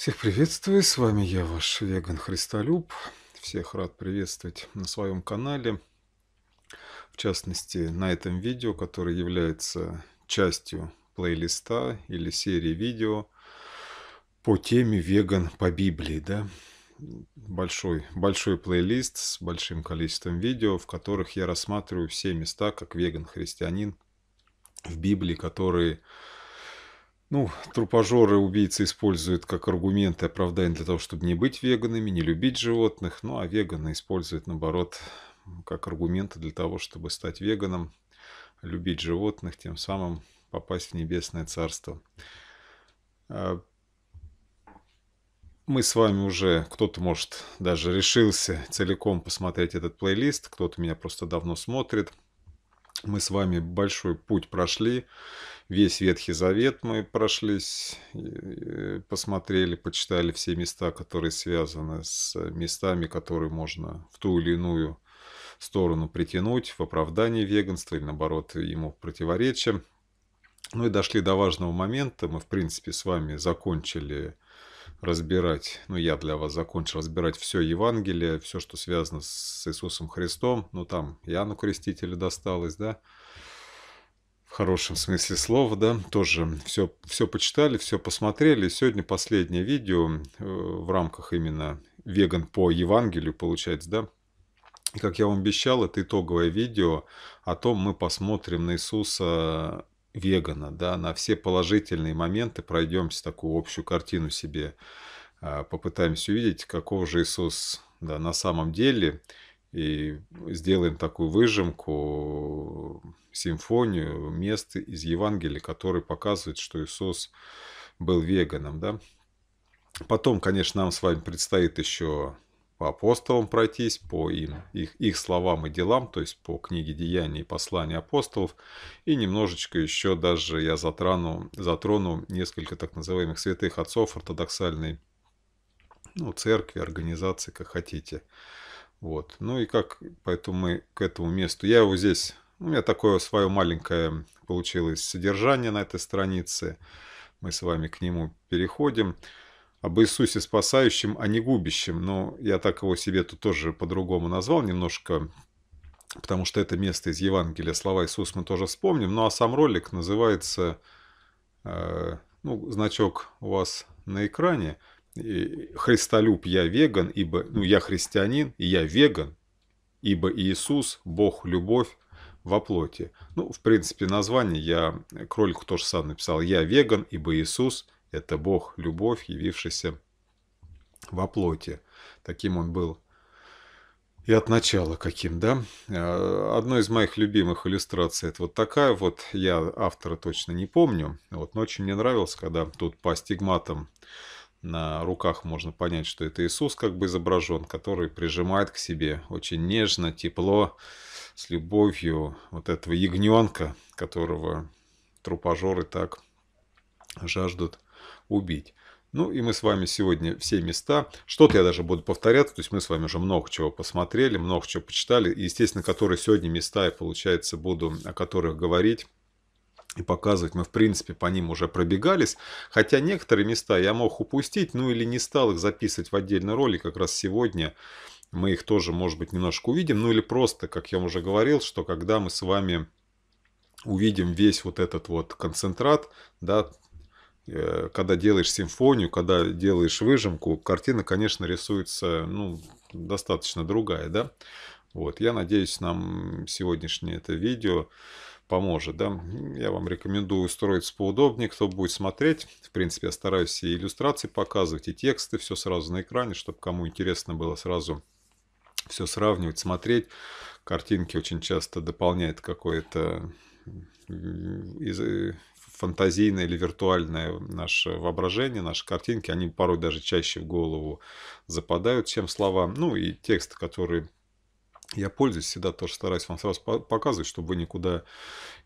Всех приветствую, с вами я, ваш веган Христолюб. Всех рад приветствовать на своем канале. В частности, на этом видео, которое является частью плейлиста или серии видео по теме веган по Библии. Да? Большой, большой плейлист с большим количеством видео, в которых я рассматриваю все места, как веган-христианин в Библии, которые ну, трупожоры убийцы используют как аргументы оправдания для того, чтобы не быть веганами, не любить животных. Ну, а веганы используют, наоборот, как аргументы для того, чтобы стать веганом, любить животных, тем самым попасть в небесное царство. А, мы с вами уже, кто-то, может, даже решился целиком посмотреть этот плейлист, кто-то меня просто давно смотрит. Мы с вами большой путь прошли, весь Ветхий Завет мы прошлись, э, посмотрели, почитали все места, которые связаны с местами, которые можно в ту или иную сторону притянуть в оправдании веганства или, наоборот, ему в противоречие. Ну и дошли до важного момента. Мы, в принципе, с вами закончили разбирать, ну я для вас закончил разбирать все Евангелие, все, что связано с Иисусом Христом, ну там Иоанну крестителя досталось, да, в хорошем смысле слова, да, тоже все, все почитали, все посмотрели. сегодня последнее видео э, в рамках именно веган по Евангелию, получается, да, и как я вам обещал, это итоговое видео о том, мы посмотрим на Иисуса вегана, да, на все положительные моменты, пройдемся такую общую картину себе, а, попытаемся увидеть, каков же Иисус да, на самом деле – и сделаем такую выжимку, симфонию мест из Евангелия, которые показывают, что Иисус был веганом. Да? Потом, конечно, нам с вами предстоит еще по апостолам пройтись, по им, их, их словам и делам, то есть по книге Деяний и послания апостолов. И немножечко еще даже я затрону, затрону несколько так называемых святых отцов ортодоксальной ну, церкви, организации, как хотите. Вот. Ну и как, поэтому мы к этому месту. Я его здесь, у меня такое свое маленькое получилось содержание на этой странице. Мы с вами к нему переходим. Об Иисусе спасающем, а не губящем. Но я так его себе тут тоже по-другому назвал немножко, потому что это место из Евангелия. Слова Иисуса мы тоже вспомним. Ну а сам ролик называется... Э, ну, значок у вас на экране – Э, христолюб я веган, ибо ну, я христианин, и я веган, ибо Иисус, Бог, любовь во плоти. Ну, в принципе, название я кролику тоже сам написал. Я веган, ибо Иисус – это Бог, любовь, явившийся во плоти. Таким он был и от начала каким, да? Э, Одно из моих любимых иллюстраций это вот такая вот, я автора точно не помню, вот, но очень мне нравилось, когда тут по стигматам на руках можно понять, что это Иисус как бы изображен, который прижимает к себе очень нежно, тепло, с любовью вот этого ягненка, которого трупожоры так жаждут убить. Ну и мы с вами сегодня все места. Что-то я даже буду повторяться, то есть мы с вами уже много чего посмотрели, много чего почитали. естественно, которые сегодня места я, получается, буду о которых говорить и показывать. Мы, в принципе, по ним уже пробегались. Хотя некоторые места я мог упустить, ну или не стал их записывать в отдельный ролик. Как раз сегодня мы их тоже, может быть, немножко увидим. Ну или просто, как я уже говорил, что когда мы с вами увидим весь вот этот вот концентрат, да, э, когда делаешь симфонию, когда делаешь выжимку, картина, конечно, рисуется, ну, достаточно другая, да. Вот, я надеюсь, нам сегодняшнее это видео поможет. Да? Я вам рекомендую устроиться поудобнее, кто будет смотреть. В принципе, я стараюсь и иллюстрации показывать, и тексты, все сразу на экране, чтобы кому интересно было сразу все сравнивать, смотреть. Картинки очень часто дополняют какое-то э, фантазийное или виртуальное наше воображение, наши картинки, они порой даже чаще в голову западают, чем слова. Ну и тексты, которые я пользуюсь всегда, тоже стараюсь вам сразу показывать, чтобы вы никуда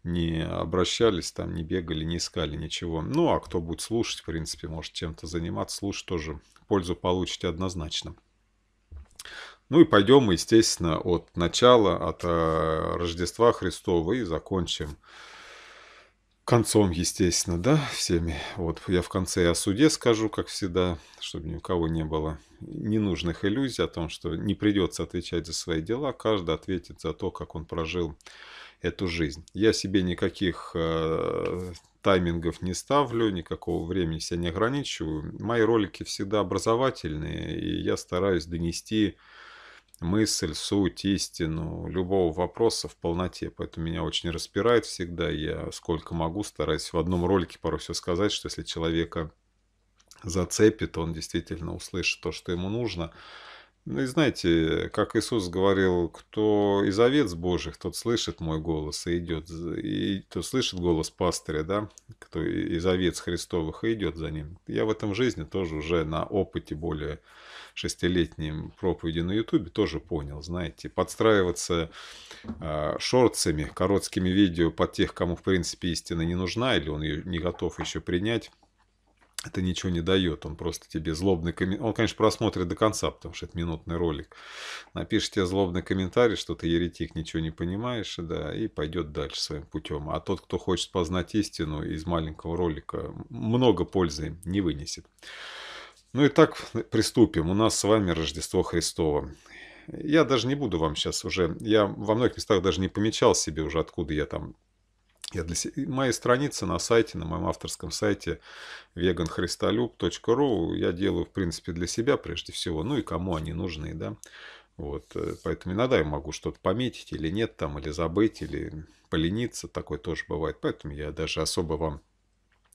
не обращались, там не бегали, не искали ничего. Ну, а кто будет слушать, в принципе, может чем-то заниматься, слушать тоже пользу получите однозначно. Ну и пойдем мы, естественно, от начала, от э, Рождества Христова и закончим концом, естественно, да, всеми. Вот я в конце о суде скажу, как всегда, чтобы ни у кого не было ненужных иллюзий о том, что не придется отвечать за свои дела, каждый ответит за то, как он прожил эту жизнь. Я себе никаких э, таймингов не ставлю, никакого времени себя не ограничиваю. Мои ролики всегда образовательные, и я стараюсь донести мысль, суть, истину любого вопроса в полноте. Поэтому меня очень распирает всегда. Я сколько могу стараюсь в одном ролике порой все сказать, что если человека зацепит, он действительно услышит то, что ему нужно. Ну и знаете, как Иисус говорил, кто из овец Божьих, тот слышит мой голос и идет, и кто слышит голос пастыря, да, кто из овец Христовых и идет за ним. Я в этом жизни тоже уже на опыте более шестилетним проповеди на Ютубе, тоже понял, знаете, подстраиваться а, шорцами, короткими видео под тех, кому в принципе истина не нужна или он ее не готов еще принять, это ничего не дает, он просто тебе злобный комментарий, он, конечно, просмотрит до конца, потому что это минутный ролик, напишет тебе злобный комментарий, что ты еретик, ничего не понимаешь, да, и пойдет дальше своим путем. А тот, кто хочет познать истину из маленького ролика, много пользы не вынесет. Ну и так приступим. У нас с вами Рождество Христово. Я даже не буду вам сейчас уже... Я во многих местах даже не помечал себе уже, откуда я там... Я для... Мои страницы на сайте, на моем авторском сайте veganhristolюб.ру я делаю, в принципе, для себя прежде всего. Ну и кому они нужны, да. Вот, э, поэтому иногда я могу что-то пометить или нет там, или забыть, или полениться. Такое тоже бывает. Поэтому я даже особо вам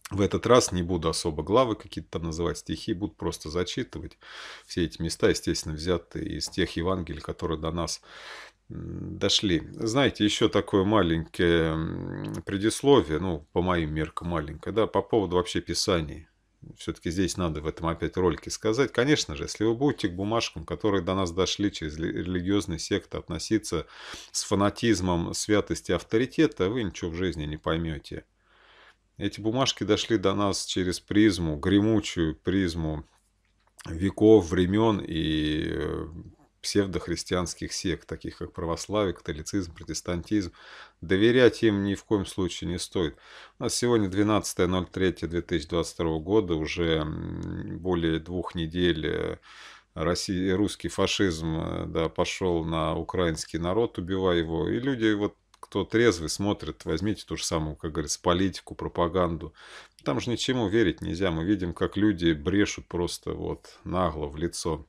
в этот раз не буду особо главы какие-то там называть, стихи, буду просто зачитывать. Все эти места, естественно, взяты из тех Евангелий, которые до нас дошли. Знаете, еще такое маленькое предисловие, ну, по моим меркам маленькое, да, по поводу вообще писаний. Все-таки здесь надо в этом опять ролике сказать. Конечно же, если вы будете к бумажкам, которые до нас дошли через религиозные секты, относиться с фанатизмом святости авторитета, вы ничего в жизни не поймете. Эти бумажки дошли до нас через призму, гремучую призму веков, времен и э, псевдохристианских сект, таких как православие, католицизм, протестантизм. Доверять им ни в коем случае не стоит. У нас сегодня 12.03.2022 года, уже более двух недель э, Россия, русский фашизм э, да, пошел на украинский народ, убивая его. И люди вот кто трезвый смотрит, возьмите ту же самую, как говорится, политику, пропаганду. Там же ничему верить нельзя. Мы видим, как люди брешут просто вот нагло в лицо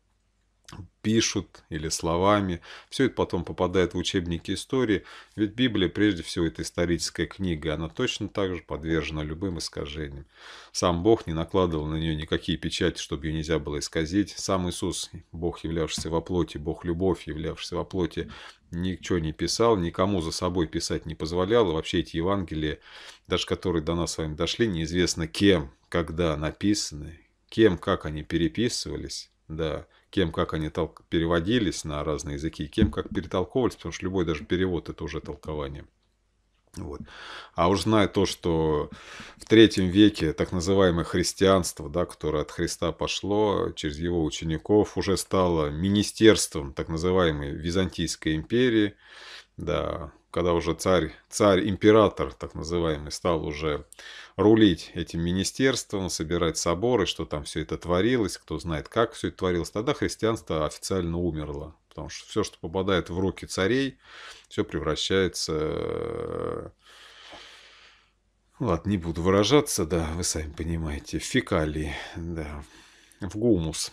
пишут или словами. Все это потом попадает в учебники истории. Ведь Библия, прежде всего, это историческая книга. Она точно так же подвержена любым искажениям. Сам Бог не накладывал на нее никакие печати, чтобы ее нельзя было исказить. Сам Иисус, Бог, являвшийся во плоти, Бог любовь, являвшийся во плоти, ничего не писал, никому за собой писать не позволял. И вообще эти Евангелия, даже которые до нас с вами дошли, неизвестно кем, когда написаны, кем, как они переписывались. Да, кем как они толк... переводились на разные языки, кем как перетолковывались, потому что любой даже перевод это уже толкование. Вот. А уж зная то, что в третьем веке так называемое христианство, да, которое от Христа пошло, через его учеников уже стало министерством так называемой Византийской империи, да, когда уже царь, царь-император, так называемый, стал уже рулить этим министерством, собирать соборы, что там все это творилось, кто знает, как все это творилось, тогда христианство официально умерло. Потому что все, что попадает в руки царей, все превращается... Э, ладно, не буду выражаться, да, вы сами понимаете, в фекалии, да, в гумус.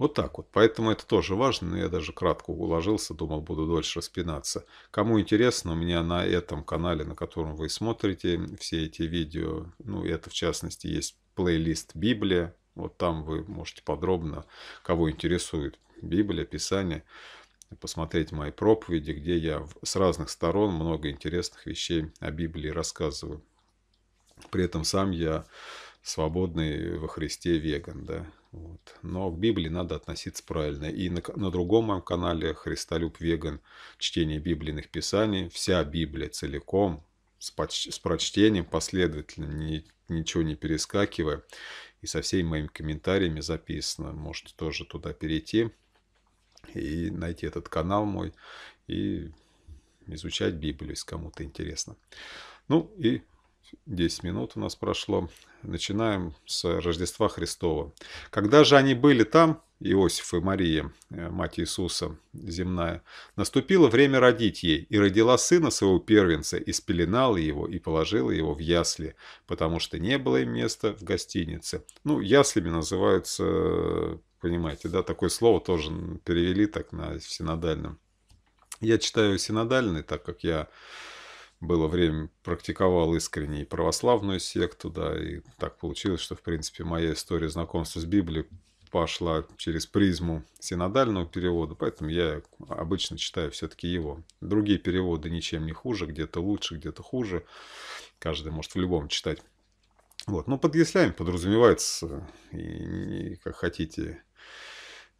Вот так вот. Поэтому это тоже важно, но я даже кратко уложился, думал, буду дольше распинаться. Кому интересно, у меня на этом канале, на котором вы смотрите все эти видео, ну это в частности есть плейлист «Библия», вот там вы можете подробно, кого интересует Библия, Писание, посмотреть мои проповеди, где я с разных сторон много интересных вещей о Библии рассказываю. При этом сам я свободный во Христе веган, да. Вот. Но к Библии надо относиться правильно. И на, на другом моем канале «Христолюб Веган. Чтение библейных писаний». Вся Библия целиком, с, почти, с прочтением, последовательно, ни, ничего не перескакивая. И со всеми моими комментариями записано. Можете тоже туда перейти и найти этот канал мой. И изучать Библию, если кому-то интересно. Ну и 10 минут у нас прошло. Начинаем с Рождества Христова. Когда же они были там, Иосиф и Мария, э, мать Иисуса земная, наступило время родить ей, и родила сына своего первенца, и спеленала его, и положила его в ясли, потому что не было им места в гостинице. Ну, яслями называются, понимаете, да, такое слово тоже перевели так на синодальном. Я читаю синодальный, так как я было время, практиковал искренне и православную секту, да, и так получилось, что, в принципе, моя история знакомства с Библией пошла через призму синодального перевода, поэтому я обычно читаю все-таки его. Другие переводы ничем не хуже, где-то лучше, где-то хуже. Каждый может в любом читать. Вот. Но ну, под яслями подразумевается, и, и как хотите,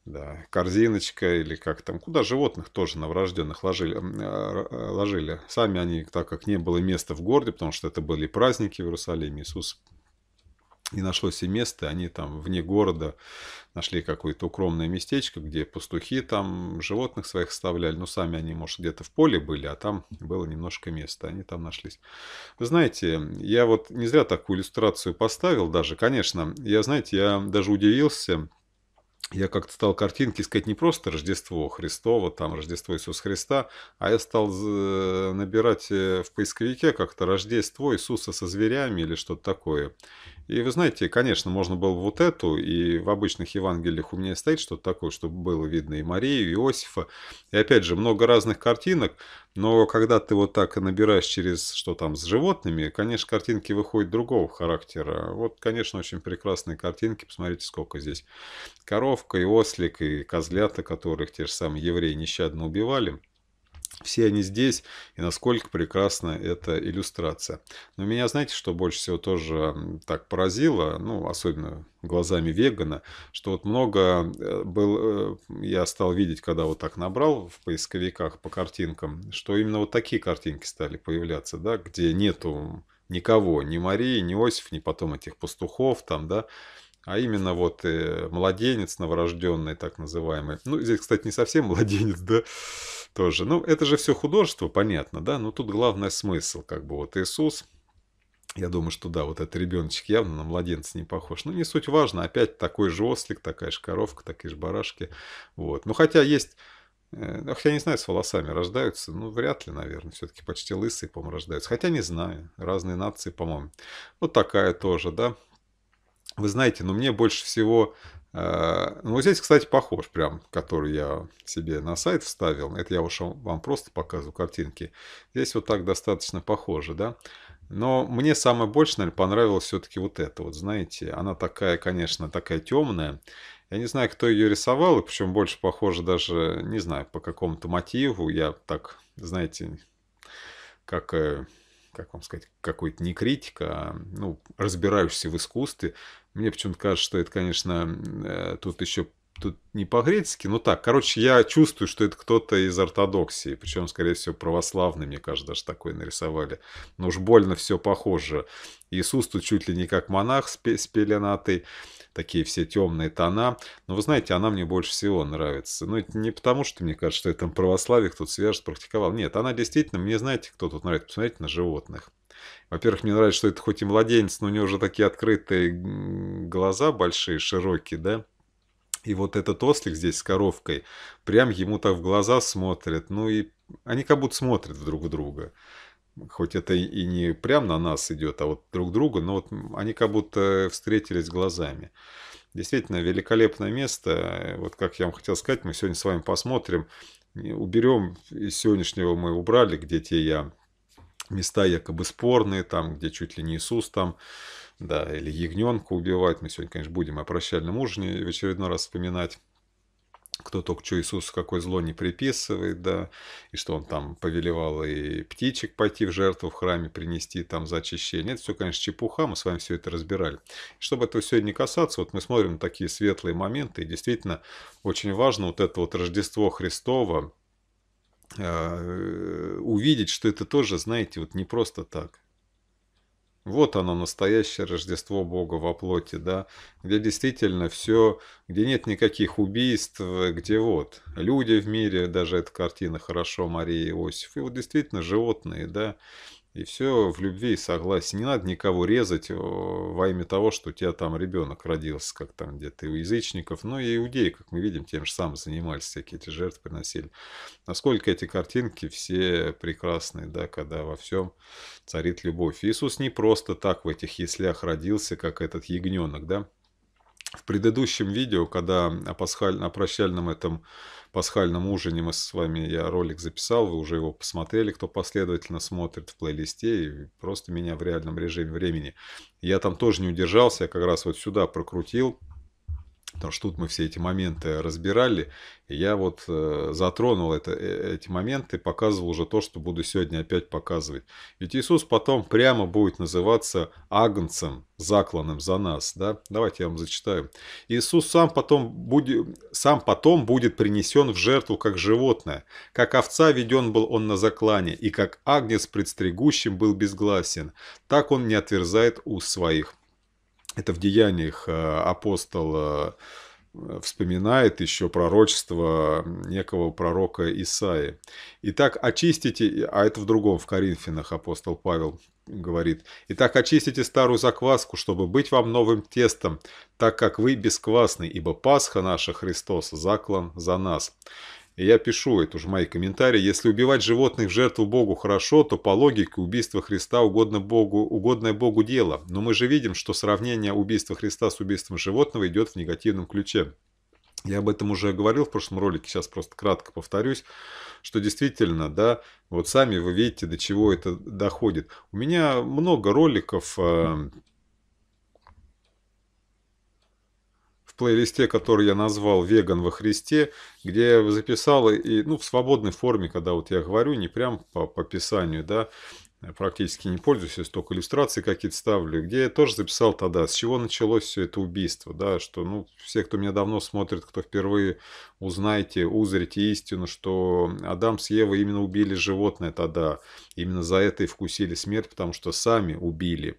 да, корзиночка или как там, куда животных тоже новорожденных ложили, а, а, ложили. Сами они, так как не было места в городе, потому что это были праздники в Иерусалиме, Иисус не нашлось и места, они там вне города нашли какое-то укромное местечко, где пастухи там животных своих оставляли, но сами они, может, где-то в поле были, а там было немножко места, они там нашлись. Вы знаете, я вот не зря такую иллюстрацию поставил даже, конечно, я, знаете, я даже удивился, я как-то стал картинки искать не просто Рождество Христово, там Рождество Иисуса Христа, а я стал э, набирать э, в поисковике как-то Рождество Иисуса со зверями или что-то такое. И вы знаете, конечно, можно было вот эту, и в обычных Евангелиях у меня стоит что-то такое, чтобы было видно и Марию, и Иосифа. И опять же, много разных картинок, но когда ты вот так набираешь через что там с животными, конечно, картинки выходят другого характера. Вот, конечно, очень прекрасные картинки. Посмотрите, сколько здесь коровка и ослик, и козлята, которых те же самые евреи нещадно убивали все они здесь, и насколько прекрасна эта иллюстрация. Но меня, знаете, что больше всего тоже так поразило, ну, особенно глазами вегана, что вот много э, был, э, я стал видеть, когда вот так набрал в поисковиках по картинкам, что именно вот такие картинки стали появляться, да, где нету никого, ни Марии, ни Осиф, ни потом этих пастухов там, да, а именно вот э, младенец, новорожденный так называемый. Ну, здесь, кстати, не совсем младенец, да, тоже. Ну, это же все художество, понятно, да, но тут главный смысл, как бы вот Иисус, я думаю, что да, вот этот ребеночек явно на младенца не похож. Ну, не суть важно, опять такой же ослик, такая же коровка, такие же барашки, вот. Ну, хотя есть... Э, ну, я не знаю, с волосами рождаются, ну, вряд ли, наверное, все-таки почти лысые, по-моему, рождаются. Хотя не знаю, разные нации, по-моему. Вот такая тоже, да. Вы знаете, но мне больше всего... Э, ну, вот здесь, кстати, похож прям, который я себе на сайт вставил. Это я уже вам просто показываю картинки. Здесь вот так достаточно похоже, да? Но мне самое больше, наверное, понравилось все-таки вот это. Вот, знаете, она такая, конечно, такая темная. Я не знаю, кто ее рисовал, и причем больше похоже даже, не знаю, по какому-то мотиву. Я так, знаете, как э, как вам сказать, какой-то не критика а ну, разбираешься в искусстве. Мне почему-то кажется, что это, конечно, э, тут еще тут не по-гречески, но так, короче, я чувствую, что это кто-то из ортодоксии, причем, скорее всего, православный, мне кажется, даже такой нарисовали. Но уж больно все похоже. Иисус тут чуть ли не как монах с, пе- с пеленатой такие все темные тона. Но вы знаете, она мне больше всего нравится. Ну, это не потому, что мне кажется, что я там православие кто-то свяжет, практиковал. Нет, она действительно, мне знаете, кто тут нравится, посмотрите на животных. Во-первых, мне нравится, что это хоть и младенец, но у него уже такие открытые глаза большие, широкие, да. И вот этот ослик здесь с коровкой, прям ему так в глаза смотрит. Ну и они как будто смотрят друг друга хоть это и не прям на нас идет, а вот друг друга, но вот они как будто встретились глазами. Действительно, великолепное место. Вот как я вам хотел сказать, мы сегодня с вами посмотрим, уберем из сегодняшнего мы убрали, где те я места якобы спорные, там, где чуть ли не Иисус там, да, или ягненка убивать. Мы сегодня, конечно, будем о прощальном ужине в очередной раз вспоминать кто только что Иисусу какое зло не приписывает, да, и что он там повелевал и птичек пойти в жертву в храме принести там за очищение. Это все, конечно, чепуха, мы с вами все это разбирали. Чтобы этого сегодня не касаться, вот мы смотрим на такие светлые моменты, и действительно очень важно вот это вот Рождество Христово, э, увидеть, что это тоже, знаете, вот не просто так. Вот оно, настоящее Рождество Бога во плоти, да, где действительно все, где нет никаких убийств, где вот люди в мире, даже эта картина «Хорошо, Мария и Иосиф», и вот действительно животные, да, и все в любви и согласии. Не надо никого резать э, во имя того, что у тебя там ребенок родился, как там где-то у язычников. Ну и иудеи, как мы видим, тем же самым занимались, всякие эти жертвы приносили. Насколько эти картинки все прекрасные, да, когда во всем царит любовь. Иисус не просто так в этих яслях родился, как этот ягненок, да. В предыдущем видео, когда о, пасхальном, о прощальном этом пасхальном ужине мы с вами, я ролик записал, вы уже его посмотрели, кто последовательно смотрит в плейлисте и просто меня в реальном режиме времени. Я там тоже не удержался, я как раз вот сюда прокрутил, Потому что тут мы все эти моменты разбирали. И я вот э, затронул это, э, эти моменты, показывал уже то, что буду сегодня опять показывать. Ведь Иисус потом прямо будет называться агнцем, закланным за нас. Да? Давайте я вам зачитаю. Иисус сам потом, будет, сам потом будет принесен в жертву как животное. Как овца веден был он на заклане, и как агнец предстригущим был безгласен. Так он не отверзает уст своих. Это в деяниях э, апостол э, вспоминает еще пророчество некого пророка Исаи. «Итак, очистите...» А это в другом, в Коринфянах апостол Павел говорит. «Итак, очистите старую закваску, чтобы быть вам новым тестом, так как вы бесквасны, ибо Пасха наша Христос заклан за нас» я пишу, это уже мои комментарии, если убивать животных в жертву Богу хорошо, то по логике убийство Христа угодно Богу, угодное Богу дело. Но мы же видим, что сравнение убийства Христа с убийством животного идет в негативном ключе. Я об этом уже говорил в прошлом ролике, сейчас просто кратко повторюсь, что действительно, да, вот сами вы видите, до чего это доходит. У меня много роликов, э, плейлисте, который я назвал «Веган во Христе», где я записал, и, ну, в свободной форме, когда вот я говорю, не прям по, по писанию, да, практически не пользуюсь, я столько иллюстраций какие-то ставлю, где я тоже записал тогда, с чего началось все это убийство, да, что, ну, все, кто меня давно смотрит, кто впервые узнаете, узрите истину, что Адам с Евой именно убили животное тогда, именно за это и вкусили смерть, потому что сами убили.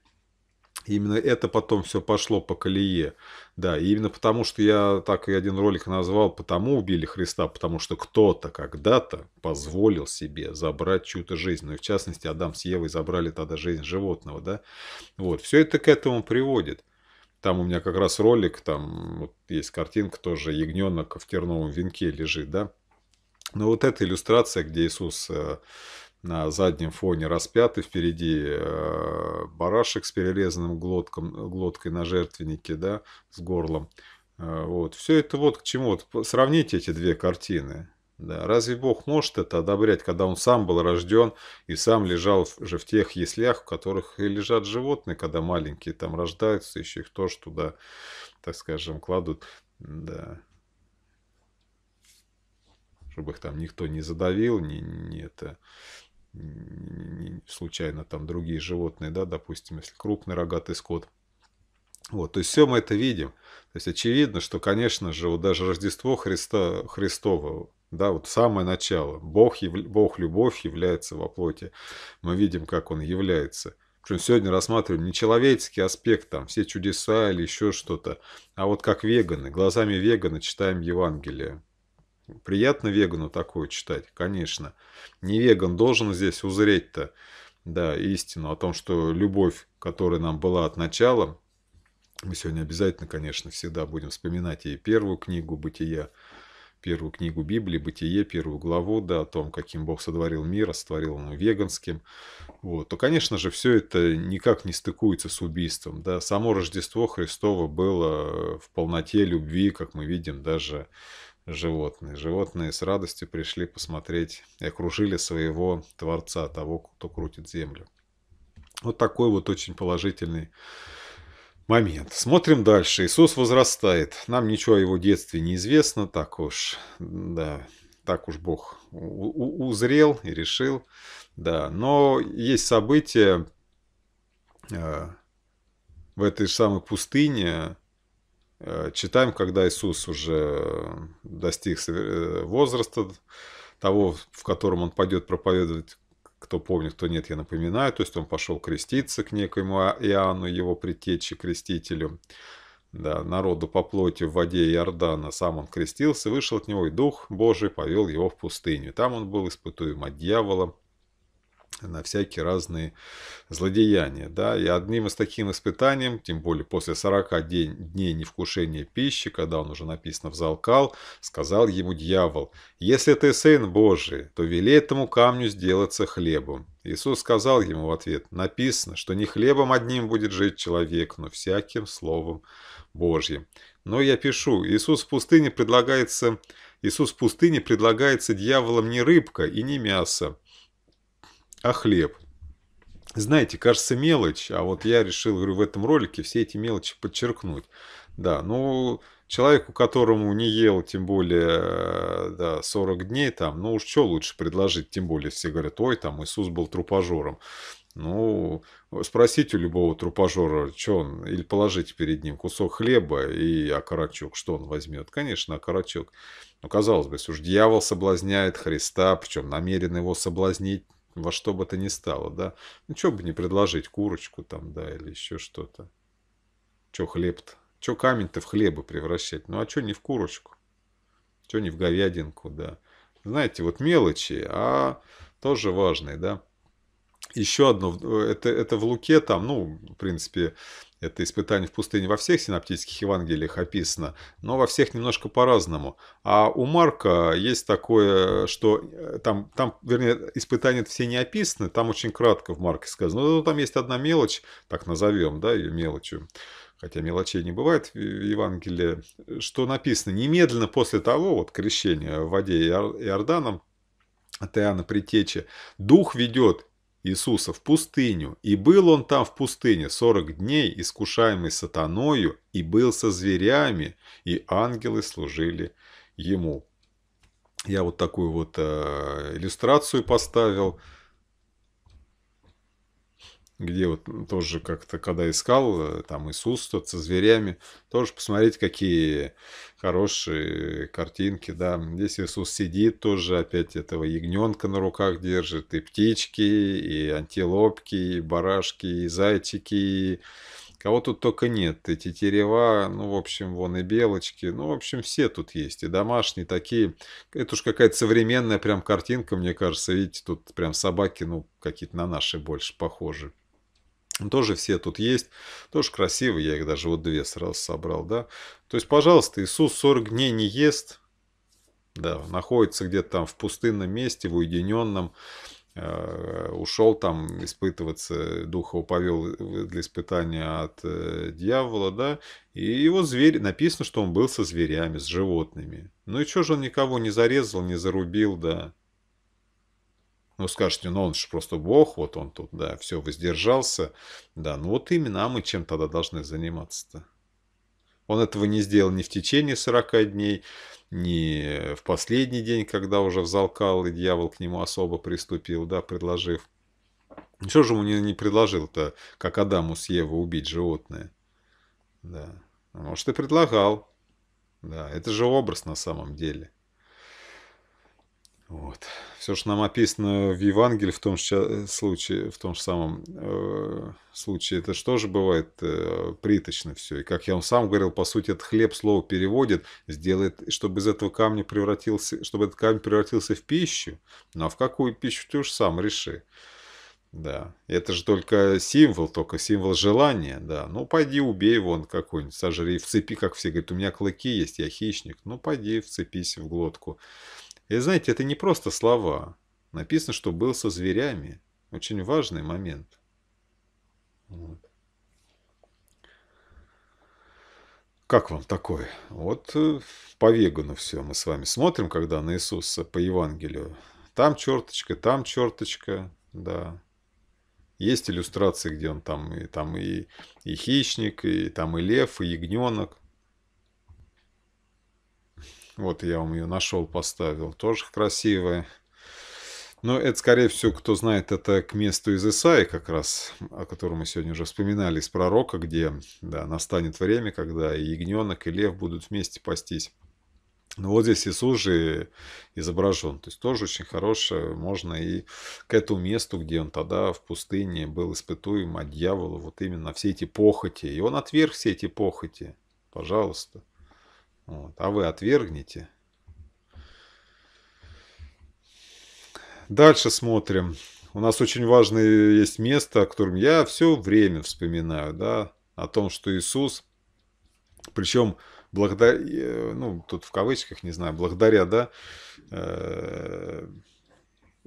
Именно это потом все пошло по колее. Да, и именно потому, что я так и один ролик назвал, потому убили Христа, потому что кто-то когда-то позволил себе забрать чью-то жизнь. Ну и в частности, Адам с Евой забрали тогда жизнь животного, да. Вот, все это к этому приводит. Там у меня как раз ролик, там вот есть картинка тоже, ягненок в терновом венке лежит, да. Но вот эта иллюстрация, где Иисус э, на заднем фоне распятый впереди э, барашек с перерезанным глотком, глоткой на жертвеннике, да, с горлом. Э, вот. Все это вот к чему. Вот сравните эти две картины. Да. Разве Бог может это одобрять, когда Он сам был рожден и сам лежал в, же в тех яслях, в которых и лежат животные, когда маленькие там рождаются, еще их тоже туда, так скажем, кладут. Да чтобы их там никто не задавил, не, не это случайно там другие животные, да, допустим, если крупный рогатый скот. Вот, то есть все мы это видим. То есть очевидно, что, конечно же, вот даже Рождество Христа, Христово, да, вот самое начало, Бог, Бог любовь является во плоти. Мы видим, как он является. Причем сегодня рассматриваем не человеческий аспект, там, все чудеса или еще что-то, а вот как веганы, глазами вегана читаем Евангелие Приятно вегану такое читать, конечно. Не веган должен здесь узреть-то, да, истину о том, что любовь, которая нам была от начала, мы сегодня обязательно, конечно, всегда будем вспоминать и первую книгу «Бытия», первую книгу Библии, «Бытие», первую главу, да, о том, каким Бог сотворил мир, а сотворил он веганским, вот, то, конечно же, все это никак не стыкуется с убийством, да, само Рождество Христово было в полноте любви, как мы видим, даже животные. Животные с радостью пришли посмотреть и окружили своего Творца, того, кто крутит землю. Вот такой вот очень положительный момент. Смотрим дальше. Иисус возрастает. Нам ничего о его детстве не известно. Так уж, да, так уж Бог узрел и решил. Да, но есть события э, в этой же самой пустыне, Э, читаем, когда Иисус уже э, достиг э, возраста того, в котором он пойдет проповедовать, кто помнит, кто нет, я напоминаю, то есть он пошел креститься к некоему а, Иоанну, его предтече, крестителю, да, народу по плоти в воде Иордана, сам он крестился, вышел от него, и Дух Божий повел его в пустыню. Там он был испытуем от дьявола, на всякие разные злодеяния. Да? И одним из таких испытаний, тем более после 40 день, дней невкушения пищи, когда он уже написано взалкал, сказал ему дьявол, «Если ты сын Божий, то вели этому камню сделаться хлебом». Иисус сказал ему в ответ, «Написано, что не хлебом одним будет жить человек, но всяким словом Божьим». Но я пишу, Иисус в пустыне предлагается, Иисус в пустыне предлагается дьяволом не рыбка и не мясо, а хлеб. Знаете, кажется мелочь, а вот я решил говорю, в этом ролике все эти мелочи подчеркнуть. Да, ну, человеку, которому не ел, тем более, э, да, 40 дней там, ну уж что лучше предложить, тем более все говорят, ой, там Иисус был трупожором, Ну, спросите у любого трупожора, что он, или положите перед ним кусок хлеба и окорочок, что он возьмет? Конечно, окорочок. Ну, казалось бы, если уж дьявол соблазняет Христа, причем намерен его соблазнить, во что бы то ни стало, да. Ну, что бы не предложить, курочку там, да, или еще что-то. Че хлеб-то? Че камень-то в хлебы превращать? Ну, а что не в курочку? Что не в говядинку, да. Знаете, вот мелочи, а тоже важные, да. Еще одно, э, это, это в Луке там, ну, в принципе, это испытание в пустыне во всех синаптических Евангелиях описано, но во всех немножко по-разному. А у Марка есть такое, что э, там, там вернее, испытания все не описаны, там очень кратко в Марке сказано. Но ну, там есть одна мелочь, так назовем, да, ее мелочью хотя мелочей не бывает в Евангелии, что написано немедленно после того, вот крещения в воде Иорданом, от Иоанна Притечи, Дух ведет Иисуса в пустыню, и был он там в пустыне сорок дней, искушаемый сатаною, и был со зверями, и ангелы служили ему». Я вот такую вот э, иллюстрацию поставил где вот тоже как-то, когда искал, э, там Иисус тот со зверями, тоже посмотреть какие хорошие картинки, да. Здесь Иисус сидит тоже, опять этого ягненка на руках держит, и птички, и антилопки, и барашки, и зайчики, и... Кого тут только нет, эти терева ну, в общем, вон и белочки, ну, в общем, все тут есть, и домашние такие. Это уж какая-то современная прям картинка, мне кажется, видите, тут прям собаки, ну, какие-то на наши больше похожи. Ну, тоже все тут есть, тоже красивые, я их даже вот две сразу собрал, да. То есть, пожалуйста, Иисус 40 дней не ест, да, находится где-то там в пустынном месте, в уединенном, э, ушел там испытываться, духа уповел э, для испытания от э, дьявола, да, и его зверь, написано, что он был со зверями, с животными. Ну и что же он никого не зарезал, не зарубил, да, ну, скажете, ну он же просто бог, вот он тут, да, все, воздержался. Да, ну вот именно, а мы чем тогда должны заниматься-то? Он этого не сделал ни в течение 40 дней, ни в последний день, когда уже взалкал, и дьявол к нему особо приступил, да, предложив. Ничего же ему не, не предложил-то, как Адаму с Евой убить животное? Да. Может, и предлагал. Да, это же образ на самом деле. Вот. Все, что нам описано в Евангелии, в том же э, случае, в том же самом э, случае, это что же бывает э, приточно все. И как я вам сам говорил, по сути, этот хлеб слово переводит, сделает, чтобы из этого камня превратился, чтобы этот камень превратился в пищу. Ну а в какую пищу ты уж сам реши. Да, это же только символ, только символ желания, да. Ну, пойди убей вон какой-нибудь, сожри, вцепи, как все говорят, у меня клыки есть, я хищник. Ну, пойди, вцепись в глотку и знаете, это не просто слова. Написано, что был со зверями. Очень важный момент. Вот. Как вам такое? Вот э, по Вегану все мы с вами смотрим, когда на Иисуса по Евангелию. Там черточка, там черточка, да. Есть иллюстрации, где он там и, там и, и хищник, и там и лев, и ягненок. Вот я вам ее нашел, поставил. Тоже красивая. Но это, скорее всего, кто знает, это к месту из Исаи как раз, о котором мы сегодня уже вспоминали, из пророка, где да, настанет время, когда и ягненок, и лев будут вместе пастись. Но вот здесь Иисус же изображен. То есть тоже очень хорошее. Можно и к этому месту, где он тогда в пустыне был испытуем от дьявола, вот именно все эти похоти. И он отверг все эти похоти. Пожалуйста. Вот, а вы отвергнете. Дальше смотрим. У нас очень важное есть место, о котором я все время вспоминаю, да, о том, что Иисус, причем благодаря, э, ну, тут в кавычках, не знаю, благодаря, да, э -э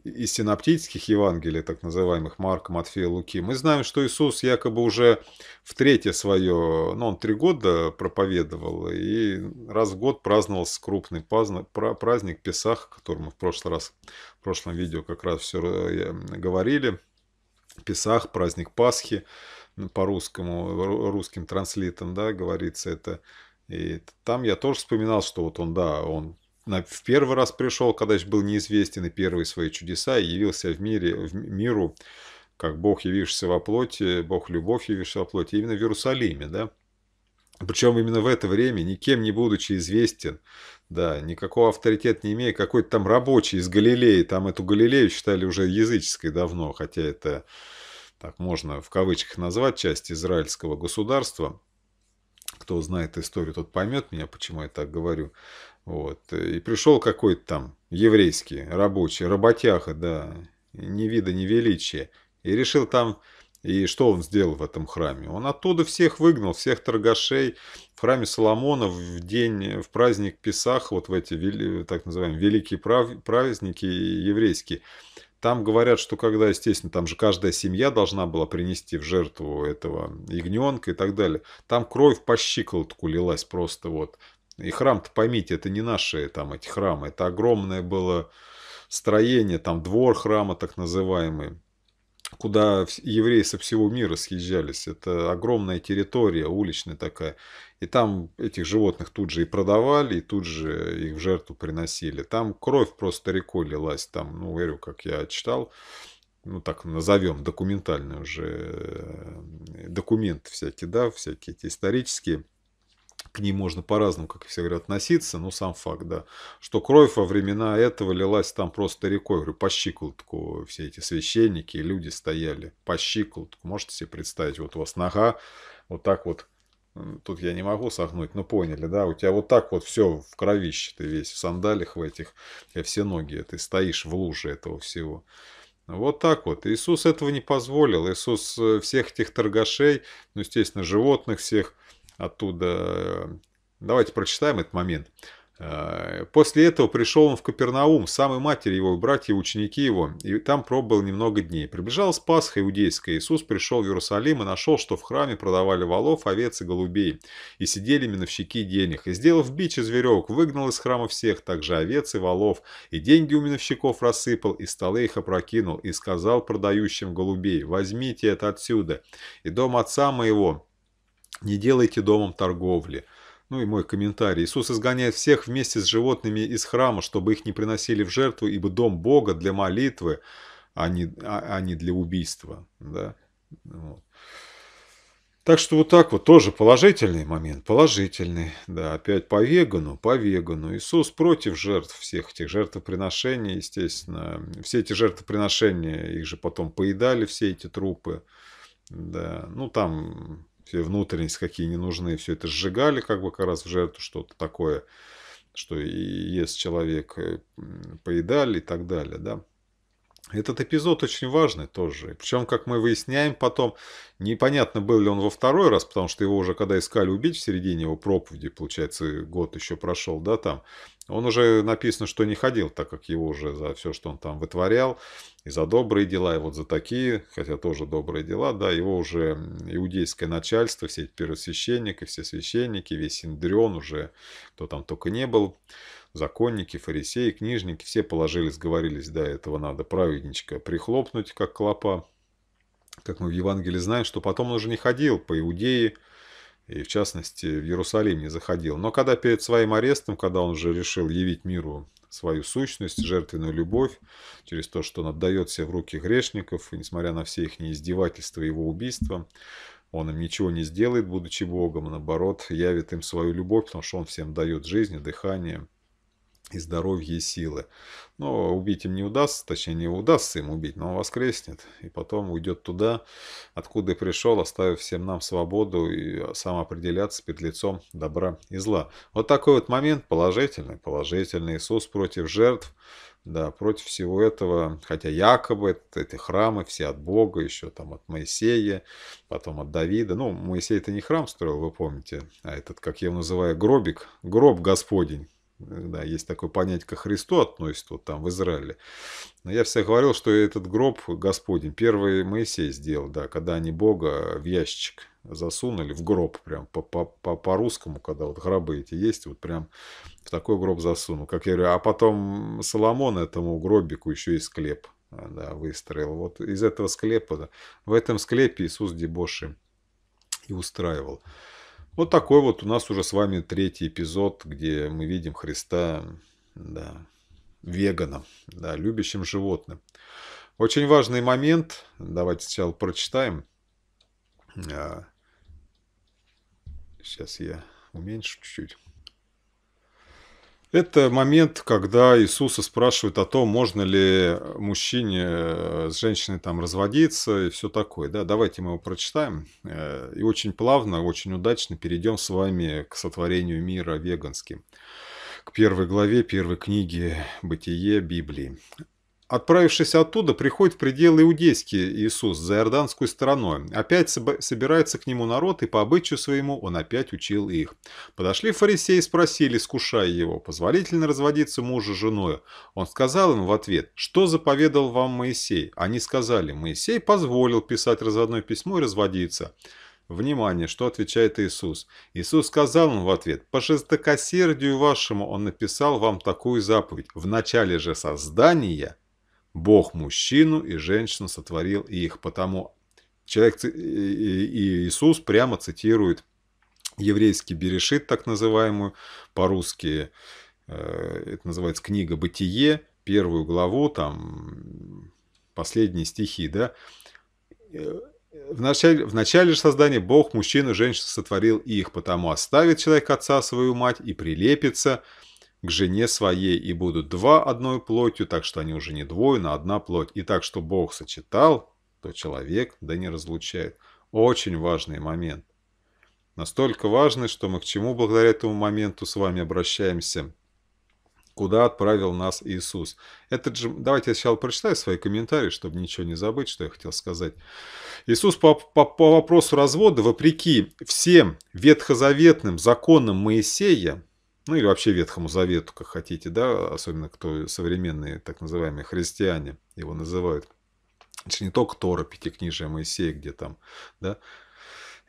из синоптических Евангелий, так называемых Марка, Матфея, Луки, мы знаем, что Иисус якобы уже в третье свое, ну, он три года проповедовал, и раз в год праздновал крупный праздник Песах, о котором мы в прошлый раз, в прошлом видео как раз все э, говорили. Песах, праздник Пасхи, ну, по-русскому, русским транслитам, да, говорится это. И там я тоже вспоминал, что вот он, да, он в первый раз пришел, когда еще был неизвестен, и первые свои чудеса, и явился в мире, в миру, как Бог, явившийся во плоти, Бог любовь, явившийся во плоти, именно в Иерусалиме, да. Причем именно в это время, никем не будучи известен, да, никакого авторитета не имея, какой-то там рабочий из Галилеи, там эту Галилею считали уже языческой давно, хотя это, так можно в кавычках назвать, часть израильского государства. Кто знает историю, тот поймет меня, почему я так говорю. Вот. И пришел какой-то там еврейский, рабочий, работяха, да, ни вида, ни величия. И решил там... И что он сделал в этом храме? Он оттуда всех выгнал, всех торгашей. В храме Соломона в день, в праздник Песах, вот в эти так называемые великие праздники еврейские, там говорят, что когда, естественно, там же каждая семья должна была принести в жертву этого ягненка и так далее. Там кровь по щиколотку лилась просто вот. И храм-то, поймите, это не наши там эти храмы. Это огромное было строение, там двор храма так называемый, куда евреи со всего мира съезжались. Это огромная территория, уличная такая. И там этих животных тут же и продавали, и тут же их в жертву приносили. Там кровь просто рекой лилась. Там, ну, говорю, как я читал, ну так назовем, документальные уже э, документы всякие, да, всякие эти исторические к ним можно по-разному, как все говорят, относиться, но сам факт, да, что кровь во времена этого лилась там просто рекой, говорю, по щиколотку все эти священники и люди стояли, по щиколотку, можете себе представить, вот у вас нога вот так вот, тут я не могу согнуть, но поняли, да, у тебя вот так вот все в кровище, ты весь в сандалях в этих, и все ноги, ты стоишь в луже этого всего. Вот так вот. Иисус этого не позволил. Иисус э, всех этих торгашей, ну, естественно, животных всех, оттуда. Э, давайте прочитаем этот момент. Э, После этого пришел он в Капернаум, сам и матерь его, и братья, и ученики его, и там пробыл немного дней. Приближалась Пасха иудейская, Иисус пришел в Иерусалим и нашел, что в храме продавали волов, овец и голубей, и сидели миновщики денег, и, сделав бич из веревок, выгнал из храма всех, также овец и волов, и деньги у миновщиков рассыпал, и столы их опрокинул, и сказал продающим голубей, возьмите это отсюда, и дом отца моего, не делайте домом торговли. Ну и мой комментарий. Иисус изгоняет всех вместе с животными из храма, чтобы их не приносили в жертву, ибо дом Бога для молитвы, а не, а, а не для убийства. Да? Вот. Так что вот так вот, тоже положительный момент, положительный. Да, опять по вегану, по вегану. Иисус против жертв всех этих жертвоприношений, естественно. Все эти жертвоприношения, их же потом поедали, все эти трупы. Да, ну там если внутренность какие не нужны, все это сжигали как бы как раз в жертву что-то такое, что и ест человек, э, поедали и так далее, да. Этот эпизод очень важный тоже. Причем, как мы выясняем потом, непонятно, был ли он во второй раз, потому что его уже когда искали убить в середине его проповеди, получается, год еще прошел, да, там, он уже написано, что не ходил, так как его уже за все, что он там вытворял, и за добрые дела, и вот за такие, хотя тоже добрые дела, да, его уже иудейское начальство, все эти первосвященники, все священники, весь Индрион уже, кто там только не был, законники, фарисеи, книжники, все положились, говорились, да, этого надо праведничка прихлопнуть, как клопа, как мы в Евангелии знаем, что потом он уже не ходил по Иудее, и в частности в Иерусалим не заходил. Но когда перед своим арестом, когда он уже решил явить миру свою сущность, жертвенную любовь, через то, что он отдает все в руки грешников, и несмотря на все их издевательства и его убийства, он им ничего не сделает, будучи Богом, а наоборот, явит им свою любовь, потому что он всем дает жизнь, дыхание, и здоровье, и силы. Но убить им не удастся, точнее, не удастся им убить, но он воскреснет. И потом уйдет туда, откуда и пришел, оставив всем нам свободу и самоопределяться перед лицом добра и зла. Вот такой вот момент положительный. Положительный Иисус против жертв, да, против всего этого, хотя якобы эти храмы все от Бога, еще там от Моисея, потом от Давида. Ну, Моисей это не храм строил, вы помните, а этот, как я его называю, гробик, гроб Господень, да, есть такое понятие, как Христу относится вот там в Израиле. Но я всегда говорил, что этот гроб Господень, первый Моисей сделал, да, когда они Бога в ящичек засунули, в гроб прям, по-русскому, -по -по когда вот гробы эти есть, вот прям в такой гроб засунул. Как я говорю, а потом Соломон этому гробику еще и склеп э, да, выстроил. Вот из этого склепа, да, в этом склепе Иисус дебоши и устраивал. Вот такой вот у нас уже с вами третий эпизод, где мы видим Христа да, веганом, да, любящим животным. Очень важный момент, давайте сначала прочитаем. Сейчас а, я уменьшу чуть-чуть. Это момент, когда Иисуса спрашивает о том, можно ли мужчине э, с женщиной там разводиться и все такое. Да, давайте мы его прочитаем. Э, и очень плавно, очень удачно перейдем с вами к сотворению мира веганским к первой главе первой книги «Бытие Библии». Отправившись оттуда, приходит в пределы иудейские Иисус за иорданскую стороной. Опять собирается к нему народ, и по обычаю своему он опять учил их. Подошли фарисеи и спросили, скушая его, позволительно разводиться мужу с женою. Он сказал им в ответ, что заповедал вам Моисей? Они сказали, Моисей позволил писать разводное письмо и разводиться. Внимание, что отвечает Иисус. Иисус сказал им в ответ, «По жестокосердию вашему он написал вам такую заповедь. В начале же создания Бог мужчину и женщину сотворил их, потому человек, и Иисус прямо цитирует еврейский берешит, так называемую, по-русски э, это называется книга «Бытие», первую главу, там последние стихи, да, э, в начале, в начале же создания Бог мужчину и женщину сотворил их, потому оставит человек отца свою мать и прилепится к жене своей и будут два одной плотью, так что они уже не двое, но одна плоть. И так, что Бог сочетал, то человек да не разлучает. Очень важный момент. Настолько важный, что мы к чему благодаря этому моменту с вами обращаемся – куда отправил нас Иисус. Это же, давайте я сначала прочитаю свои комментарии, чтобы ничего не забыть, что я хотел сказать. Иисус по, по, по вопросу развода, вопреки всем ветхозаветным законам Моисея, ну или вообще Ветхому Завету, как хотите, да, особенно кто современные так называемые христиане его называют. Это не только Тора, Пятикнижия Моисея, где там, да,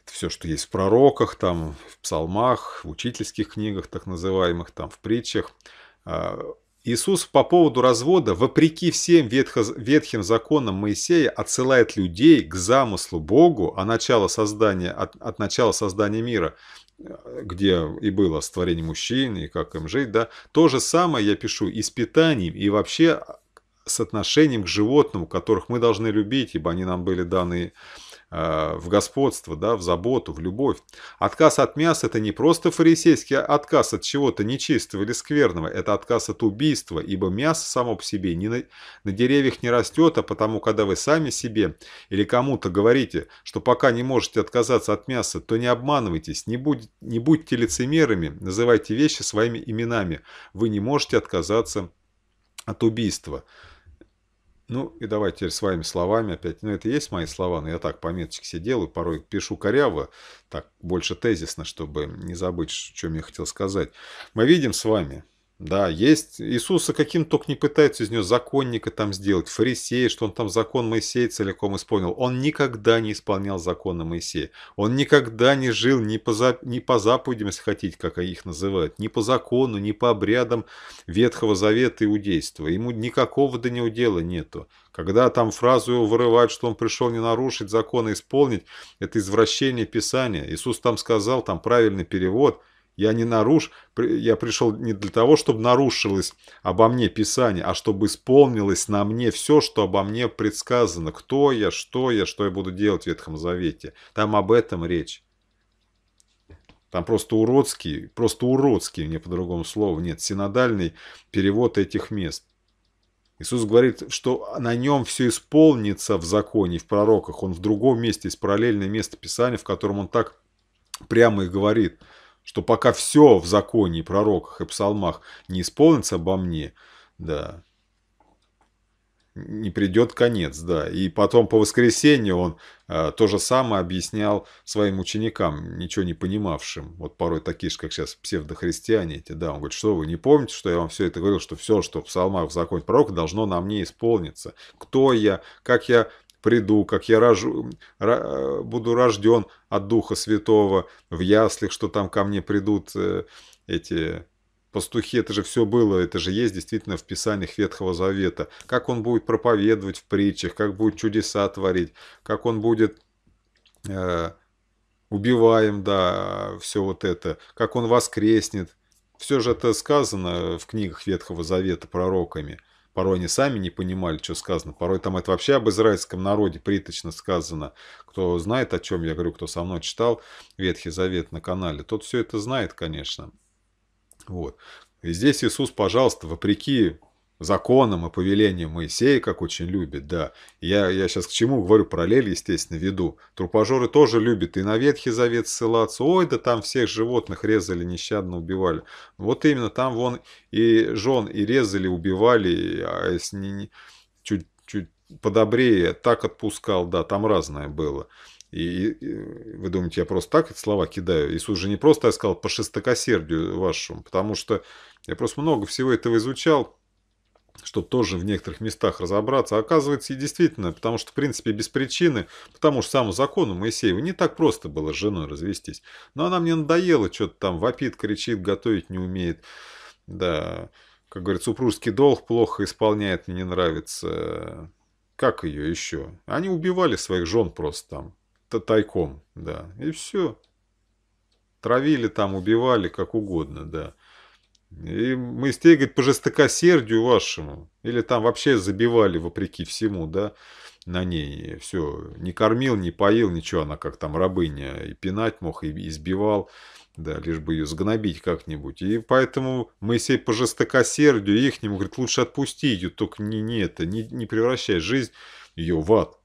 это все, что есть в пророках, там, в псалмах, в учительских книгах, так называемых, там, в притчах. А, Иисус по поводу развода, вопреки всем ветхо, ветхим законам Моисея, отсылает людей к замыслу Богу о а начало создания, от, от начала создания мира где и было с мужчин, и как им жить, да, то же самое я пишу и с питанием, и вообще с отношением к животным, которых мы должны любить, ибо они нам были даны Э, в господство, да, в заботу, в любовь. Отказ от мяса – это не просто фарисейский отказ от чего-то нечистого или скверного, это отказ от убийства, ибо мясо само по себе не на, на деревьях не растет, а потому, когда вы сами себе или кому-то говорите, что пока не можете отказаться от мяса, то не обманывайтесь, не, будь, не будьте лицемерами, называйте вещи своими именами, вы не можете отказаться от убийства. Ну и давайте теперь своими словами опять. Ну это и есть мои слова, но я так пометочки все делаю, порой пишу коряво, так больше тезисно, чтобы не забыть, что я хотел сказать. Мы видим с вами, да, есть. Иисуса каким только не пытаются из него законника там сделать, фарисея, что он там закон Моисея целиком исполнил. Он никогда не исполнял законы Моисея. Он никогда не жил ни по, за... ни по заповедям, если хотите, как их называют, ни по закону, ни по обрядам Ветхого Завета иудейства. Ему никакого до него дела нету. Когда там фразу его вырывают, что он пришел не нарушить закон, а исполнить, это извращение Писания. Иисус там сказал, там правильный перевод – я не наруш, я пришел не для того, чтобы нарушилось обо мне Писание, а чтобы исполнилось на мне все, что обо мне предсказано. Кто я, что я, что я буду делать в Ветхом Завете. Там об этом речь. Там просто уродский, просто уродский, мне по-другому слову нет, синодальный перевод этих мест. Иисус говорит, что на нем все исполнится в законе, в пророках. Он в другом месте, из параллельное место Писания, в котором он так прямо и говорит – что пока все в законе пророках и псалмах не исполнится обо мне, да, не придет конец, да. И потом по воскресенью он э, то же самое объяснял своим ученикам, ничего не понимавшим. Вот порой такие же, как сейчас псевдохристиане эти, да. Он говорит, что вы не помните, что я вам все это говорил, что все, что в псалмах в законе пророка, должно на мне исполниться. Кто я, как я приду, как я рожу, э, буду рожден от Духа Святого в яслях, что там ко мне придут э, эти пастухи, это же все было, это же есть действительно в Писаниях Ветхого Завета. Как он будет проповедовать в притчах, как будет чудеса творить, как он будет э, убиваем, да, все вот это, как он воскреснет. Все же это сказано в книгах Ветхого Завета пророками – Порой они сами не понимали, что сказано. Порой там это вообще об израильском народе приточно сказано. Кто знает, о чем я говорю, кто со мной читал Ветхий Завет на канале, тот все это знает, конечно. Вот. И здесь Иисус, пожалуйста, вопреки законом и повелением Моисея, как очень любит, да. Я, я сейчас к чему говорю, параллель, естественно, веду. Трупожоры тоже любят и на Ветхий Завет ссылаться. Ой, да там всех животных резали, нещадно убивали. Вот именно там вон и жен и резали, убивали, а если не, чуть, чуть подобрее, так отпускал, да, там разное было. И, и вы думаете, я просто так эти слова кидаю? Иисус же не просто я сказал по шестокосердию вашему, потому что я просто много всего этого изучал, чтобы тоже в некоторых местах разобраться. А оказывается, и действительно, потому что, в принципе, без причины, потому что саму закону Моисееву не так просто было с женой развестись. Но она мне надоела, что-то там вопит, кричит, готовить не умеет. Да, как говорит, супружеский долг плохо исполняет, мне не нравится. Как ее еще? Они убивали своих жен просто там, тайком, да, и все. Травили там, убивали, как угодно, да. И мы истерили, говорит, по жестокосердию вашему. Или там вообще забивали, вопреки всему, да, на ней. Все, не кормил, не поил, ничего. Она как там рабыня. И пинать мог, и избивал. Да, лишь бы ее сгнобить как-нибудь. И поэтому Моисей по жестокосердию ихнему говорит, лучше отпусти ее, только не, не это, не, не превращай жизнь ее в ад.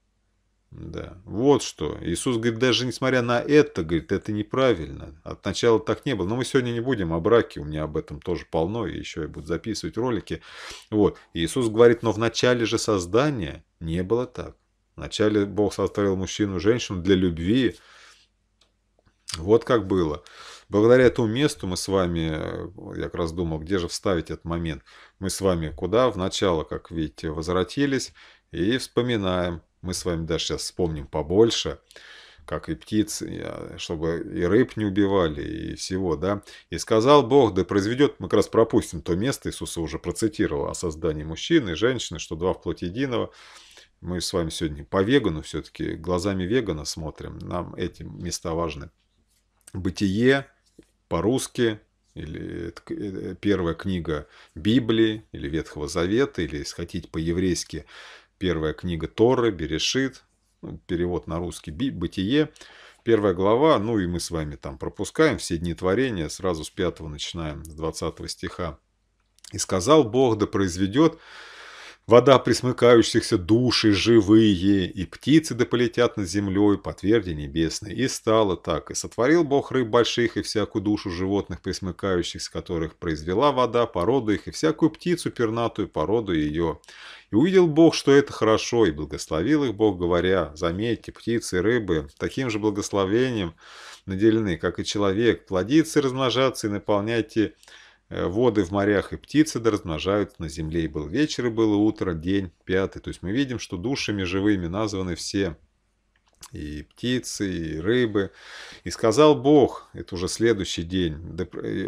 Да, вот что. Иисус говорит, даже несмотря на это, говорит, это неправильно. От начала так не было. Но мы сегодня не будем о браке, у меня об этом тоже полно, и еще я буду записывать ролики. Вот. Иисус говорит, но в начале же создания не было так. Вначале Бог сотворил мужчину и женщину для любви. Вот как было. Благодаря этому месту мы с вами, э, я как раз думал, где же вставить этот момент. Мы с вами куда? В начало, как видите, возвратились и вспоминаем мы с вами даже сейчас вспомним побольше, как и птиц, а, чтобы и рыб не убивали, и всего, да. И сказал Бог, да произведет, мы как раз пропустим то место, Иисуса уже процитировал о создании мужчины и женщины, что два в плоти единого. Мы с вами сегодня по вегану все-таки, глазами вегана смотрим, нам эти места важны. Бытие по-русски, или э, э, первая книга Библии, или Ветхого Завета, или, если хотите, по-еврейски, первая книга Торы, Берешит, ну, перевод на русский «Бытие», первая глава, ну и мы с вами там пропускаем все дни творения, сразу с 5 начинаем, с 20 стиха. «И сказал Бог, да произведет Вода присмыкающихся души живые, и птицы да полетят над землей по тверди небесной. И стало так, и сотворил Бог рыб больших и всякую душу животных присмыкающихся, которых произвела вода, породу их, и всякую птицу пернатую, породу ее. И увидел Бог, что это хорошо, и благословил их Бог, говоря, заметьте, птицы, рыбы, таким же благословением наделены, как и человек, плодиться и размножаться, и наполняйте Э, воды в морях и птицы да размножаются на земле. И был вечер, и было утро, день пятый. То есть мы видим, что душами живыми названы все и птицы, и рыбы. И сказал Бог, это уже следующий день,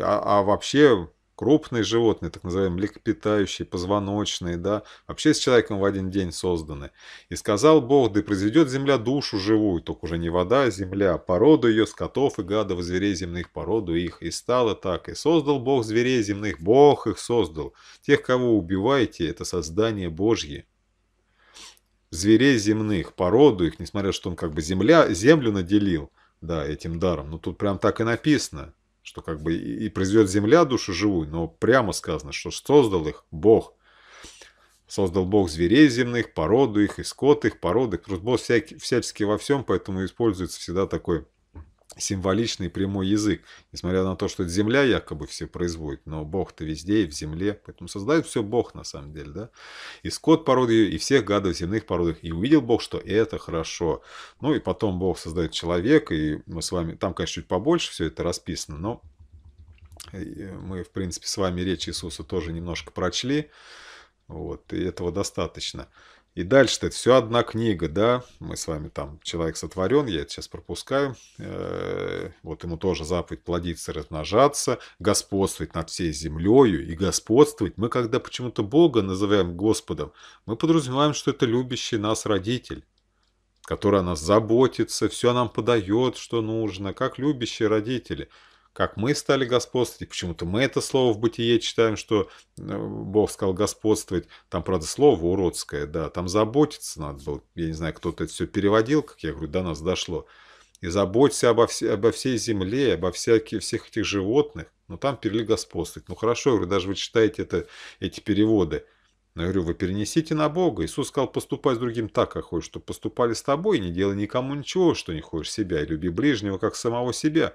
а, а вообще крупные животные, так называемые млекопитающие, позвоночные, да, вообще с человеком в один день созданы. И сказал Бог, да и произведет земля душу живую, только уже не вода, а земля, а породу ее, скотов и гадов, зверей земных, породу их. И стало так, и создал Бог зверей земных, Бог их создал. Тех, кого убиваете, это создание Божье зверей земных, породу их, несмотря что он как бы земля, землю наделил, да, этим даром. Но ну, тут прям так и написано что как бы и произведет земля душу живую, но прямо сказано, что создал их Бог. Создал Бог зверей земных, породу их, и скот их, породы. Бог всякий, всячески во всем, поэтому используется всегда такой символичный прямой язык, несмотря на то, что земля якобы все производит, но Бог-то везде и в земле, поэтому создает все Бог на самом деле, да, и скот породию, и всех гадов земных породах, и увидел Бог, что это хорошо, ну и потом Бог создает человека, и мы с вами, там, конечно, чуть побольше все это расписано, но э, мы, в принципе, с вами речь Иисуса тоже немножко прочли, вот, и этого достаточно. И дальше это все одна книга, да, мы с вами там «Человек сотворен», я это сейчас пропускаю, э, вот ему тоже заповедь плодиться, размножаться, господствовать над всей землею и господствовать. Мы, когда почему-то Бога называем Господом, мы подразумеваем, что это любящий нас родитель, который о нас заботится, все нам подает, что нужно, как любящие родители – как мы стали господствовать. Почему-то мы это слово в бытие читаем, что э, Бог сказал господствовать. Там, правда, слово уродское, да, там заботиться надо было. Я не знаю, кто-то это все переводил, как я говорю, до нас дошло. И заботься обо, все, обо всей земле, обо всяких, всех этих животных. Но там перевели господствовать. Ну хорошо, я говорю, даже вы читаете это, эти переводы. Но я говорю, вы перенесите на Бога. Иисус сказал, поступай с другим так, как хочешь, чтобы поступали с тобой, не делай никому ничего, что не хочешь себя, и люби ближнего, как самого себя.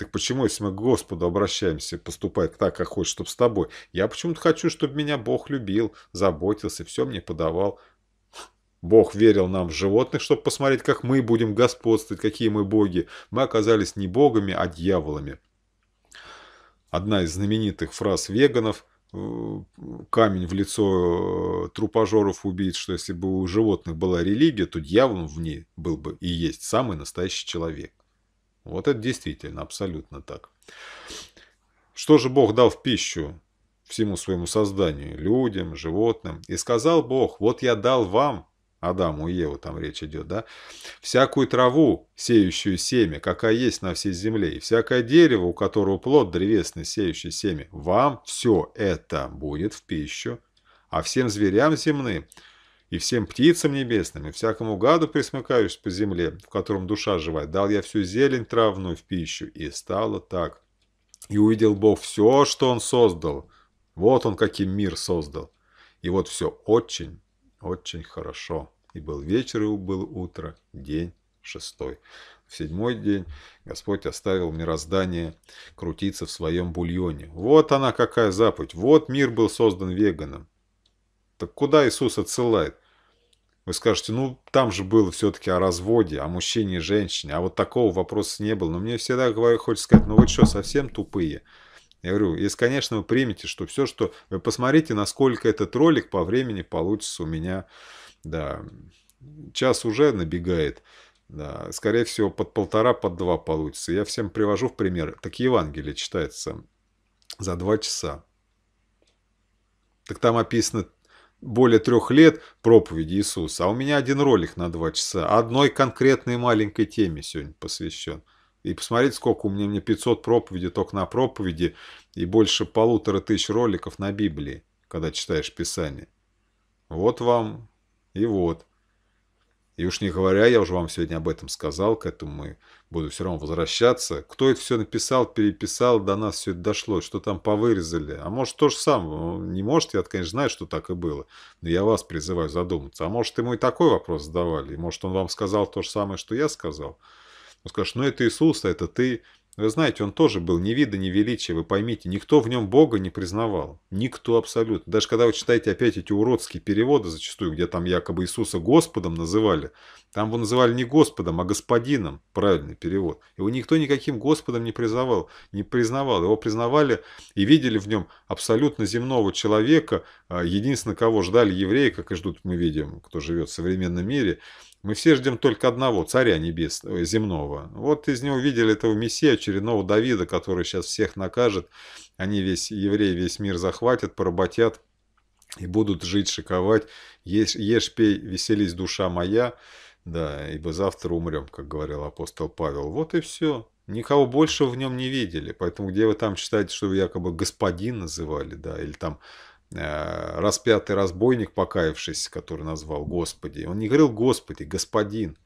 Так почему, если мы к Господу обращаемся, поступает так, как хочет, чтобы с тобой? Я почему-то хочу, чтобы меня Бог любил, заботился, все мне подавал. Бог верил нам в животных, чтобы посмотреть, как мы будем господствовать, какие мы боги. Мы оказались не богами, а дьяволами. Одна из знаменитых фраз веганов э, камень в лицо э, трупожоров убийц, что если бы у животных была религия, то дьявол в ней был бы и есть самый настоящий человек. Вот это действительно абсолютно так. Что же Бог дал в пищу всему своему созданию, людям, животным? И сказал Бог, вот я дал вам, Адаму и Еву там речь идет, да, всякую траву, сеющую семя, какая есть на всей земле, и всякое дерево, у которого плод древесный, сеющий семя, вам все это будет в пищу, а всем зверям земным – и всем птицам небесным, и всякому гаду присмыкаюсь по земле, в котором душа жива, дал я всю зелень травную в пищу, и стало так. И увидел Бог все, что Он создал. Вот Он каким мир создал. И вот все очень, очень хорошо. И был вечер, и было утро, день шестой. В седьмой день Господь оставил мироздание крутиться в своем бульоне. Вот она какая заповедь, вот мир был создан веганом. Так куда Иисус отсылает? Вы скажете, ну там же было все-таки о разводе, о мужчине и женщине, а вот такого вопроса не было. Но мне всегда говорю, хочется сказать, ну вы что, совсем тупые? Я говорю, если, конечно, вы примете, что все, что... Вы посмотрите, насколько этот ролик по времени получится у меня, да, час уже набегает. Да, скорее всего, под полтора, под два получится. Я всем привожу в пример. Так Евангелие читается за два часа. Так там описано более трех лет проповеди Иисуса, а у меня один ролик на два часа, одной конкретной маленькой теме сегодня посвящен. И посмотрите, сколько у меня, мне 500 проповедей только на проповеди и больше полутора тысяч роликов на Библии, когда читаешь Писание. Вот вам и вот. И уж не говоря, я уже вам сегодня об этом сказал, к этому мы буду все равно возвращаться. Кто это все написал, переписал, до нас все это дошло, что там повырезали. А может, то же самое. Ну, не может, я, конечно, знаю, что так и было. Но я вас призываю задуматься. А может, ему и такой вопрос задавали. может, он вам сказал то же самое, что я сказал. Он скажет, ну это Иисус, а это ты. Вы знаете, он тоже был ни вида, ни величия, вы поймите, никто в нем Бога не признавал. Никто абсолютно. Даже когда вы читаете опять эти уродские переводы, зачастую, где там якобы Иисуса Господом называли, там его называли не Господом, а Господином, правильный перевод. Его никто никаким Господом не признавал, не признавал. Его признавали и видели в нем абсолютно земного человека. А, единственное, кого ждали евреи, как и ждут, мы видим, кто живет в современном мире. Мы все ждем только одного, царя небесного, э, земного. Вот из него видели этого мессия, очередного Давида, который сейчас всех накажет. Они весь, евреи, весь мир захватят, поработят и будут жить, шиковать. Ешь, ешь пей, веселись, душа моя. Да, ибо завтра умрем, как говорил апостол Павел. Вот и все. Никого больше в нем не видели. Поэтому где вы там считаете, что вы якобы господин называли, да, или там э, распятый разбойник, покаявшись, который назвал Господи. Он не говорил Господи, господин.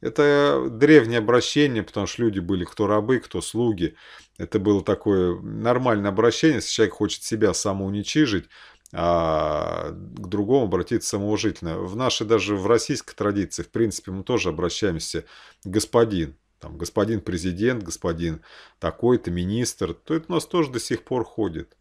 Это древнее обращение, потому что люди были кто рабы, кто слуги. Это было такое нормальное обращение. Если человек хочет себя самоуничижить, а к другому обратиться самоуважительно. В нашей даже в российской традиции, в принципе, мы тоже обращаемся господин, там, господин президент, господин такой-то, министр, то это у нас тоже до сих пор ходит.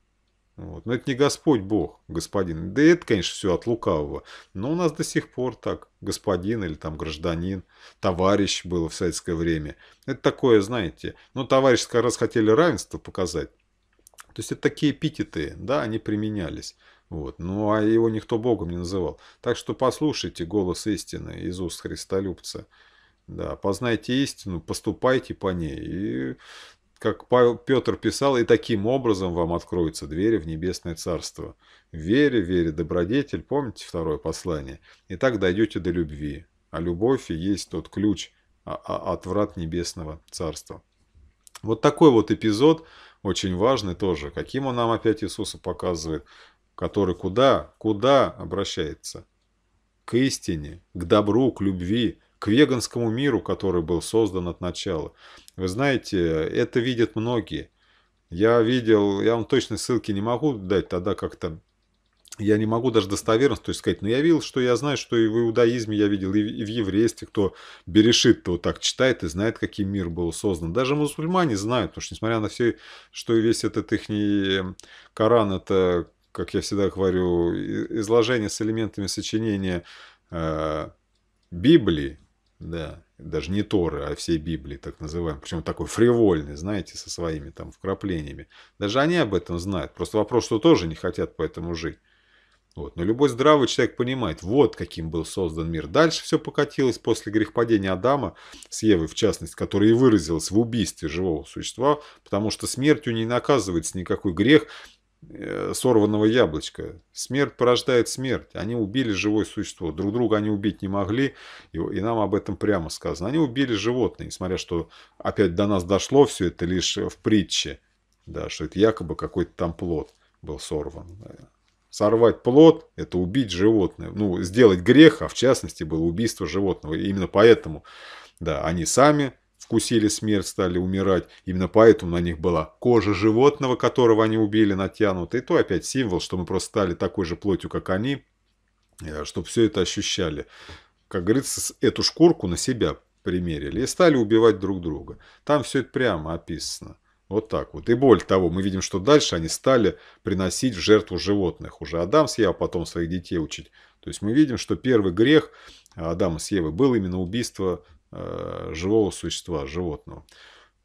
Вот. Но это не Господь Бог, господин. Да это, конечно, все от лукавого. Но у нас до сих пор так. Господин или там гражданин, товарищ было в советское время. Это такое, знаете, ну, товарищ как раз хотели равенство показать. То есть это такие эпитеты, да, они применялись. Вот. Ну, а его никто Богом не называл. Так что послушайте голос истины из уст Христолюбца. Да, познайте истину, поступайте по ней. И, как Павел, Петр писал, и таким образом вам откроются двери в небесное царство. Вере, вере, добродетель, помните второе послание? И так дойдете до любви. А любовь и есть тот ключ от врат небесного царства. Вот такой вот эпизод, очень важный тоже. Каким он нам опять Иисуса показывает? который куда, куда обращается? К истине, к добру, к любви, к веганскому миру, который был создан от начала. Вы знаете, это видят многие. Я видел, я вам точно ссылки не могу дать, тогда как-то я не могу даже достоверно то есть, сказать, но я видел, что я знаю, что и в иудаизме я видел, и в еврействе, кто берешит, то вот так читает и знает, каким мир был создан. Даже мусульмане знают, потому что несмотря на все, что весь этот их Коран, это как я всегда говорю, изложение с элементами сочинения э, Библии, да, даже не Торы, а всей Библии, так называемой, причем такой фривольный, знаете, со своими там вкраплениями. Даже они об этом знают. Просто вопрос, что тоже не хотят поэтому жить. Вот. Но любой здравый человек понимает, вот каким был создан мир. Дальше все покатилось после грехопадения Адама с Евой, в частности, которое и выразилось в убийстве живого существа, потому что смертью не наказывается никакой грех, Э, сорванного яблочка. Смерть порождает смерть. Они убили живое существо. Друг друга они убить не могли, и, и нам об этом прямо сказано. Они убили животное, несмотря что опять до нас дошло все это лишь в притче, да, что это якобы какой-то там плод был сорван. Сорвать плод – это убить животное. Ну, сделать грех, а в частности было убийство животного. И именно поэтому, да, они сами – вкусили смерть, стали умирать. Именно поэтому на них была кожа животного, которого они убили, натянута. И то опять символ, что мы просто стали такой же плотью, как они, э, чтобы все это ощущали. Как говорится, эту шкурку на себя примерили и стали убивать друг друга. Там все это прямо описано. Вот так вот. И более того, мы видим, что дальше они стали приносить в жертву животных. Уже Адам с Евой, потом своих детей учить. То есть мы видим, что первый грех э, Адама с Евой был именно убийство э, живого существа, животного.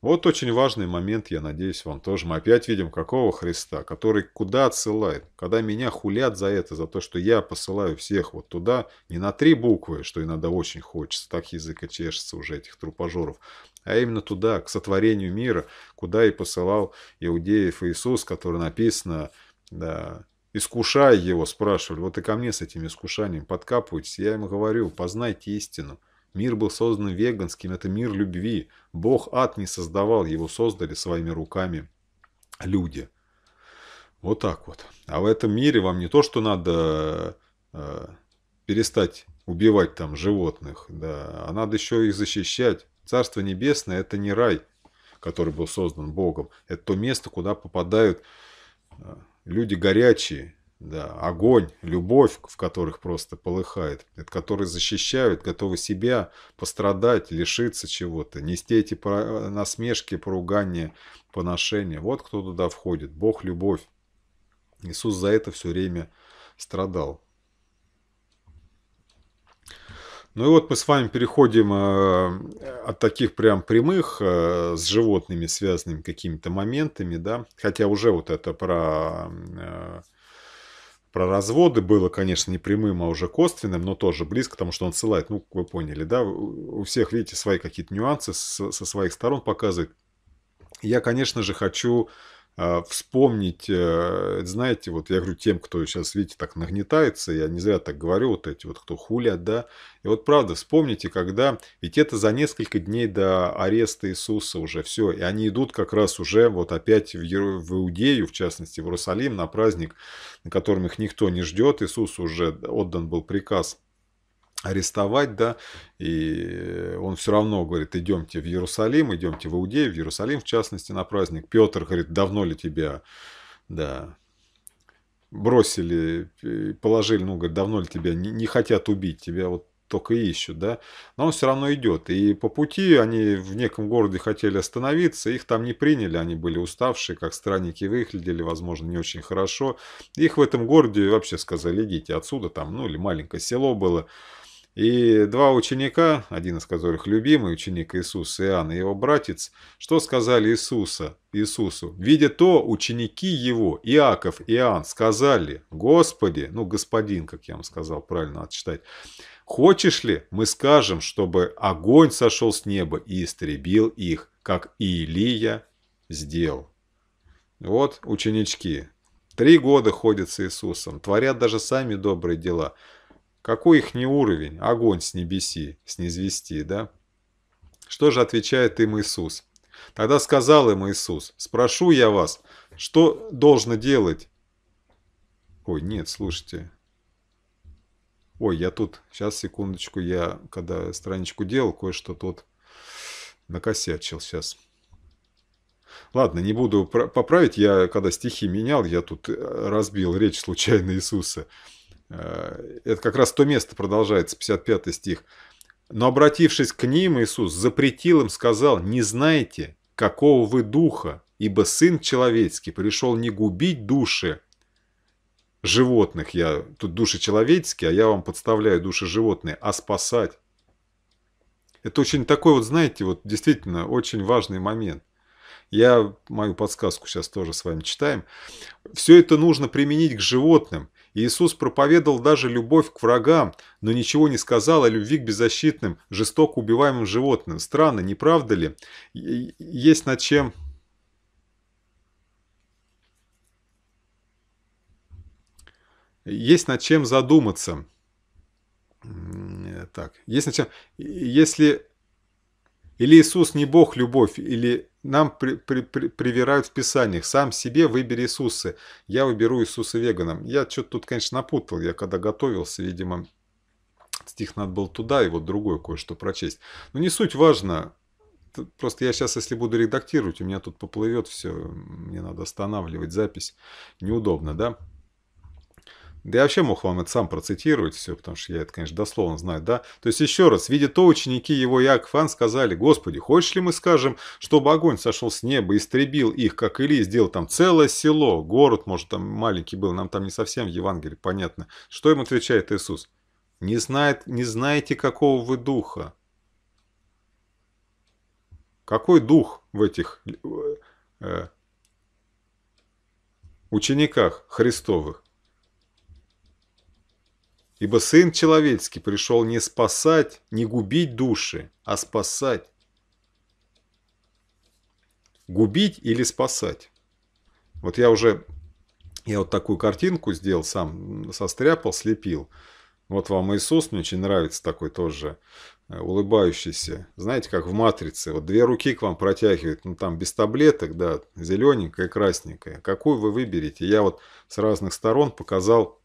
Вот очень важный момент, я надеюсь, вам тоже. Мы опять видим, какого Христа, который куда отсылает. Когда меня хулят за это, за то, что я посылаю всех вот туда, не на три буквы, что иногда очень хочется, так язык чешется уже этих трупожоров, а именно туда, к сотворению мира, куда и посылал иудеев Иисус, который написано, да, искушая его, спрашивали, вот и ко мне с этим искушанием подкапывайтесь, я им говорю, познайте истину. Мир был создан веганским, это мир любви. Бог ад не создавал, его создали своими руками люди. Вот так вот. А в этом мире вам не то, что надо э, перестать убивать там животных, да, а надо еще их защищать. Царство Небесное – это не рай, который был создан Богом. Это то место, куда попадают э, люди горячие, да, огонь, любовь, в которых просто полыхает, от которой защищают, готовы себя пострадать, лишиться чего-то, нести эти насмешки, поругания, поношения. Вот кто туда входит. Бог – любовь. Иисус за это все время страдал. Ну и вот мы с вами переходим э, от таких прям прямых э, с животными связанными какими-то моментами, да, хотя уже вот это про э, про разводы было, конечно, не прямым, а уже косвенным, но тоже близко, потому что он ссылает, ну, вы поняли, да, у всех, видите, свои какие-то нюансы со, со своих сторон показывает. Я, конечно же, хочу а, вспомнить, э, знаете, вот я говорю тем, кто сейчас, видите, так нагнетается, я не зря так говорю, вот эти вот, кто хулят, да, и вот правда, вспомните, когда, ведь это за несколько дней до ареста Иисуса уже все, и они идут как раз уже вот опять в, Ер... в Иудею, в частности, в Иерусалим на праздник, на котором их никто не ждет, Иисус уже отдан был приказ арестовать, да, и он все равно говорит, идемте в Иерусалим, идемте в Иудею, в Иерусалим, в частности, на праздник. Петр говорит, давно ли тебя, да, бросили, э, положили, ну, говорит, давно ли тебя, не, не хотят убить, тебя вот только ищут, да, но он все равно идет. И по пути они в неком городе хотели остановиться, их там не приняли, они были уставшие, как странники выглядели, возможно, не очень хорошо. Их в этом городе вообще сказали, идите отсюда, там, ну, или маленькое село было, и два ученика, один из которых любимый ученик Иисуса Иоанн и его братец, что сказали Иисуса, Иисусу? Видя то, ученики его, Иаков и Иоанн, сказали, Господи, ну господин, как я вам сказал, правильно отчитать, хочешь ли, мы скажем, чтобы огонь сошел с неба и истребил их, как и Илия сделал. Вот ученички. Три года ходят с Иисусом, творят даже сами добрые дела – какой их не уровень? Огонь с небеси, с низвести, да? Что же отвечает им Иисус? Тогда сказал им Иисус, спрошу я вас, что должно делать? Ой, нет, слушайте. Ой, я тут, сейчас, секундочку, я когда страничку делал, кое-что тут накосячил сейчас. Ладно, не буду поправить, я когда стихи менял, я тут э, разбил речь случайно Иисуса. Э, это как раз то место продолжается, 55 стих. «Но обратившись к ним, Иисус запретил им, сказал, не знаете, какого вы духа, ибо Сын Человеческий пришел не губить души животных, я тут души человеческие, а я вам подставляю души животные, а спасать». Это очень такой вот, знаете, вот действительно очень важный момент. Я мою подсказку сейчас тоже с вами читаем. Все это нужно применить к животным. Иисус проповедовал даже любовь к врагам, но ничего не сказал о любви к беззащитным, жестоко убиваемым животным. Странно, не правда ли? Есть над чем... Есть над чем задуматься. Так, есть над чем... Если... Или Иисус не Бог любовь, или нам при, при, при, привирают в писаниях. Сам себе выбери Иисуса. Я выберу Иисуса веганом. Я что-то тут, конечно, напутал. Я когда готовился, видимо, стих надо было туда и вот другое кое-что прочесть. Но не суть важно. Просто я сейчас, если буду редактировать, у меня тут поплывет все, мне надо останавливать запись. Неудобно, да? Да я вообще мог вам это сам процитировать все, потому что я это, конечно, дословно знаю, да? То есть, еще раз, видя то, ученики его Яков Ан сказали, «Господи, хочешь ли мы скажем, чтобы огонь сошел с неба, истребил их, как Или сделал там целое село, город, может, там маленький был, нам там не совсем в Евангелии понятно». Что им отвечает Иисус? «Не, знает, не знаете, какого вы духа». Какой дух в этих э, э учениках Христовых? Ибо Сын Человеческий пришел не спасать, не губить души, а спасать. Губить или спасать? Вот я уже, я вот такую картинку сделал, сам состряпал, слепил. Вот вам Иисус, мне очень нравится такой тоже э, улыбающийся. Знаете, как в «Матрице», вот две руки к вам протягивает, ну там без таблеток, да, зелененькая и красненькая. Какую вы выберете? Я вот с разных сторон показал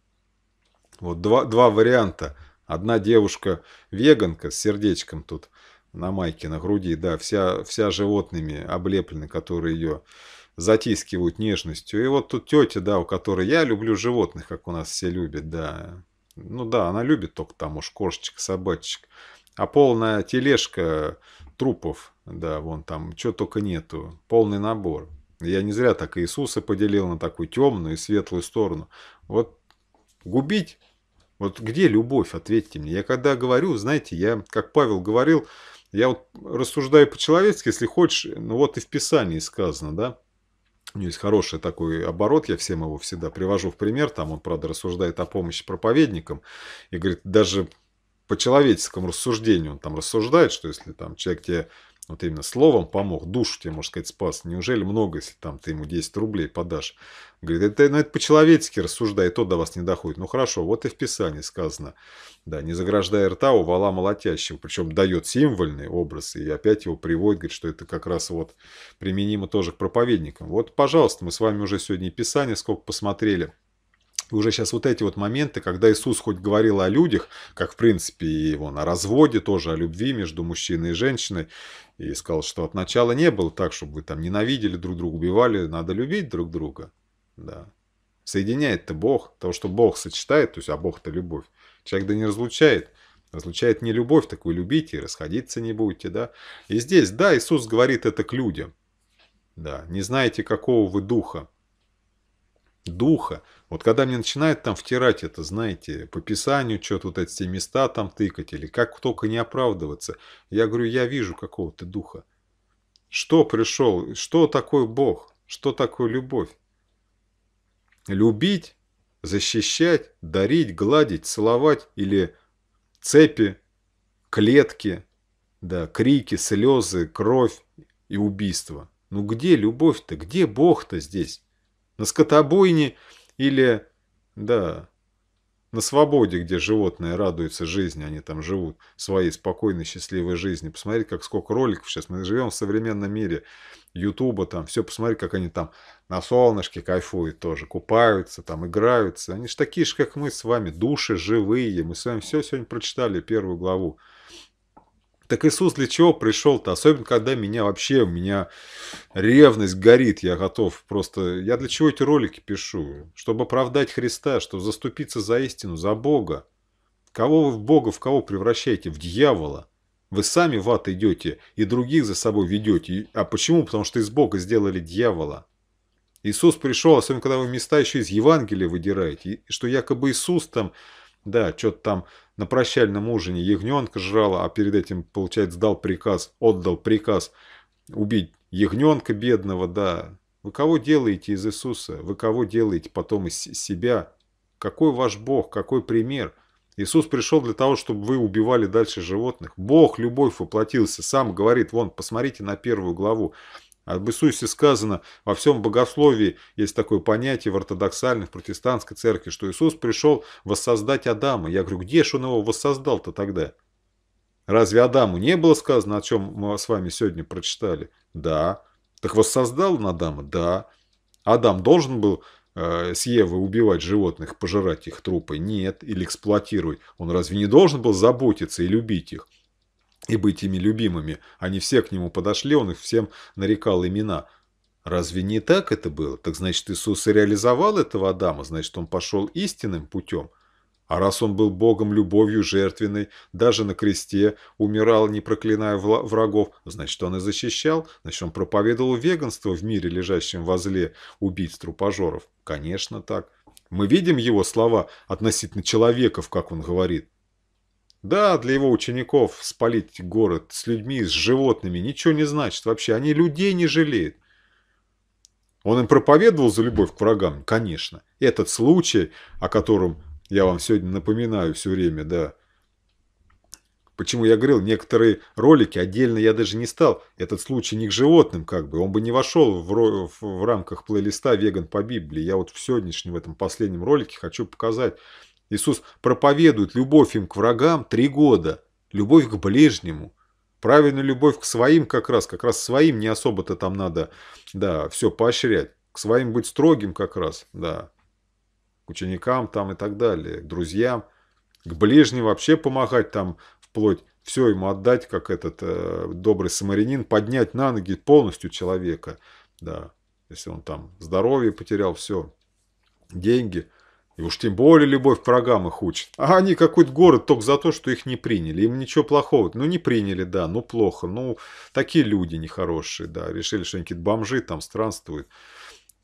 вот два, два варианта. Одна девушка веганка с сердечком тут на майке, на груди, да, вся, вся животными облеплены которые ее затискивают нежностью. И вот тут тетя, да, у которой я люблю животных, как у нас все любят, да. Ну да, она любит только там уж кошечек, собачек. А полная тележка трупов, да, вон там, что только нету, полный набор. Я не зря так Иисуса поделил на такую темную и светлую сторону. Вот Губить? Вот где любовь, ответьте мне. Я когда говорю, знаете, я, как Павел говорил, я вот рассуждаю по-человечески, если хочешь, ну вот и в Писании сказано, да? У него есть хороший такой оборот, я всем его всегда привожу в пример, там он, правда, рассуждает о помощи проповедникам, и говорит, даже по человеческому рассуждению он там рассуждает, что если там человек тебе вот именно словом помог, душу тебе, можно сказать, спас. Неужели много, если там ты ему 10 рублей подашь? Говорит, это, ну, это по-человечески рассуждает то до вас не доходит. Ну хорошо, вот и в Писании сказано, да, не заграждая рта у вала молотящего. Причем дает символьный образ и опять его приводит, говорит, что это как раз вот применимо тоже к проповедникам. Вот, пожалуйста, мы с вами уже сегодня Писание сколько посмотрели. И уже сейчас вот эти вот моменты, когда Иисус хоть говорил о людях, как в принципе и его на разводе тоже, о любви между мужчиной и женщиной, и сказал, что от начала не было так, чтобы вы там ненавидели друг друга, убивали, надо любить друг друга. Да. Соединяет-то Бог, того, что Бог сочетает, то есть, а Бог-то любовь. Человек да не разлучает, разлучает не любовь, так вы любите и расходиться не будете, да. И здесь, да, Иисус говорит это к людям. Да, не знаете, какого вы духа, духа. Вот когда мне начинают там втирать это, знаете, по писанию, что-то вот эти места там тыкать, или как только не оправдываться, я говорю, я вижу какого-то духа. Что пришел, что такое Бог, что такое любовь? Любить, защищать, дарить, гладить, целовать или цепи, клетки, да, крики, слезы, кровь и убийство. Ну где любовь-то, где Бог-то здесь? На скотобойне или... да... На свободе, где животные радуются жизни, они там живут своей спокойной, счастливой жизни. Посмотрите, как сколько роликов сейчас. Мы живем в современном мире Ютуба, там все, Посмотрите, как они там на солнышке кайфуют тоже, купаются, там играются. Они же такие же, как мы с вами, души живые. Мы с вами все сегодня прочитали, первую главу так Иисус для чего пришел-то? Особенно, когда меня вообще, у меня ревность горит, я готов просто... Я для чего эти ролики пишу? Чтобы оправдать Христа, чтобы заступиться за истину, за Бога. Кого вы в Бога, в кого превращаете? В дьявола. Вы сами в ад идете и других за собой ведете. А почему? Потому что из Бога сделали дьявола. Иисус пришел, особенно когда вы места еще из Евангелия выдираете, что якобы Иисус там, да, что-то там на прощальном ужине ягненка жрала, а перед этим, получается, дал приказ, отдал приказ убить ягненка бедного, да. Вы кого делаете из Иисуса? Вы кого делаете потом из себя? Какой ваш Бог? Какой пример? Иисус пришел для того, чтобы вы убивали дальше животных. Бог, любовь воплотился, сам говорит, вон, посмотрите на первую главу. Об Иисусе сказано во всем богословии, есть такое понятие в ортодоксальной, в протестантской церкви, что Иисус пришел воссоздать Адама. Я говорю, где же он его воссоздал-то тогда? Разве Адаму не было сказано, о чем мы с вами сегодня прочитали? Да. Так воссоздал он Адама? Да. Адам должен был э, с Евой убивать животных, пожирать их трупы? Нет. Или эксплуатировать? Он разве не должен был заботиться и любить их? и быть ими любимыми. Они все к нему подошли, он их всем нарекал имена. Разве не так это было? Так значит, Иисус и реализовал этого Адама, значит, он пошел истинным путем. А раз он был Богом любовью жертвенной, даже на кресте умирал, не проклиная врагов, значит, он и защищал, значит, он проповедовал веганство в мире, лежащем возле убийц трупожоров. Конечно, так. Мы видим его слова относительно человеков, как он говорит. Да, для его учеников спалить город с людьми, с животными ничего не значит вообще. Они людей не жалеют. Он им проповедовал за любовь к врагам? Конечно. Этот случай, о котором я вам сегодня напоминаю все время, да. Почему я говорил, некоторые ролики отдельно я даже не стал. Этот случай не к животным как бы. Он бы не вошел в, в, в рамках плейлиста «Веган по Библии». Я вот в сегодняшнем, в этом последнем ролике хочу показать Иисус проповедует любовь им к врагам три года, любовь к ближнему. Правильную любовь к своим как раз, как раз своим не особо-то там надо, да, все поощрять. К своим быть строгим как раз, да, к ученикам там и так далее, к друзьям. К ближним вообще помогать там вплоть, все ему отдать, как этот э, добрый самарянин, поднять на ноги полностью человека, да, если он там здоровье потерял, все, деньги – и уж тем более любовь к врагам их учит. А они какой-то город только за то, что их не приняли. Им ничего плохого. Ну, не приняли, да, ну, плохо. Ну, такие люди нехорошие, да. Решили, что они какие-то бомжи там странствуют.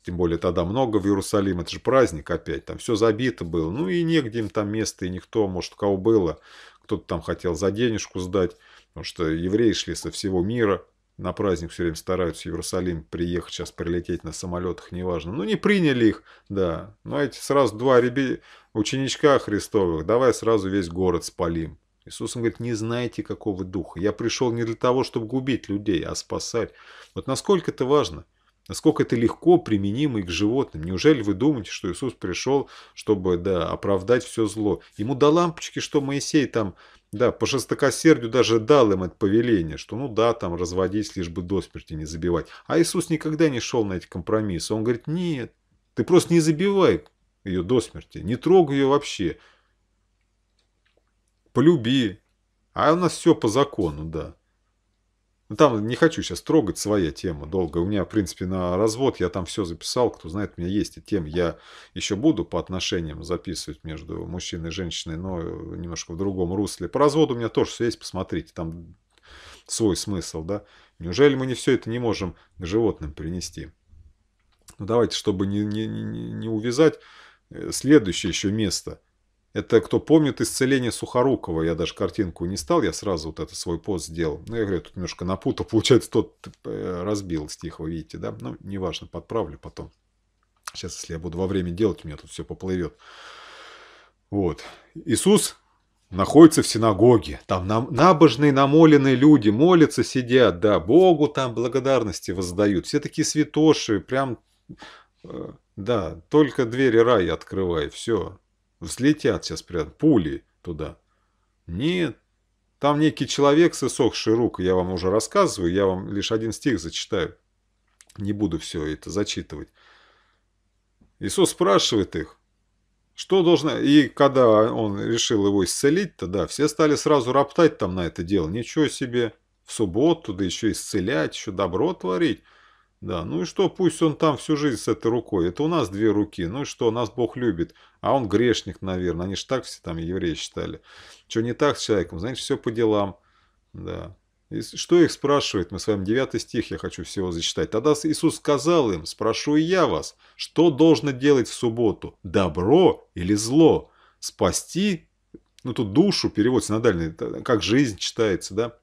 Тем более тогда много в Иерусалим. Это же праздник опять. Там все забито было. Ну, и негде им там место. И никто, может, у кого было. Кто-то там хотел за денежку сдать. Потому что евреи шли со всего мира на праздник все время стараются в Иерусалим приехать, сейчас прилететь на самолетах, неважно. Ну, не приняли их, да. Но ну, а эти сразу два реби... ученичка Христовых, давай сразу весь город спалим. Иисус говорит, не знаете, какого духа. Я пришел не для того, чтобы губить людей, а спасать. Вот насколько это важно, насколько это легко применимо и к животным. Неужели вы думаете, что Иисус пришел, чтобы да, оправдать все зло? Ему до лампочки, что Моисей там да, по шестокосердию даже дал им это повеление, что ну да, там разводить, лишь бы до смерти не забивать. А Иисус никогда не шел на эти компромиссы. Он говорит, нет, ты просто не забивай ее до смерти, не трогай ее вообще. Полюби. А у нас все по закону, да. Ну, там не хочу сейчас трогать своя тема долго. У меня, в принципе, на развод я там все записал. Кто знает, у меня есть и тем. Я еще буду по отношениям записывать между мужчиной и женщиной, но э, немножко в другом русле. По разводу у меня тоже все есть, посмотрите. Там свой смысл, да. Неужели мы не все это не можем к животным принести? Ну, давайте, чтобы не, не, не увязать, э, следующее еще место – это кто помнит исцеление Сухорукова, я даже картинку не стал, я сразу вот этот свой пост сделал. Ну, я говорю, тут немножко напутал, получается, тот э, разбил стих, вы видите, да? Ну, неважно, подправлю потом. Сейчас, если я буду во время делать, у меня тут все поплывет. Вот. Иисус находится в синагоге. Там набожные, намоленные люди молятся, сидят, да, Богу там благодарности воздают. Все такие святоши, прям, э, да, только двери рая открывай, все. Взлетят сейчас прям пули туда. Нет. Там некий человек с иссохшей рукой, я вам уже рассказываю, я вам лишь один стих зачитаю. Не буду все это зачитывать. Иисус спрашивает их, что должно... И когда он решил его исцелить тогда все стали сразу роптать там на это дело. Ничего себе, в субботу, да еще исцелять, еще добро творить. Да, ну и что, пусть он там всю жизнь с этой рукой. Это у нас две руки. Ну и что, нас Бог любит. А он грешник, наверное. Они же так все там евреи считали. Что не так с человеком, значит, все по делам. Да. И что их спрашивает? Мы с вами 9 стих я хочу всего зачитать. Тогда Иисус сказал им, спрошу я вас, что должно делать в субботу? Добро или зло? Спасти? Ну тут душу переводится на дальний, как жизнь читается, да?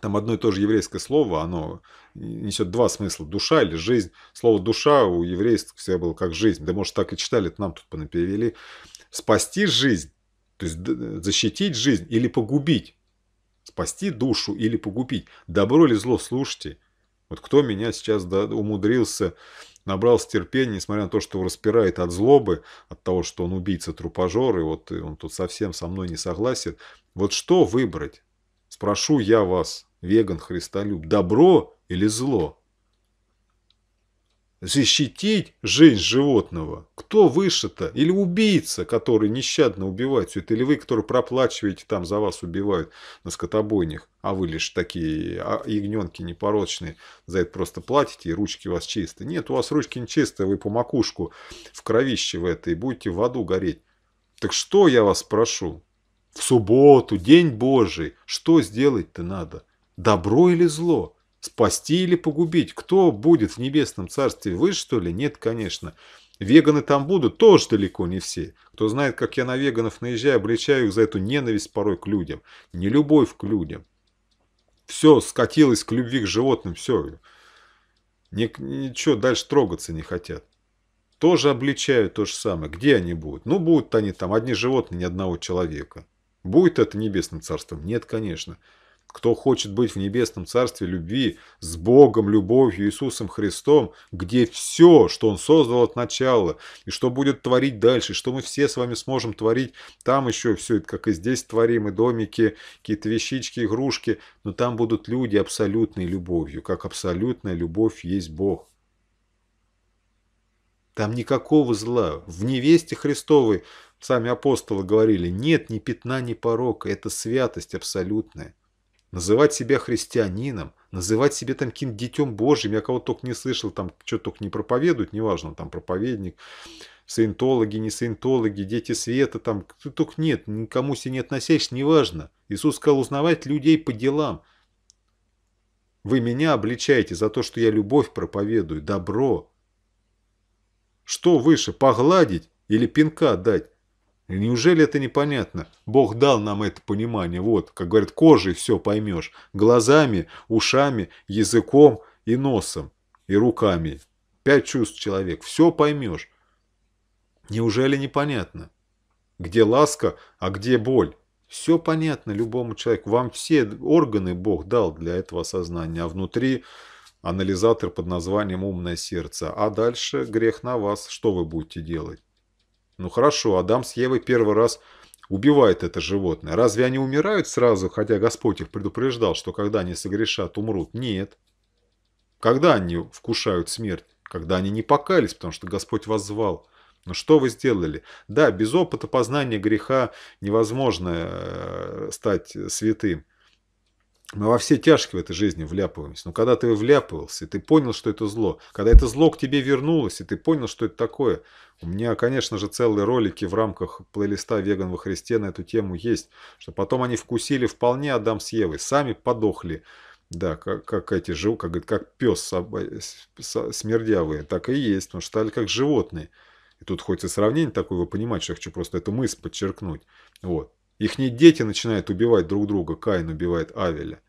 Там одно и то же еврейское слово, оно несет два смысла. Душа или жизнь. Слово душа у евреев всегда было как жизнь. Да, может, так и читали, это нам тут понаперевели. Спасти жизнь, то есть защитить жизнь или погубить. Спасти душу или погубить. Добро или зло, слушайте. Вот кто меня сейчас умудрился, набрался терпения, несмотря на то, что его распирает от злобы, от того, что он убийца-трупажер, и вот он тут совсем со мной не согласен. Вот что выбрать? Спрошу я вас, веган Христолюб, добро или зло? Защитить жизнь животного? Кто выше-то? Или убийца, который нещадно убивает все это? Или вы, которые проплачиваете, там за вас убивают на скотобойнях, а вы лишь такие а, ягненки непорочные, за это просто платите, и ручки у вас чистые. Нет, у вас ручки не чистые, вы по макушку в кровище в этой, будете в аду гореть. Так что я вас прошу? В субботу, день Божий, что сделать-то надо? Добро или зло? Спасти или погубить? Кто будет в небесном царстве? Вы, что ли? Нет, конечно. Веганы там будут тоже далеко не все. Кто знает, как я на веганов наезжаю, обличаю их за эту ненависть порой к людям. не любовь к людям. Все скатилось к любви к животным, все. Ничего, дальше трогаться не хотят. Тоже обличают то же самое. Где они будут? Ну, будут они там одни животные, ни одного человека. Будет это небесным царством? Нет, конечно. Кто хочет быть в небесном царстве любви, с Богом, любовью, Иисусом Христом, где все, что Он создал от начала, и что будет творить дальше, что мы все с вами сможем творить, там еще все как и здесь творим, и домики, какие-то вещички, игрушки, но там будут люди абсолютной любовью, как абсолютная любовь есть Бог. Там никакого зла. В невесте Христовой, сами апостолы говорили, нет ни пятна, ни порока. Это святость абсолютная. Называть себя христианином, называть себя там каким-то детем Божьим, я кого только не слышал, там что только не проповедуют, неважно, там проповедник, саентологи, не саентологи, дети света, там, кто только нет, никому себе не относясь, неважно. Иисус сказал узнавать людей по делам. Вы меня обличаете за то, что я любовь проповедую, добро. Что выше, погладить или пинка дать? Неужели это непонятно? Бог дал нам это понимание. Вот, как говорят, кожей все поймешь. Глазами, ушами, языком и носом, и руками. Пять чувств человек. Все поймешь. Неужели непонятно? Где ласка, а где боль? Все понятно любому человеку. Вам все органы Бог дал для этого сознания. А внутри анализатор под названием «Умное сердце». А дальше грех на вас. Что вы будете делать? Ну хорошо, Адам с Евой первый раз убивает это животное. Разве они умирают сразу, хотя Господь их предупреждал, что когда они согрешат, умрут? Нет. Когда они вкушают смерть? Когда они не покаялись, потому что Господь вас звал. Но ну, что вы сделали? Да, без опыта познания греха невозможно э, стать святым. Мы во все тяжкие в этой жизни вляпываемся. Но когда ты вляпывался, ты понял, что это зло. Когда это зло к тебе вернулось, и ты понял, что это такое. У меня, конечно же, целые ролики в рамках плейлиста «Веган во Христе» на эту тему есть. Что потом они вкусили вполне Адам с Евой. Сами подохли. Да, как, как эти живут, как, как пес смердявые, так и есть, потому что стали как животные. И тут хоть и сравнение такое, вы понимаете, что я хочу просто эту мысль подчеркнуть. Вот. Ихние дети начинают убивать друг друга, Каин убивает Авеля.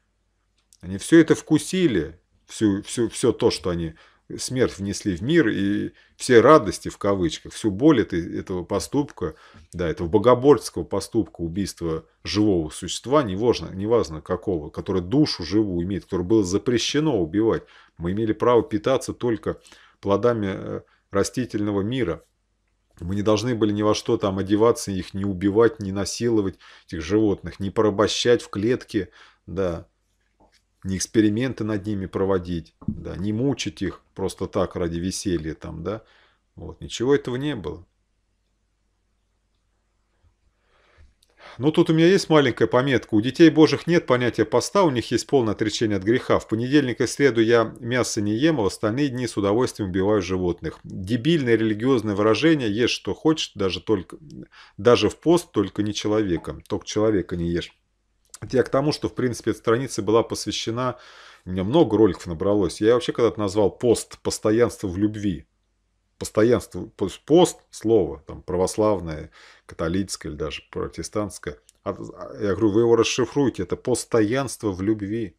Они все это вкусили, всю, всю, все то, что они смерть внесли в мир, и все радости, в кавычках, всю боль этой, этого поступка, да, этого богоборческого поступка, убийства живого существа, неважно, неважно какого, который душу живую имеет, который было запрещено убивать. Мы имели право питаться только плодами э, растительного мира – мы не должны были ни во что там одеваться, их не убивать, не насиловать, этих животных, не порабощать в клетке, да, не эксперименты над ними проводить, да, не мучить их просто так ради веселья там, да. Вот, ничего этого не было. Ну тут у меня есть маленькая пометка. У детей божьих нет понятия поста, у них есть полное отречение от греха. В понедельник и среду я мясо не ем, а в остальные дни с удовольствием убиваю животных. Дебильное религиозное выражение «ешь что хочешь, даже, только, даже в пост, только не человека, Только человека не ешь. Это я к тому, что в принципе эта страница была посвящена... У меня много роликов набралось. Я вообще когда-то назвал пост «Постоянство в любви». Постоянство, пост, слово, там, православное, католическое или даже протестантское. А, а, я говорю, вы его расшифруйте, это постоянство в любви.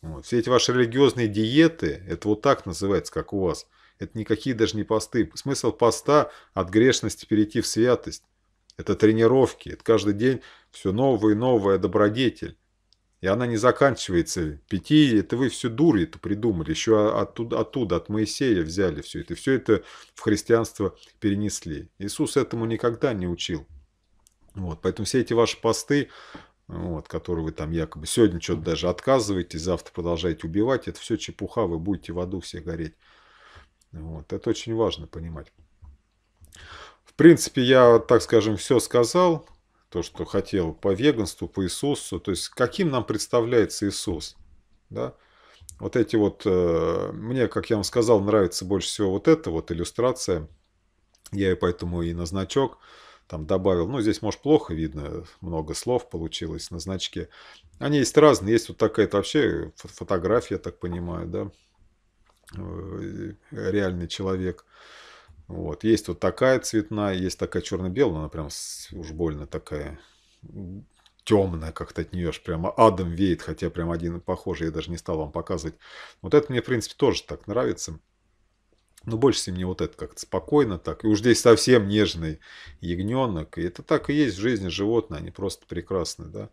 Вот. Все эти ваши религиозные диеты, это вот так называется, как у вас. Это никакие даже не посты. Смысл поста от грешности перейти в святость. Это тренировки, это каждый день все новое и новое добродетель. И она не заканчивается пяти, это вы все дуры, это придумали, еще оттуда, оттуда, от Моисея взяли все это, все это в христианство перенесли. Иисус этому никогда не учил. Вот, поэтому все эти ваши посты, вот, которые вы там якобы сегодня что-то даже отказываете, завтра продолжаете убивать, это все чепуха, вы будете в аду все гореть. Вот, это очень важно понимать. В принципе, я, так скажем, все сказал то, что хотел по веганству, по Иисусу, то есть каким нам представляется Иисус. Да? Вот эти вот, э, мне, как я вам сказал, нравится больше всего вот эта вот иллюстрация, я ее поэтому и на значок там добавил. Ну, здесь, может, плохо видно, много слов получилось на значке. Они есть разные, есть вот такая вообще фотография, я так понимаю, да, э, реальный человек. Вот. Есть вот такая цветная, есть такая черно-белая, она прям уж больно такая темная, как-то от нее аж прямо адом веет, хотя прям один похожий, я даже не стал вам показывать. Вот это мне, в принципе, тоже так нравится. Но больше всего мне вот это как-то спокойно так. И уж здесь совсем нежный ягненок. И это так и есть в жизни животные, они просто прекрасны, да.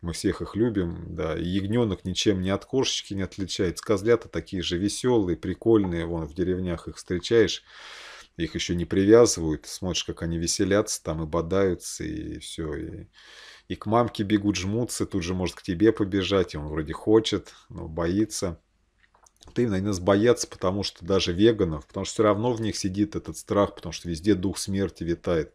Мы всех их любим, да. И ягненок ничем не от кошечки не отличается. Козлята такие же веселые, прикольные. Вон в деревнях их встречаешь. Их еще не привязывают. Смотришь, как они веселятся там и бодаются, и все. И, и к мамке бегут, жмутся, тут же может к тебе побежать. И он вроде хочет, но боится. Ты именно они нас боятся, потому что даже веганов, потому что все равно в них сидит этот страх, потому что везде дух смерти витает.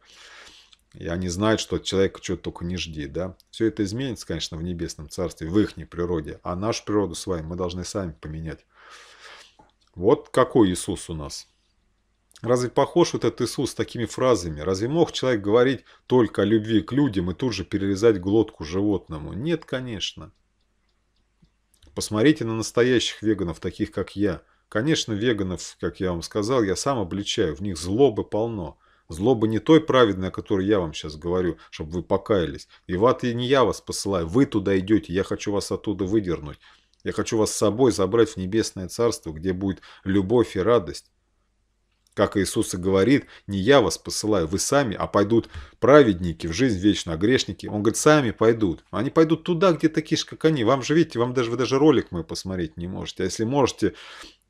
И они знают, что от человека чего только не жди, да. Все это изменится, конечно, в небесном царстве, в их природе. А нашу природу с вами мы должны сами поменять. Вот какой Иисус у нас – Разве похож этот Иисус с такими фразами? Разве мог человек говорить только о любви к людям и тут же перерезать глотку животному? Нет, конечно. Посмотрите на настоящих веганов, таких как я. Конечно, веганов, как я вам сказал, я сам обличаю. В них злобы полно. Злобы не той праведной, о которой я вам сейчас говорю, чтобы вы покаялись. И в ад и не я вас посылаю. Вы туда идете, я хочу вас оттуда выдернуть. Я хочу вас с собой забрать в небесное царство, где будет любовь и радость. Как Иисус и говорит, не я вас посылаю, вы сами, а пойдут праведники в жизнь вечно, а грешники, он говорит, сами пойдут. Они пойдут туда, где такие же, как они. Вам же, видите, вам даже, вы даже ролик мой посмотреть не можете. А если можете,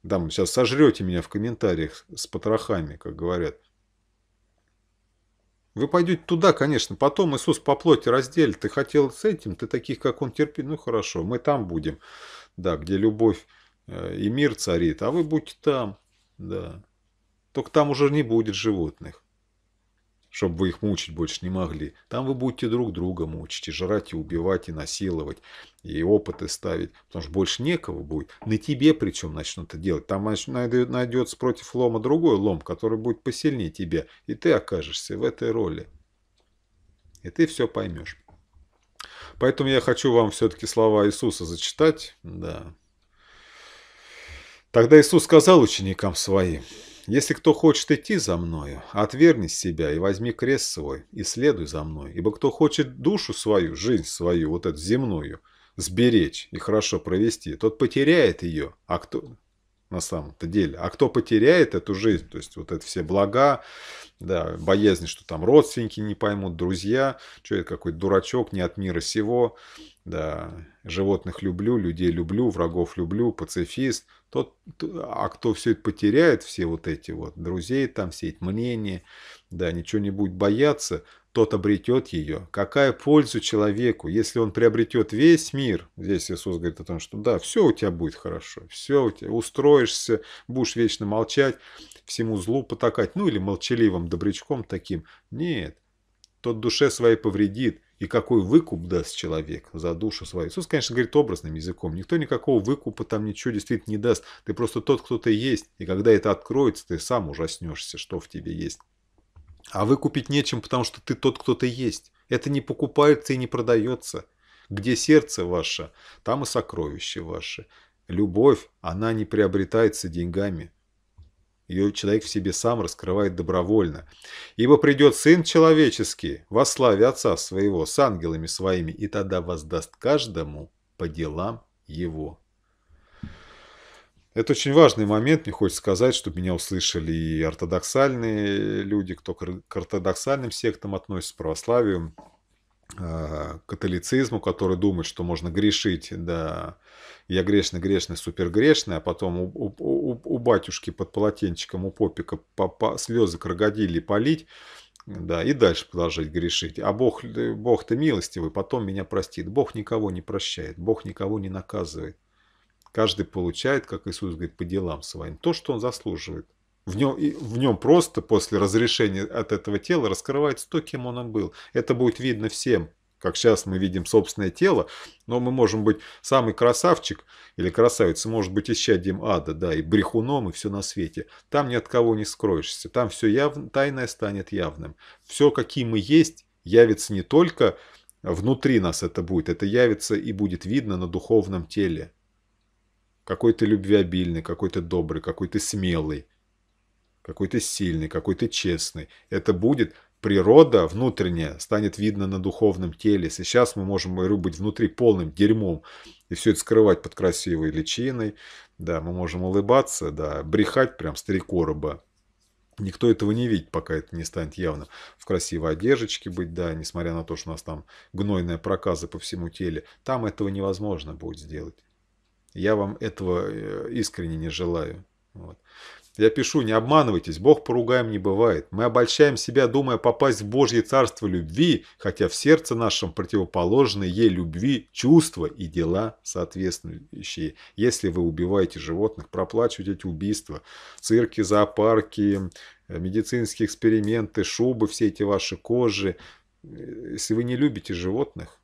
там, сейчас сожрете меня в комментариях с потрохами, как говорят. Вы пойдете туда, конечно, потом Иисус по плоти разделит. Ты хотел с этим, ты таких, как он, терпи. Ну, хорошо, мы там будем, да, где любовь э, и мир царит, а вы будете там, да только там уже не будет животных. Чтобы вы их мучить больше не могли. Там вы будете друг друга мучить, и жрать, и убивать, и насиловать, и опыты ставить. Потому что больше некого будет. На тебе причем начнут это делать. Там найдется против лома другой лом, который будет посильнее тебя. И ты окажешься в этой роли. И ты все поймешь. Поэтому я хочу вам все-таки слова Иисуса зачитать. Да. Тогда Иисус сказал ученикам своим, если кто хочет идти за мною, отвергнись себя и возьми крест свой, и следуй за мной. Ибо кто хочет душу свою, жизнь свою, вот эту земную, сберечь и хорошо провести, тот потеряет ее, а кто на самом-то деле. А кто потеряет эту жизнь, то есть вот это все блага, да, боязнь, что там родственники не поймут, друзья, что это какой-то дурачок, не от мира сего, да, животных люблю, людей люблю, врагов люблю, пацифист, тот, а кто все это потеряет, все вот эти вот друзей, там все эти мнения, да, ничего не будет бояться, тот обретет ее. Какая польза человеку, если он приобретет весь мир? Здесь Иисус говорит о том, что да, все у тебя будет хорошо, все у тебя, устроишься, будешь вечно молчать, всему злу потакать, ну или молчаливым добрячком таким. Нет, тот душе своей повредит, и какой выкуп даст человек за душу свою. Иисус, конечно, говорит образным языком. Никто никакого выкупа там ничего действительно не даст. Ты просто тот, кто ты есть. И когда это откроется, ты сам ужаснешься, что в тебе есть. А выкупить нечем, потому что ты тот, кто ты есть. Это не покупается и не продается. Где сердце ваше, там и сокровище ваше. Любовь, она не приобретается деньгами. Ее человек в себе сам раскрывает добровольно. «Ибо придет Сын Человеческий во славе Отца Своего с ангелами Своими, и тогда воздаст каждому по делам Его». Это очень важный момент, мне хочется сказать, чтобы меня услышали и ортодоксальные люди, кто к ортодоксальным сектам относится, православию, а, католицизму, который думает, что можно грешить, да, я грешный, грешный, супергрешный, а потом у, у, у, у батюшки под полотенчиком, у попика по, по, слезы крокодили полить, да, и дальше продолжать грешить. А Бог, Бог то милостивый, потом меня простит. Бог никого не прощает, Бог никого не наказывает. Каждый получает, как Иисус говорит, по делам своим, то, что он заслуживает. В нем, в нем просто после разрешения от этого тела раскрывается то, кем он был. Это будет видно всем, как сейчас мы видим собственное тело, но мы можем быть самый красавчик или красавица, может быть, исчадием ада, да, и брехуном, и все на свете. Там ни от кого не скроешься, там все яв... тайное станет явным. Все, какие мы есть, явится не только внутри нас это будет, это явится и будет видно на духовном теле. Какой ты любвеобильный, какой ты добрый, какой ты смелый, какой ты сильный, какой ты честный. Это будет природа внутренняя, станет видно на духовном теле. Сейчас мы можем быть внутри полным дерьмом и все это скрывать под красивой личиной. Да, мы можем улыбаться, да, брехать прям с три короба. Никто этого не видит, пока это не станет явно. В красивой одежечке быть, да, несмотря на то, что у нас там гнойная проказа по всему теле. Там этого невозможно будет сделать. Я вам этого э, искренне не желаю. Вот. Я пишу, не обманывайтесь, Бог поругаем не бывает. Мы обольщаем себя, думая попасть в Божье царство любви, хотя в сердце нашем противоположны ей любви чувства и дела соответствующие. Если вы убиваете животных, проплачиваете эти убийства, цирки, зоопарки, э, медицинские эксперименты, шубы, все эти ваши кожи. Э, если вы не любите животных,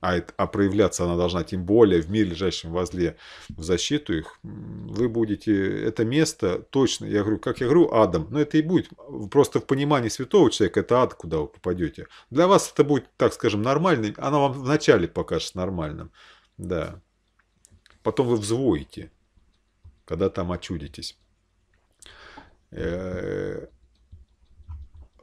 а, это, а проявляться она должна тем более в мире лежащем возле в защиту их, вы будете это место точно, я говорю, как я говорю, адом, но это и будет, просто в понимании святого человека это ад, куда вы попадете. Для вас это будет, так скажем, нормальным, она вам вначале покажет нормальным, да. Потом вы взвоите, когда там очудитесь. Э,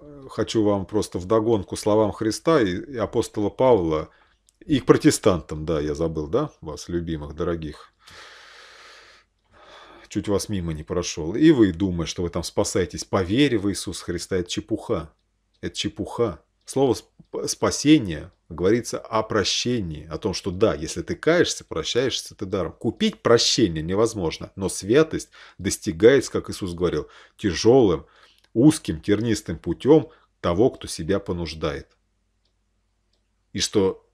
э, хочу вам просто вдогонку словам Христа и апостола Павла – и к протестантам, да, я забыл, да, вас, любимых, дорогих. Чуть вас мимо не прошел. И вы, думая, что вы там спасаетесь по в Иисуса Христа, это чепуха. Это чепуха. Слово «спасение» говорится о прощении, о том, что да, если ты каешься, прощаешься ты даром. Купить прощение невозможно, но святость достигается, как Иисус говорил, тяжелым, узким, тернистым путем того, кто себя понуждает. И что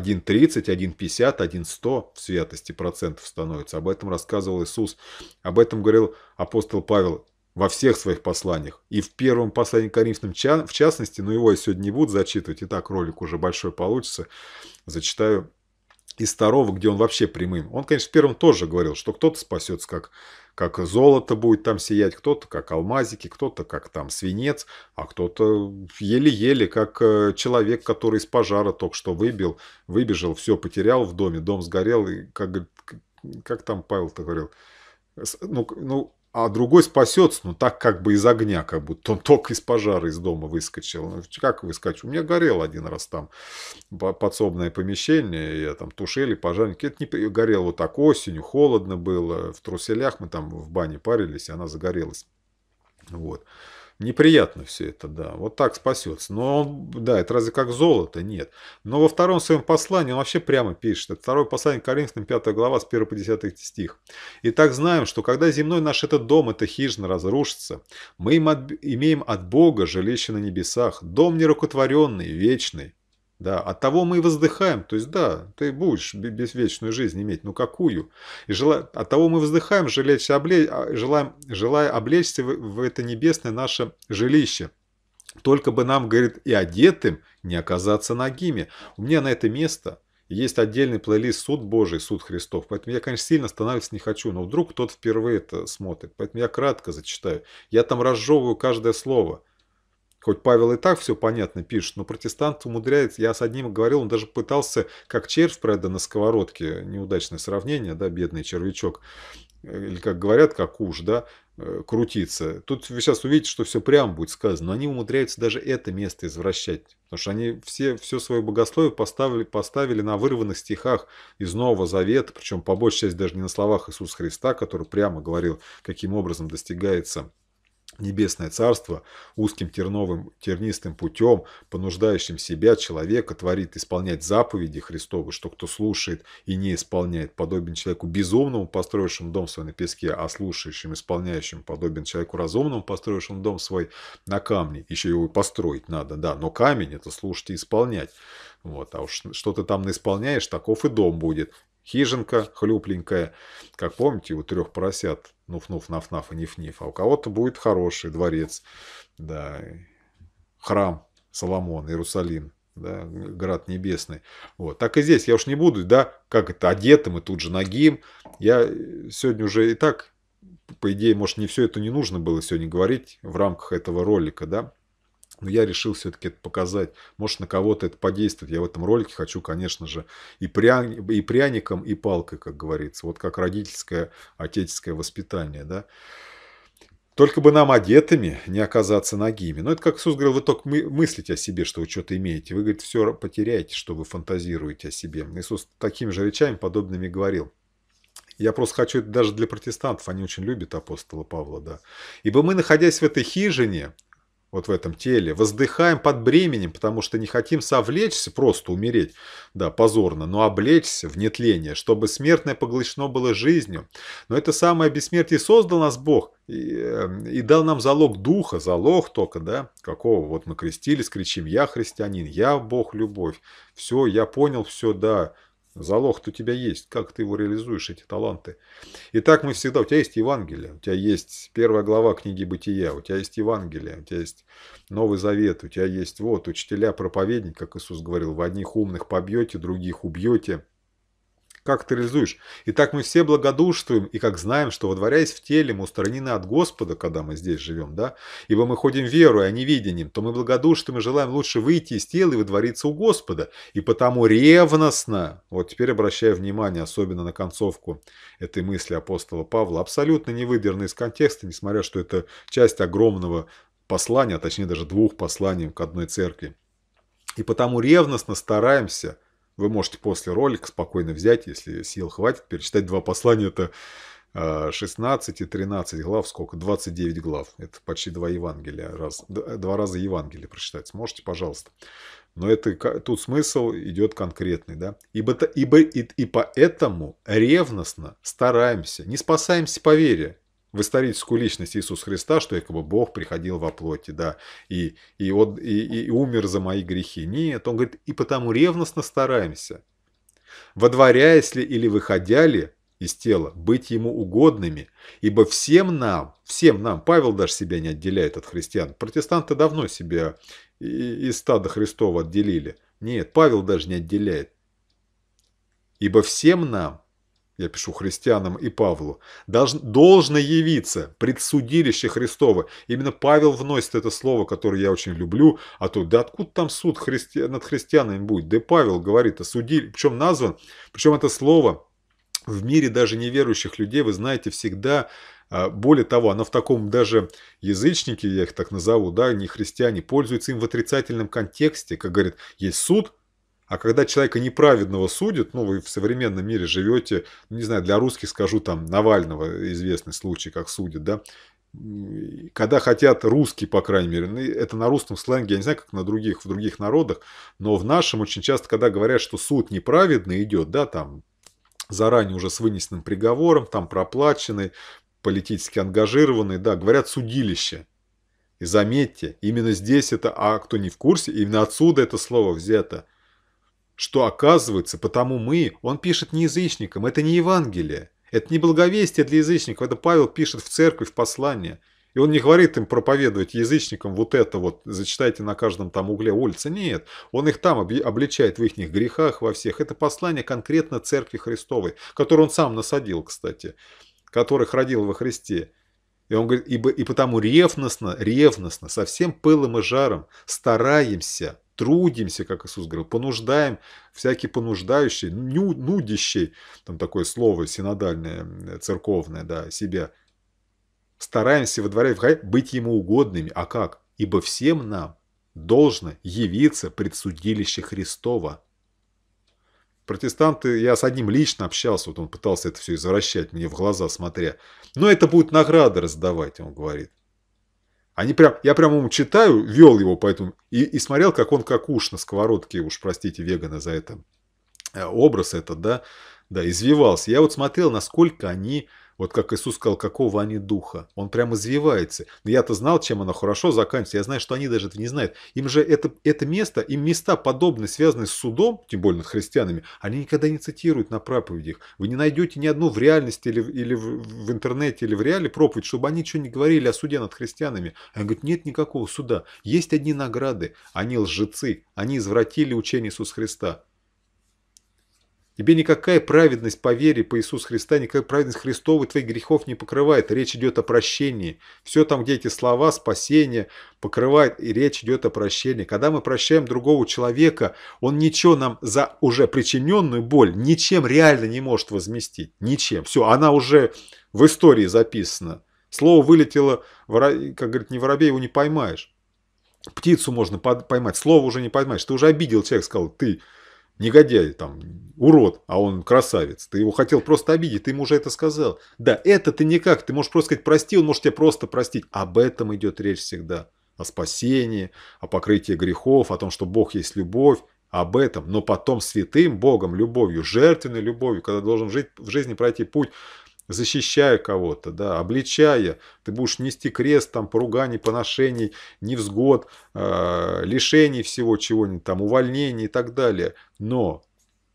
1,30, 1,50, 1,100 в святости процентов становится. Об этом рассказывал Иисус. Об этом говорил апостол Павел во всех своих посланиях. И в первом послании к Коринфянам в частности, но его я сегодня не буду зачитывать, и так ролик уже большой получится, зачитаю из второго, где он вообще прямым. Он, конечно, в первом тоже говорил, что кто-то спасется, как, как золото будет там сиять, кто-то как алмазики, кто-то как там свинец, а кто-то еле-еле, как э, человек, который из пожара только что выбил, выбежал, все потерял в доме, дом сгорел, и как, как там Павел-то говорил, ну, ну, а другой спасется, ну так как бы из огня, как будто он только из пожара из дома выскочил. Ну, как выскочил? У меня горел один раз там подсобное помещение, я там тушили пожарники. Это не горело вот так осенью, холодно было, в труселях мы там в бане парились, и она загорелась. Вот. Неприятно все это, да. Вот так спасется. Но он, да, это разве как золото? Нет. Но во втором своем послании он вообще прямо пишет. Это второе послание Коринфянам, 5 глава, с 1 по 10 стих. И так знаем, что когда земной наш этот дом, эта хижина разрушится, мы им от, имеем от Бога жилище на небесах, дом нерукотворенный, вечный, да, от того мы и воздыхаем. То есть, да, ты будешь бессвечную жизнь иметь, но ну какую? И жела... от того мы воздыхаем, жалея, обле... А, желаем... желая облечься в... в это небесное наше жилище. Только бы нам, говорит, и одетым не оказаться нагими. У меня на это место есть отдельный плейлист «Суд Божий», «Суд Христов». Поэтому я, конечно, сильно останавливаться не хочу, но вдруг кто-то впервые это смотрит. Поэтому я кратко зачитаю. Я там разжевываю каждое слово – Хоть Павел и так все понятно пишет, но протестант умудряется, я с одним говорил, он даже пытался, как червь, правда, на сковородке, неудачное сравнение, да, бедный червячок, э, или как говорят, как уж, да, э, крутиться. Тут вы сейчас увидите, что все прям будет сказано, но они умудряются даже это место извращать, потому что они все, все свое богословие поставили, поставили на вырванных стихах из Нового Завета, причем по большей части даже не на словах Иисуса Христа, который прямо говорил, каким образом достигается Небесное Царство узким терновым тернистым путем, понуждающим себя, человека, творит исполнять заповеди Христовы, что кто слушает и не исполняет, подобен человеку безумному, построившему дом свой на песке, а слушающим, исполняющим, подобен человеку разумному, построившему дом свой на камне. Еще его построить надо, да, но камень – это слушать и исполнять. Вот, а уж что ты там исполняешь, таков и дом будет. Хижинка хлюпленькая, как помните, у трех поросят нуф-нуф, наф-наф и ниф-ниф, а у кого-то будет хороший дворец, да, храм Соломон, Иерусалим, да, град небесный. Вот. Так и здесь я уж не буду, да, как это, одетым и тут же нагим. Я сегодня уже и так, по идее, может, не все это не нужно было сегодня говорить в рамках этого ролика, да, но я решил все-таки это показать. Может, на кого-то это подействует. Я в этом ролике хочу, конечно же, и, пря... и пряником, и палкой, как говорится. Вот как родительское, отеческое воспитание, да. Только бы нам одетыми не оказаться нагими. Но ну, это как Иисус говорил, вы только мы, мыслите о себе, что вы что-то имеете. Вы, говорит, все потеряете, что вы фантазируете о себе. Иисус такими же речами подобными говорил. Я просто хочу это даже для протестантов, они очень любят апостола Павла, да. Ибо мы, находясь в этой хижине, вот в этом теле, воздыхаем под бременем, потому что не хотим совлечься, просто умереть, да, позорно, но облечься в нетление, чтобы смертное поглощено было жизнью. Но это самое бессмертие создал нас Бог и, э, и дал нам залог духа, залог только, да, какого вот мы крестились, кричим, я христианин, я Бог, любовь, все, я понял, все, да, Залог-то у тебя есть, как ты его реализуешь, эти таланты. Итак, мы всегда, у тебя есть Евангелие, у тебя есть первая глава книги Бытия, у тебя есть Евангелие, у тебя есть Новый Завет, у тебя есть вот учителя, проповедник, как Иисус говорил, в одних умных побьете, других убьете – как ты реализуешь. Итак, мы все благодушствуем, и как знаем, что водворяясь в теле, мы устранены от Господа, когда мы здесь живем, да? Ибо мы ходим верой, а не видением, то мы благодушствуем и желаем лучше выйти из тела и водвориться у Господа. И потому ревностно, вот теперь обращаю внимание, особенно на концовку этой мысли апостола Павла, абсолютно не выдернной из контекста, несмотря что это часть огромного послания, а точнее даже двух посланий к одной церкви. И потому ревностно стараемся вы можете после ролика спокойно взять, если сил хватит, перечитать два послания. Это 16 а, и 13 глав, сколько? 29 глав. Это почти два Евангелия. Раз, два раза Евангелие прочитать сможете, пожалуйста. Но это, тут смысл идет конкретный. Да? Ибо, ибо и, и поэтому ревностно стараемся, не спасаемся по вере, в историческую личность Иисуса Христа, что якобы Бог приходил во плоти, да, и, и, от, и, и умер за мои грехи. Нет, он говорит, и потому ревностно стараемся, водворяясь ли или выходя ли из тела, быть ему угодными, ибо всем нам, всем нам, Павел даже себя не отделяет от христиан, протестанты давно себя из стада Христова отделили, нет, Павел даже не отделяет, ибо всем нам, я пишу христианам и Павлу, должно явиться предсудилище Христово. Именно Павел вносит это слово, которое я очень люблю, а то да откуда там суд христи... над христианами будет? Да и Павел говорит о «А суде, причем назван, причем это слово в мире даже неверующих людей, вы знаете, всегда а, более того, она в таком даже язычнике, я их так назову, да, не христиане, пользуется им в отрицательном контексте, как говорит, есть суд, а когда человека неправедного судят, ну, вы в современном мире живете, ну, не знаю, для русских скажу, там, Навального известный случай, как судят, да, когда хотят русский по крайней мере, ну, это на русском сленге, я не знаю, как на других, в других народах, но в нашем очень часто, когда говорят, что суд неправедный идет, да, там, заранее уже с вынесенным приговором, там, проплаченный, политически ангажированный, да, говорят судилище. И заметьте, именно здесь это, а кто не в курсе, именно отсюда это слово взято что оказывается, потому мы, он пишет не язычникам, это не Евангелие, это не благовестие для язычников, это Павел пишет в церкви, в послание, И он не говорит им проповедовать язычникам вот это вот, зачитайте на каждом там угле улицы. Нет, он их там обличает в их грехах, во всех. Это послание конкретно церкви Христовой, которую он сам насадил, кстати, которых родил во Христе. И он говорит, ибо, и потому ревностно, ревностно, со всем пылом и жаром стараемся трудимся, как Иисус говорил, понуждаем всякий понуждающий, ню, нудящий, там такое слово синодальное, церковное, да, себя. Стараемся во дворе быть ему угодными. А как? Ибо всем нам должно явиться предсудилище Христова. Протестанты, я с одним лично общался, вот он пытался это все извращать, мне в глаза смотря. Но это будет награды раздавать, он говорит. Они прям, я прям ему читаю, вел его поэтому и, и смотрел, как он как уж на сковородке, уж простите вегана за это, э, образ этот, да, да, извивался. Я вот смотрел, насколько они вот как Иисус сказал, какого они духа. Он прям извивается. Но я-то знал, чем оно хорошо заканчивается. Я знаю, что они даже это не знают. Им же это, это место, им места подобные, связанные с судом, тем более над христианами, они никогда не цитируют на проповедях. Вы не найдете ни одну в реальности или, или в, в интернете, или в реале проповедь, чтобы они что не говорили о суде над христианами. Они говорят, нет никакого суда. Есть одни награды. Они лжецы. Они извратили учение Иисуса Христа. Тебе никакая праведность по вере по Иисусу Христа, никакая праведность Христова твоих грехов не покрывает. Речь идет о прощении. Все там, где эти слова спасение покрывает, и речь идет о прощении. Когда мы прощаем другого человека, он ничего нам за уже причиненную боль ничем реально не может возместить. Ничем. Все, она уже в истории записана. Слово вылетело, как говорит, не воробей, его не поймаешь. Птицу можно поймать, слово уже не поймаешь. Ты уже обидел человека, сказал, ты негодяй, там, урод, а он красавец. Ты его хотел просто обидеть, ты ему уже это сказал. Да, это ты никак, ты можешь просто сказать прости, он может тебя просто простить. Об этом идет речь всегда. О спасении, о покрытии грехов, о том, что Бог есть любовь. Об этом, но потом святым Богом, любовью, жертвенной любовью, когда должен жить, в жизни пройти путь защищая кого-то, да, обличая, ты будешь нести крест там поруганий, поношений, невзгод, э, лишений всего чего-нибудь там, увольнений и так далее. Но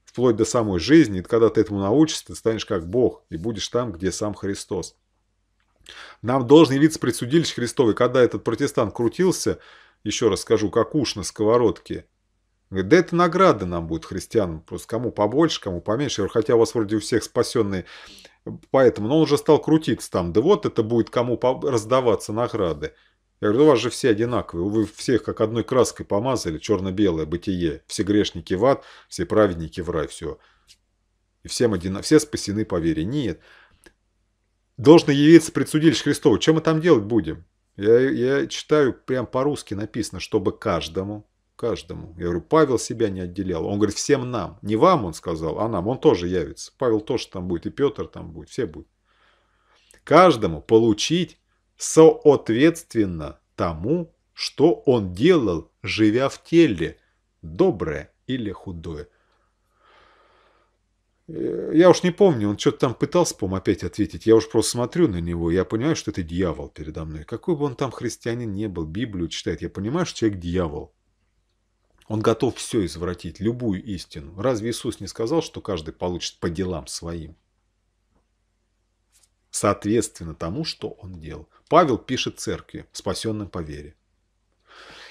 вплоть до самой жизни, когда ты этому научишься, ты станешь как Бог и будешь там, где сам Христос. Нам должен явиться предсудилище Христовой, когда этот протестант крутился, еще раз скажу, как уж на сковородке, Говорит, да это награда нам будет, христианам, просто кому побольше, кому поменьше. хотя у вас вроде у всех спасенные Поэтому, но ну, он уже стал крутиться там, да вот это будет кому раздаваться награды. Я говорю, у вас же все одинаковые, вы всех как одной краской помазали, черно-белое бытие, все грешники в ад, все праведники в рай, все. И всем одинаково, все спасены по вере. Нет. Должно явиться предсудилище Христово. Чем мы там делать будем? Я, я читаю, прям по-русски написано, чтобы каждому каждому. Я говорю, Павел себя не отделял. Он говорит, всем нам. Не вам, он сказал, а нам. Он тоже явится. Павел тоже там будет, и Петр там будет, все будут. Каждому получить соответственно тому, что он делал, живя в теле, доброе или худое. Э, я уж не помню, он что-то там пытался, по-моему, опять ответить. Я уж просто смотрю на него, я понимаю, что это дьявол передо мной. Какой бы он там христианин не был, Библию читает, я понимаю, что человек дьявол. Он готов все извратить, любую истину. Разве Иисус не сказал, что каждый получит по делам своим? Соответственно тому, что он делал. Павел пишет церкви, спасенным по вере.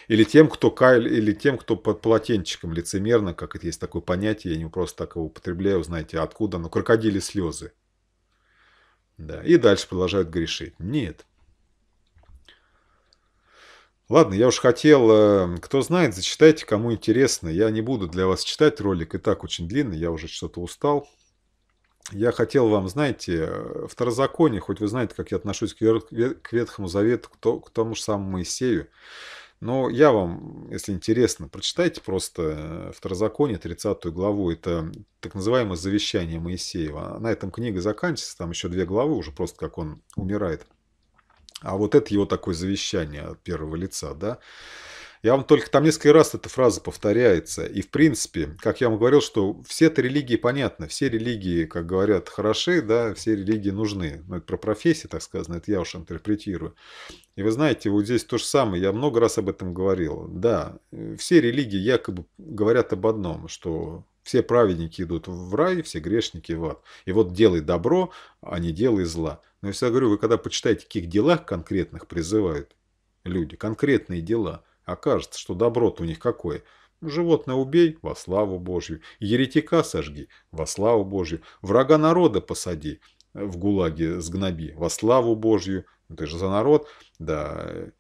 Или тем, кто каял, или тем, кто под полотенчиком лицемерно, как это есть такое понятие, я не просто так его употребляю, знаете, откуда оно, крокодили слезы. Да, и дальше продолжают грешить. Нет, Ладно, я уж хотел, э, кто знает, зачитайте, кому интересно. Я не буду для вас читать ролик, и так очень длинный, я уже что-то устал. Я хотел вам, знаете, э, второзаконие, хоть вы знаете, как я отношусь к, Ветхому Завету, к тому же самому Моисею. Но я вам, если интересно, прочитайте просто э, Второзаконие, 30 главу. Это так называемое завещание Моисеева. На этом книга заканчивается, там еще две главы уже просто, как он умирает. А вот это его такое завещание от первого лица, да. Я вам только там несколько раз эта фраза повторяется. И в принципе, как я вам говорил, что все это религии понятно, все религии, как говорят, хороши, да, все религии нужны. Но это про профессии, так сказано, это я уж интерпретирую. И вы знаете, вот здесь то же самое, я много раз об этом говорил. Да, все религии якобы говорят об одном, что все праведники идут в рай, все грешники в ад. И вот делай добро, а не делай зла. Но ну, я всегда говорю, вы когда почитаете, в каких делах конкретных призывают люди, конкретные дела, окажется, что добро у них какое – Животное убей во славу Божью, еретика сожги во славу Божью, врага народа посади в гулаге сгноби во славу Божью, ну, ты же за народ, да,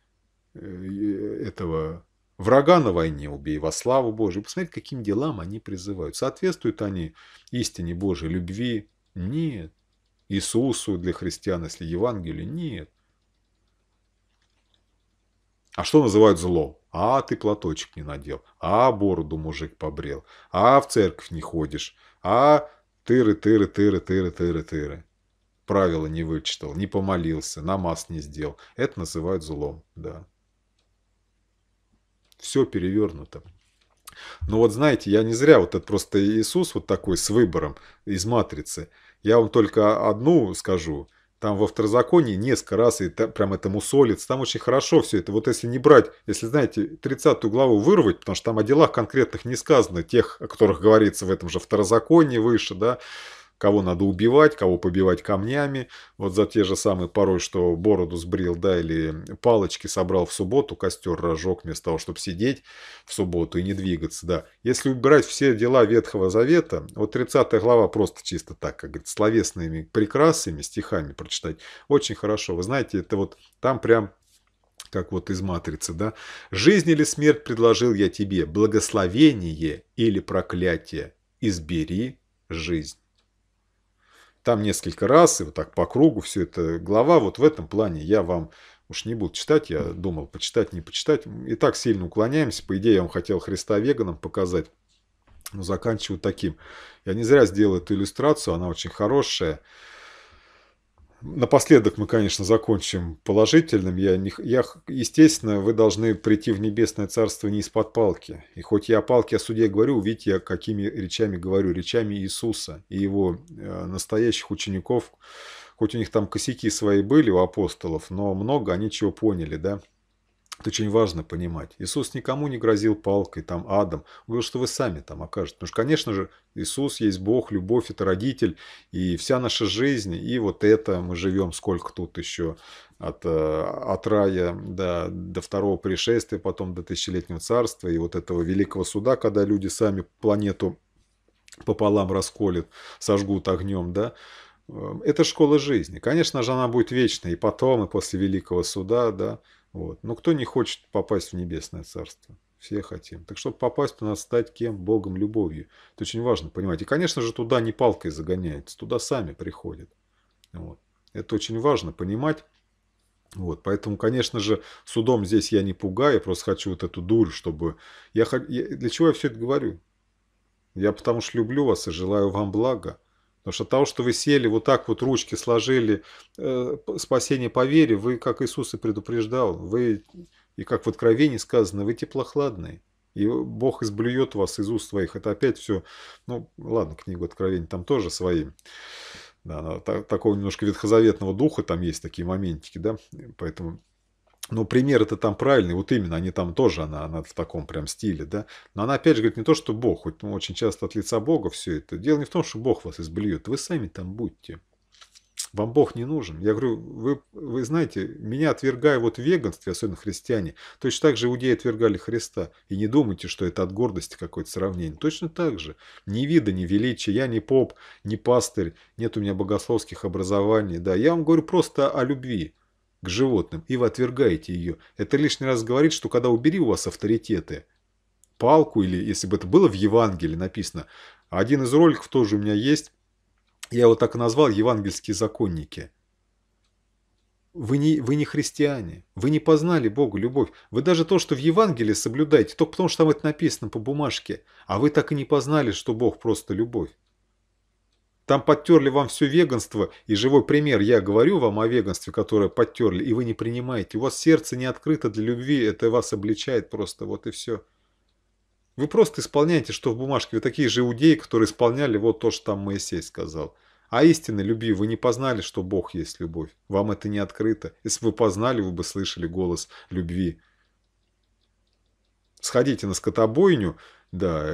э, этого врага на войне убей во славу Божью. Посмотрите, каким делам они призывают. Соответствуют они истине Божьей любви? Нет. Иисусу для христиан, если Евангелие. Нет. А что называют злом? А ты платочек не надел, а бороду мужик побрел, а в церковь не ходишь, а тыры-тыры-тыры-тыры-тыры-тыры. Правила не вычитал, не помолился, намаз не сделал. Это называют злом, да. Все перевернуто. Но вот знаете, я не зря, вот это просто Иисус вот такой с выбором из матрицы – я вам только одну скажу. Там во второзаконии несколько раз, и там, прям это мусолится. Там очень хорошо все это. Вот если не брать, если, знаете, 30 главу вырвать, потому что там о делах конкретных не сказано, тех, о которых говорится в этом же второзаконии выше, да, кого надо убивать, кого побивать камнями. Вот за те же самые порой, что бороду сбрил, да, или палочки собрал в субботу, костер разжег вместо того, чтобы сидеть в субботу и не двигаться, да. Если убирать все дела Ветхого Завета, вот 30 глава просто чисто так, как говорится, словесными прекрасами, стихами прочитать, очень хорошо. Вы знаете, это вот там прям как вот из «Матрицы», да? «Жизнь или смерть предложил я тебе, благословение или проклятие, избери жизнь». Там несколько раз, и вот так по кругу все это глава. Вот в этом плане я вам уж не буду читать, я думал, почитать, не почитать. И так сильно уклоняемся. По идее, я вам хотел Христа веганом показать, но заканчиваю таким. Я не зря сделал эту иллюстрацию, она очень хорошая. Напоследок мы, конечно, закончим положительным. Я, не, я, естественно, вы должны прийти в небесное царство не из-под палки. И хоть я о палке о суде говорю, увидите, я какими речами говорю. Речами Иисуса и его э, настоящих учеников. Хоть у них там косяки свои были у апостолов, но много они чего поняли, да. Это очень важно понимать. Иисус никому не грозил палкой, там, адом. Он говорил, что вы сами там окажетесь. Потому что, конечно же, Иисус есть Бог, любовь – это родитель. И вся наша жизнь, и вот это мы живем, сколько тут еще от, э, от рая до, до второго пришествия, потом до тысячелетнего царства, и вот этого великого суда, когда люди сами планету пополам расколят, сожгут огнем, да, э, это школа жизни. Конечно же, она будет вечной и потом, и после Великого Суда, да, вот. Но кто не хочет попасть в небесное царство? Все хотим. Так чтобы попасть, надо стать кем? Богом, любовью. Это очень важно понимать. И, конечно же, туда не палкой загоняется, туда сами приходят. Вот. Это очень важно понимать. Вот, поэтому, конечно же, судом здесь я не пугаю, я просто хочу вот эту дурь, чтобы... я, для чего я все это говорю? Я потому что люблю вас и желаю вам блага. Потому что от того, что вы сели, вот так вот ручки сложили, э, спасение по вере, вы, как Иисус и предупреждал, вы, и как в Откровении сказано, вы теплохладные. И Бог изблюет вас из уст своих, Это опять все, ну ладно, книгу Откровения там тоже свои. Да, такого немножко ветхозаветного духа там есть такие моментики, да, поэтому но ну, пример это там правильный, вот именно, они там тоже, она, она в таком прям стиле, да. Но она опять же говорит не то, что Бог, хоть ну, очень часто от лица Бога все это. Дело не в том, что Бог вас изблюет, вы сами там будьте. Вам Бог не нужен. Я говорю, вы, вы знаете, меня отвергая вот в веганстве, особенно христиане, точно так же иудеи отвергали Христа. И не думайте, что это от гордости какое-то сравнение. Точно так же. Ни вида, ни величия. Я не поп, не пастырь. Нет у меня богословских образований. Да, я вам говорю просто о любви к животным, и вы отвергаете ее. Это лишний раз говорит, что когда убери у вас авторитеты, палку или, если бы это было в Евангелии написано, один из роликов тоже у меня есть, я его так и назвал «Евангельские законники». Вы не, вы не христиане, вы не познали Богу любовь. Вы даже то, что в Евангелии соблюдаете, только потому, что там это написано по бумажке, а вы так и не познали, что Бог просто любовь. Там подтерли вам все веганство, и живой пример, я говорю вам о веганстве, которое подтерли, и вы не принимаете. У вас сердце не открыто для любви, это вас обличает просто, вот и все. Вы просто исполняете, что в бумажке. Вы такие же иудеи, которые исполняли вот то, что там Моисей сказал. А истины любви вы не познали, что Бог есть любовь. Вам это не открыто. Если бы вы познали, вы бы слышали голос любви. Сходите на скотобойню, да,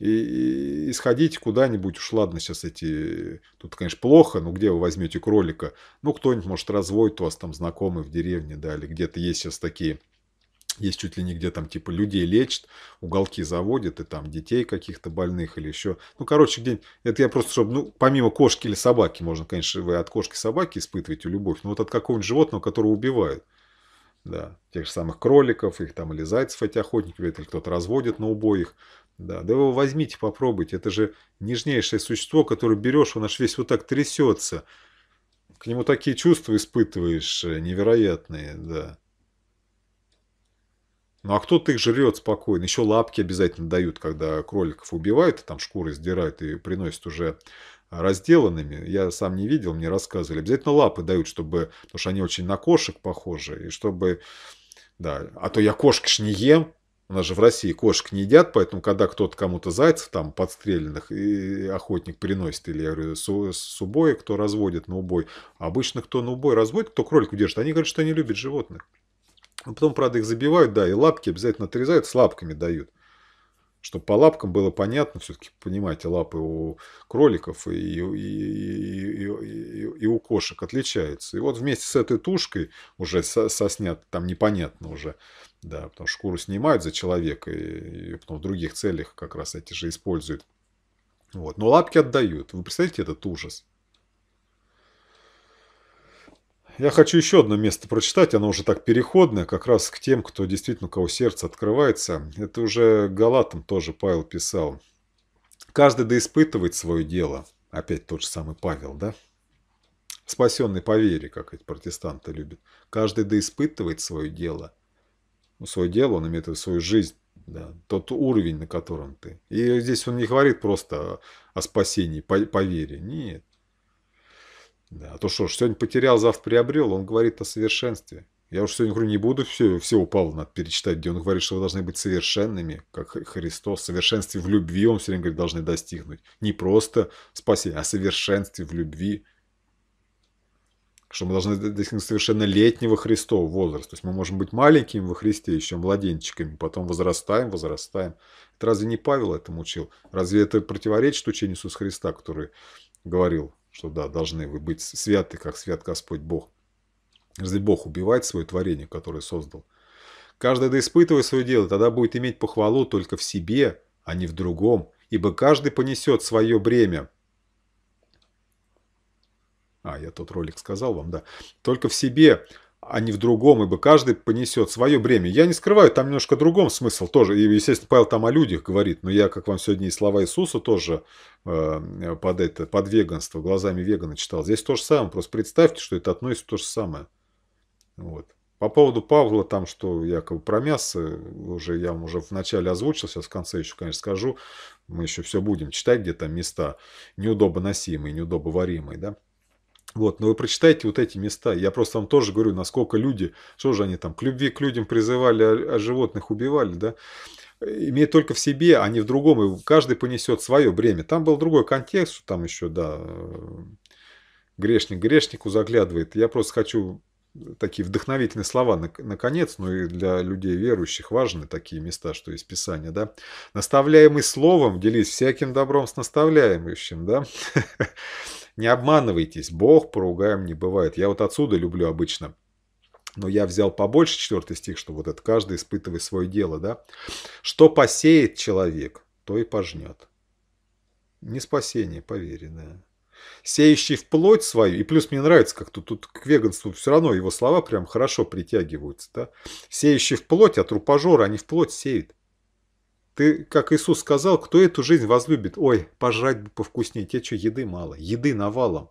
и, и сходите куда-нибудь, уж ладно, сейчас эти... Тут, конечно, плохо, но где вы возьмете кролика? Ну, кто-нибудь, может, разводит у вас там знакомый в деревне, да, или где-то есть сейчас такие... Есть чуть ли не где там типа людей лечат, уголки заводят, и там детей каких-то больных или еще. Ну, короче, где Это я просто, чтобы, ну, помимо кошки или собаки, можно, конечно, вы от кошки собаки испытываете любовь, но вот от какого-нибудь животного, которого убивают. Да, тех же самых кроликов, их там или зайцев эти охотники, или кто-то разводит на убой их. Да, да его возьмите, попробуйте. Это же нежнейшее существо, которое берешь, он аж весь вот так трясется. К нему такие чувства испытываешь э, невероятные, да. Ну а кто-то их жрет спокойно. Еще лапки обязательно дают, когда кроликов убивают, там шкуры сдирают и приносят уже разделанными. Я сам не видел, мне рассказывали. Обязательно лапы дают, чтобы... Потому что они очень на кошек похожи. И чтобы... Да, а то я кошек ж не ем, у нас же в России кошек не едят, поэтому когда кто-то кому-то зайцев там подстреленных и охотник приносит, или я говорю, с, убоя кто разводит на убой, обычно кто на убой разводит, кто кролик держит, они говорят, что они любят животных. Но а потом, правда, их забивают, да, и лапки обязательно отрезают, с лапками дают. Чтобы по лапкам было понятно, все-таки понимаете, лапы у кроликов и, и, и, и, и у кошек отличаются. И вот вместе с этой тушкой уже со, соснят, там непонятно уже, да, потому что шкуру снимают за человека, и, и потом в других целях как раз эти же используют. Вот. Но лапки отдают. Вы представляете этот ужас? Я хочу еще одно место прочитать, оно уже так переходное, как раз к тем, кто действительно, у кого сердце открывается. Это уже Галатам тоже Павел писал. Каждый да испытывает свое дело. Опять тот же самый Павел, да? Спасенный по вере, как эти протестанты любят. Каждый да испытывает свое дело – ну, свое дело, он имеет в виду свою жизнь, да, тот уровень, на котором ты. И здесь он не говорит просто о, спасении по, по вере. Нет. Да, а то, что сегодня потерял, завтра приобрел, он говорит о совершенстве. Я уж сегодня говорю, не буду все, все Павла надо перечитать, где он говорит, что вы должны быть совершенными, как Христос. Совершенстве в любви он все время говорит, должны достигнуть. Не просто спасение, а совершенстве в любви что мы должны достигнуть совершеннолетнего Христова возраста. То есть мы можем быть маленькими во Христе, еще младенчиками, потом возрастаем, возрастаем. Это разве не Павел этому учил? Разве это противоречит учению Иисуса Христа, который говорил, что да, должны вы быть святы, как свят Господь Бог? Разве Бог убивает свое творение, которое создал? Каждый да испытывает свое дело, тогда будет иметь похвалу только в себе, а не в другом, ибо каждый понесет свое бремя, а, я тот ролик сказал вам, да. Только в себе, а не в другом, ибо каждый понесет свое бремя. Я не скрываю, там немножко другом смысл тоже. И, естественно, Павел там о людях говорит, но я, как вам сегодня и слова Иисуса тоже э, под, это, под веганство, глазами вегана читал. Здесь то же самое, просто представьте, что это относится то же самое. Вот. По поводу Павла, там, что якобы про мясо, уже я вам уже вначале озвучил, сейчас в конце еще, конечно, скажу. Мы еще все будем читать, где то места неудобно неудобоваримые, да. Вот, но вы прочитайте вот эти места. Я просто вам тоже говорю, насколько люди, что же они там, к любви к людям призывали, а, а животных убивали, да? имеет только в себе, а не в другом, и каждый понесет свое бремя. Там был другой контекст, там еще, да, э, грешник грешнику заглядывает. Я просто хочу такие вдохновительные слова на, наконец, ну и для людей верующих важны такие места, что есть Писание, да. Наставляемый словом, делись всяким добром с наставляемым, да. Не обманывайтесь, Бог поругаем не бывает. Я вот отсюда люблю обычно. Но я взял побольше четвертый стих, что вот это каждый испытывает свое дело, да. Что посеет человек, то и пожнет. Не спасение, поверь, да. Сеющий в плоть свою, и плюс мне нравится, как тут, тут к веганству все равно его слова прям хорошо притягиваются, да. Сеющий в плоть, а трупожоры, они а в плоть сеют. Ты, как Иисус сказал, кто эту жизнь возлюбит? Ой, пожрать бы повкуснее, тебе что, еды мало? Еды навалом.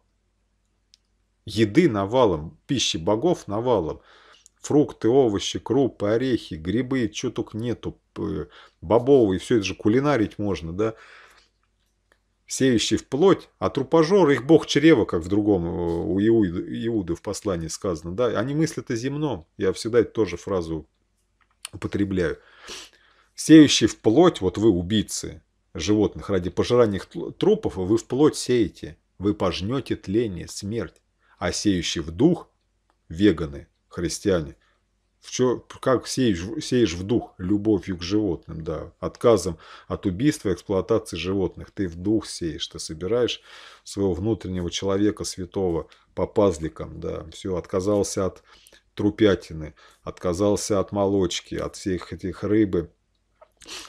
Еды навалом, пищи богов навалом. Фрукты, овощи, крупы, орехи, грибы, что только нету, бобовые, все это же кулинарить можно, да? Сеющий в плоть, а трупожоры, их бог чрева, как в другом э, у Иуды, Иуды в послании сказано, да? Они мыслят о земном, я всегда тоже фразу употребляю сеющий плоть вот вы убийцы животных, ради пожирания трупов вы в плоть сеете, вы пожнете тление, смерть. А сеющий в дух, веганы, христиане, в чё, как сеешь, сеешь в дух любовью к животным, да, отказом от убийства, эксплуатации животных. Ты в дух сеешь, ты собираешь своего внутреннего человека святого по пазликам, да, все, отказался от трупятины, отказался от молочки, от всех этих рыбы,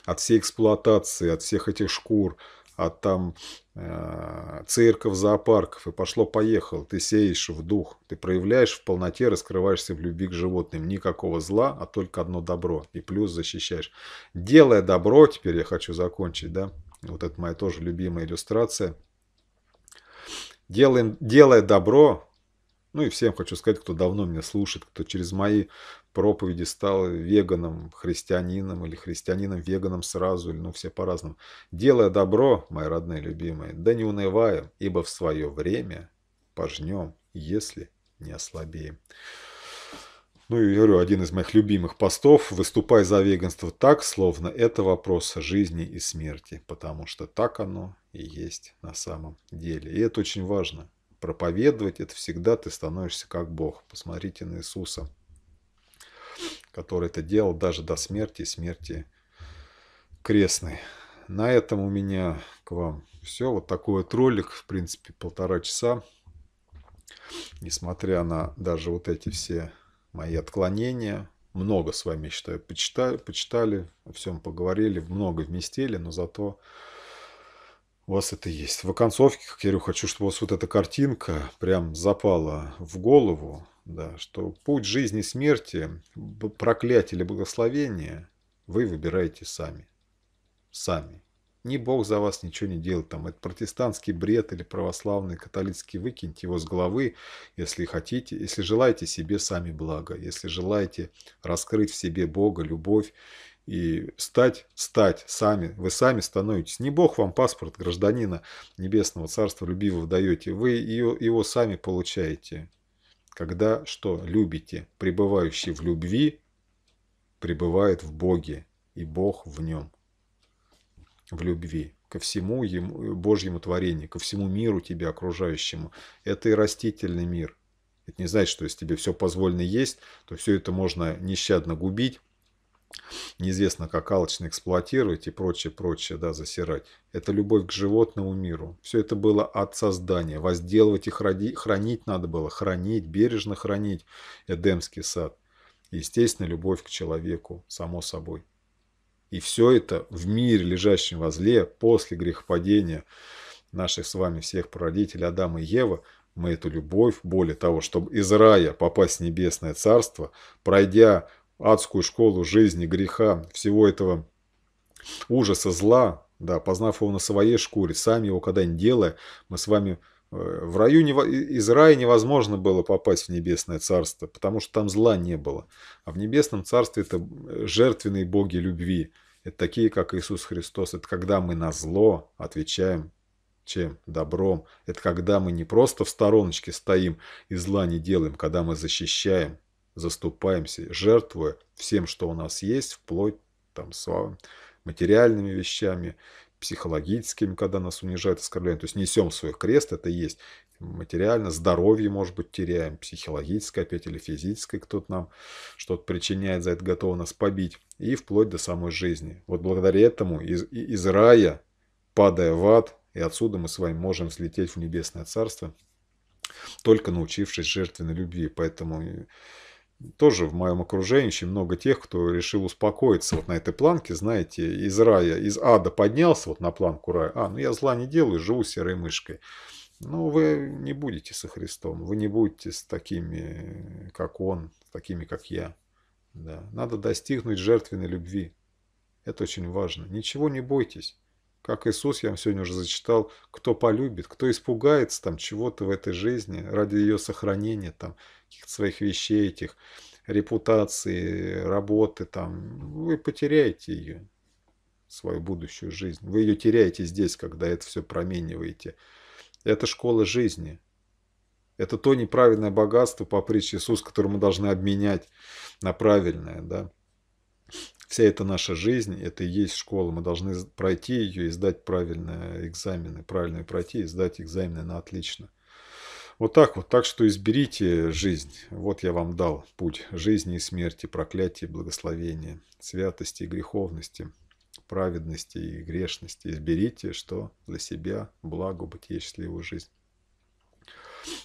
от всей эксплуатации, от всех этих шкур, от там э, цирков, зоопарков, и пошло-поехало. Ты сеешь в дух, ты проявляешь в полноте, раскрываешься в любви к животным. Никакого зла, а только одно добро. И плюс защищаешь. Делая добро, теперь я хочу закончить, да, вот это моя тоже любимая иллюстрация. Делаем, делая добро, ну и всем хочу сказать, кто давно меня слушает, кто через мои проповеди стал веганом, христианином или христианином-веганом сразу, или ну все по-разному. Делая добро, мои родные любимые, да не унываем, ибо в свое время пожнем, если не ослабеем. Ну и говорю, один из моих любимых постов «Выступай за веганство так, словно это вопрос жизни и смерти», потому что так оно и есть на самом деле. И это очень важно проповедовать, это всегда ты становишься как Бог. Посмотрите на Иисуса, который это делал даже до смерти, смерти крестной. На этом у меня к вам все. Вот такой вот ролик, в принципе, полтора часа. Несмотря на даже вот эти все мои отклонения, много с вами, я считаю, почитали, почитали о всем поговорили, много вместили, но зато у вас это есть. В оконцовке, как я говорю, хочу, чтобы у вас вот эта картинка прям запала в голову, да, что путь жизни, смерти, проклятие или благословение вы выбираете сами. Сами. Ни Бог за вас ничего не делает. Там, это протестантский бред или православный, католический, выкиньте его с головы, если хотите, если желаете себе сами благо, если желаете раскрыть в себе Бога, любовь и стать, стать сами, вы сами становитесь. Не Бог вам паспорт гражданина Небесного Царства любивого даете, вы ее, его сами получаете. Когда что? Любите. Пребывающий в любви пребывает в Боге, и Бог в нем, в любви ко всему ему, Божьему творению, ко всему миру тебе окружающему. Это и растительный мир. Это не значит, что если тебе все позволено есть, то все это можно нещадно губить, неизвестно как алчно эксплуатировать и прочее, прочее, да, засирать. Это любовь к животному миру. Все это было от создания. Возделывать и хранить надо было. Хранить, бережно хранить Эдемский сад. Естественно, любовь к человеку, само собой. И все это в мире, лежащем возле, после грехопадения наших с вами всех прародителей Адама и Ева, мы эту любовь, более того, чтобы из рая попасть в небесное царство, пройдя адскую школу жизни, греха, всего этого ужаса, зла, да, познав его на своей шкуре, сами его когда нибудь делая, мы с вами э, в раю не, из рая невозможно было попасть в небесное царство, потому что там зла не было. А в небесном царстве это э, жертвенные боги любви. Это такие, как Иисус Христос. Это когда мы на зло отвечаем чем? Добром. Это когда мы не просто в стороночке стоим и зла не делаем, когда мы защищаем, заступаемся, жертвуя всем, что у нас есть, вплоть там, с а, материальными вещами, психологическими, когда нас унижают, оскорбляют. То есть несем свой крест, это есть материально, здоровье, может быть, теряем, психологическое опять или физическое, кто-то нам что-то причиняет, за это готово нас побить, и вплоть до самой жизни. Вот благодаря этому из, из рая, падая в ад, и отсюда мы с вами можем взлететь в небесное царство, только научившись жертвенной любви. Поэтому тоже в моем окружении очень много тех, кто решил успокоиться вот на этой планке, знаете, из рая, из ада поднялся вот на планку рая, а, ну я зла не делаю, живу серой мышкой. Но ну, вы не будете со Христом, вы не будете с такими, как Он, с такими, как я. Да. Надо достигнуть жертвенной любви. Это очень важно. Ничего не бойтесь. Как Иисус, я вам сегодня уже зачитал, кто полюбит, кто испугается там чего-то в этой жизни ради ее сохранения, там, каких-то своих вещей, этих репутации, работы там, вы потеряете ее, свою будущую жизнь. Вы ее теряете здесь, когда это все промениваете. Это школа жизни. Это то неправильное богатство по притче Иисус, которое мы должны обменять на правильное. Да? Вся эта наша жизнь, это и есть школа. Мы должны пройти ее и сдать правильные экзамены. правильные пройти и сдать экзамены на отлично. Вот так вот, так что изберите жизнь. Вот я вам дал путь жизни и смерти, проклятия и благословения, святости и греховности, праведности и грешности. Изберите, что для себя благо, бытие и счастливую жизнь.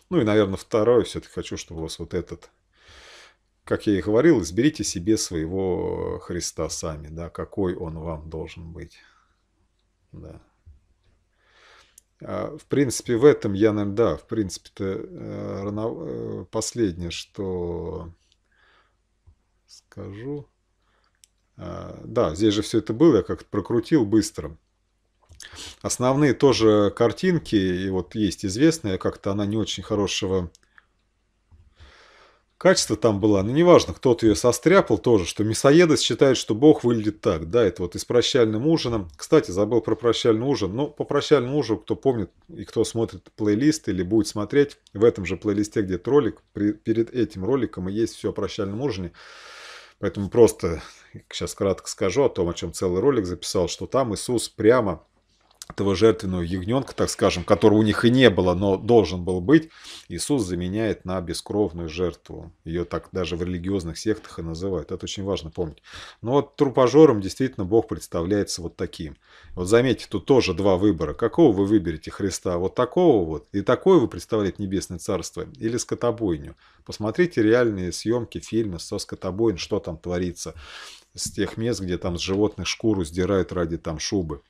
Ну и, наверное, второе, все-таки хочу, чтобы у вас вот этот, как я и говорил, изберите себе своего Христа сами, да, какой он вам должен быть. Да. А, в принципе, в этом я, наверное, да, в принципе-то э, э, последнее, что скажу. А, да, здесь же все это было, я как-то прокрутил быстро. Основные тоже картинки, и вот есть известная, как-то она не очень хорошего качество там было, но ну, неважно, кто-то ее состряпал тоже, что мясоеды считают, что Бог выглядит так, да, это вот и с прощальным ужином. Кстати, забыл про прощальный ужин, но ну, по прощальному ужину, кто помнит и кто смотрит плейлист или будет смотреть, в этом же плейлисте где-то ролик, при, перед этим роликом и есть все о прощальном ужине. Поэтому просто сейчас кратко скажу о том, о чем целый ролик записал, что там Иисус прямо этого жертвенного ягненка, так скажем, которого у них и не было, но должен был быть, Иисус заменяет на бескровную жертву. Ее так даже в религиозных сектах и называют. Это очень важно помнить. Но вот трупожором действительно Бог представляется вот таким. Вот заметьте, тут тоже два выбора. Какого вы выберете Христа? Вот такого вот. И такое вы представляете Небесное Царство? Или скотобойню? Посмотрите реальные съемки, фильмы со скотобойн, что там творится с тех мест, где там с животных шкуру сдирают ради там шубы.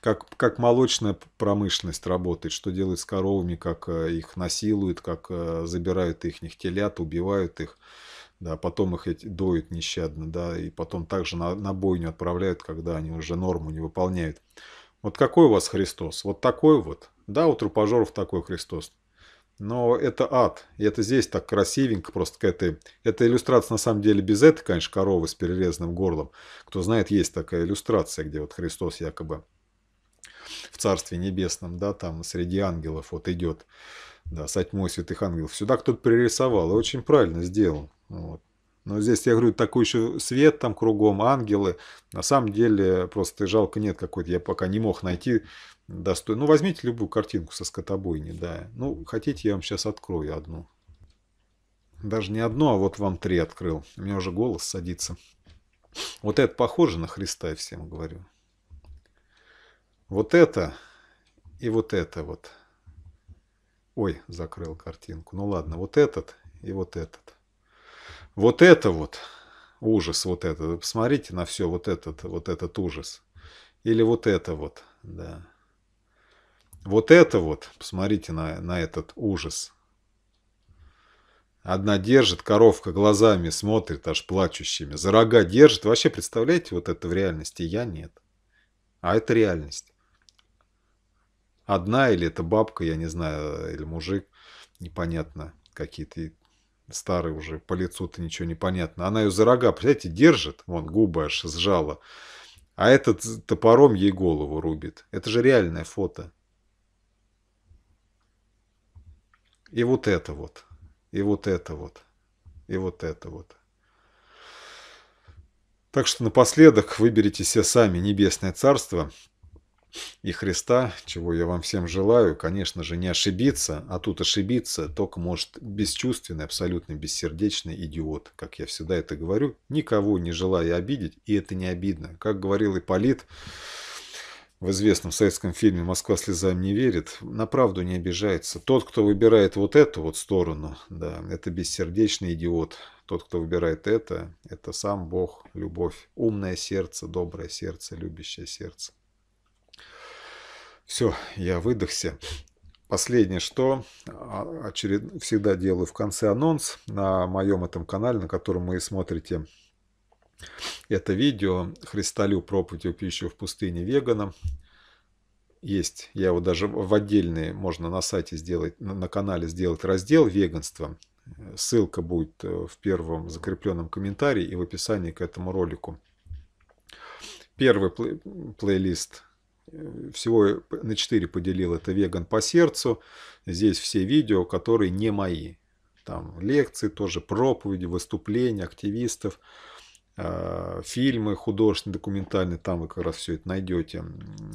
Как, как молочная промышленность работает, что делают с коровами, как э, их насилуют, как э, забирают их телят, убивают их да, потом их доют нещадно, да, и потом также на, на бойню отправляют, когда они уже норму не выполняют. Вот какой у вас Христос? Вот такой вот. Да, у трупожоров такой Христос. Но это ад. И это здесь так красивенько просто к этой... Это иллюстрация на самом деле без этой, конечно, коровы с перерезанным горлом. Кто знает, есть такая иллюстрация, где вот Христос якобы в Царстве Небесном, да, там среди ангелов вот идет, да, со тьмой святых ангелов. Сюда кто-то пририсовал и очень правильно сделал. Вот. Но здесь, я говорю, такой еще свет там кругом, ангелы. На самом деле, просто жалко нет какой-то, я пока не мог найти достойно. Ну, возьмите любую картинку со скотобойни, да. Ну, хотите, я вам сейчас открою одну. Даже не одну, а вот вам три открыл. У меня уже голос садится. Вот это похоже на Христа, я всем говорю. Вот это и вот это вот. Ой, закрыл картинку. Ну ладно, вот этот и вот этот. Вот это вот ужас, вот это. посмотрите на все вот этот, вот этот ужас. Или вот это вот, да. Вот это вот, посмотрите на, на этот ужас. Одна держит, коровка глазами смотрит, аж плачущими. За рога держит. Вообще, представляете, вот это в реальности я нет. А это реальность. Одна или это бабка, я не знаю, или мужик, непонятно, какие-то старые уже, по лицу-то ничего непонятно. Она ее за рога, представляете, держит, вон губы аж сжала. А этот топором ей голову рубит. Это же реальное фото. И вот это вот. И вот это вот. И вот это вот. Так что напоследок выберите все сами Небесное Царство и Христа, чего я вам всем желаю. Конечно же, не ошибиться, а тут ошибиться только может бесчувственный, абсолютно бессердечный идиот, как я всегда это говорю, никого не желая обидеть, и это не обидно. Как говорил Ипполит, в известном советском фильме «Москва слезам не верит», на правду не обижается. Тот, кто выбирает вот эту вот сторону, да, это бессердечный идиот. Тот, кто выбирает это, это сам Бог, любовь. Умное сердце, доброе сердце, любящее сердце. Все, я выдохся. Последнее, что а, очеред... всегда делаю в конце анонс на моем этом канале, на котором вы смотрите это видео «Христолю проповедью пищу в пустыне вегана». Есть, я его даже в отдельный можно на сайте сделать, на канале сделать раздел «Веганство». Ссылка будет э, в первом закрепленном комментарии и в описании к этому ролику. Первый плей плейлист э, всего на 4 поделил это «Веган по сердцу». Здесь все видео, которые не мои. Там лекции тоже, проповеди, выступления активистов. Э, фильмы художественные, документальные, там вы как раз все это найдете.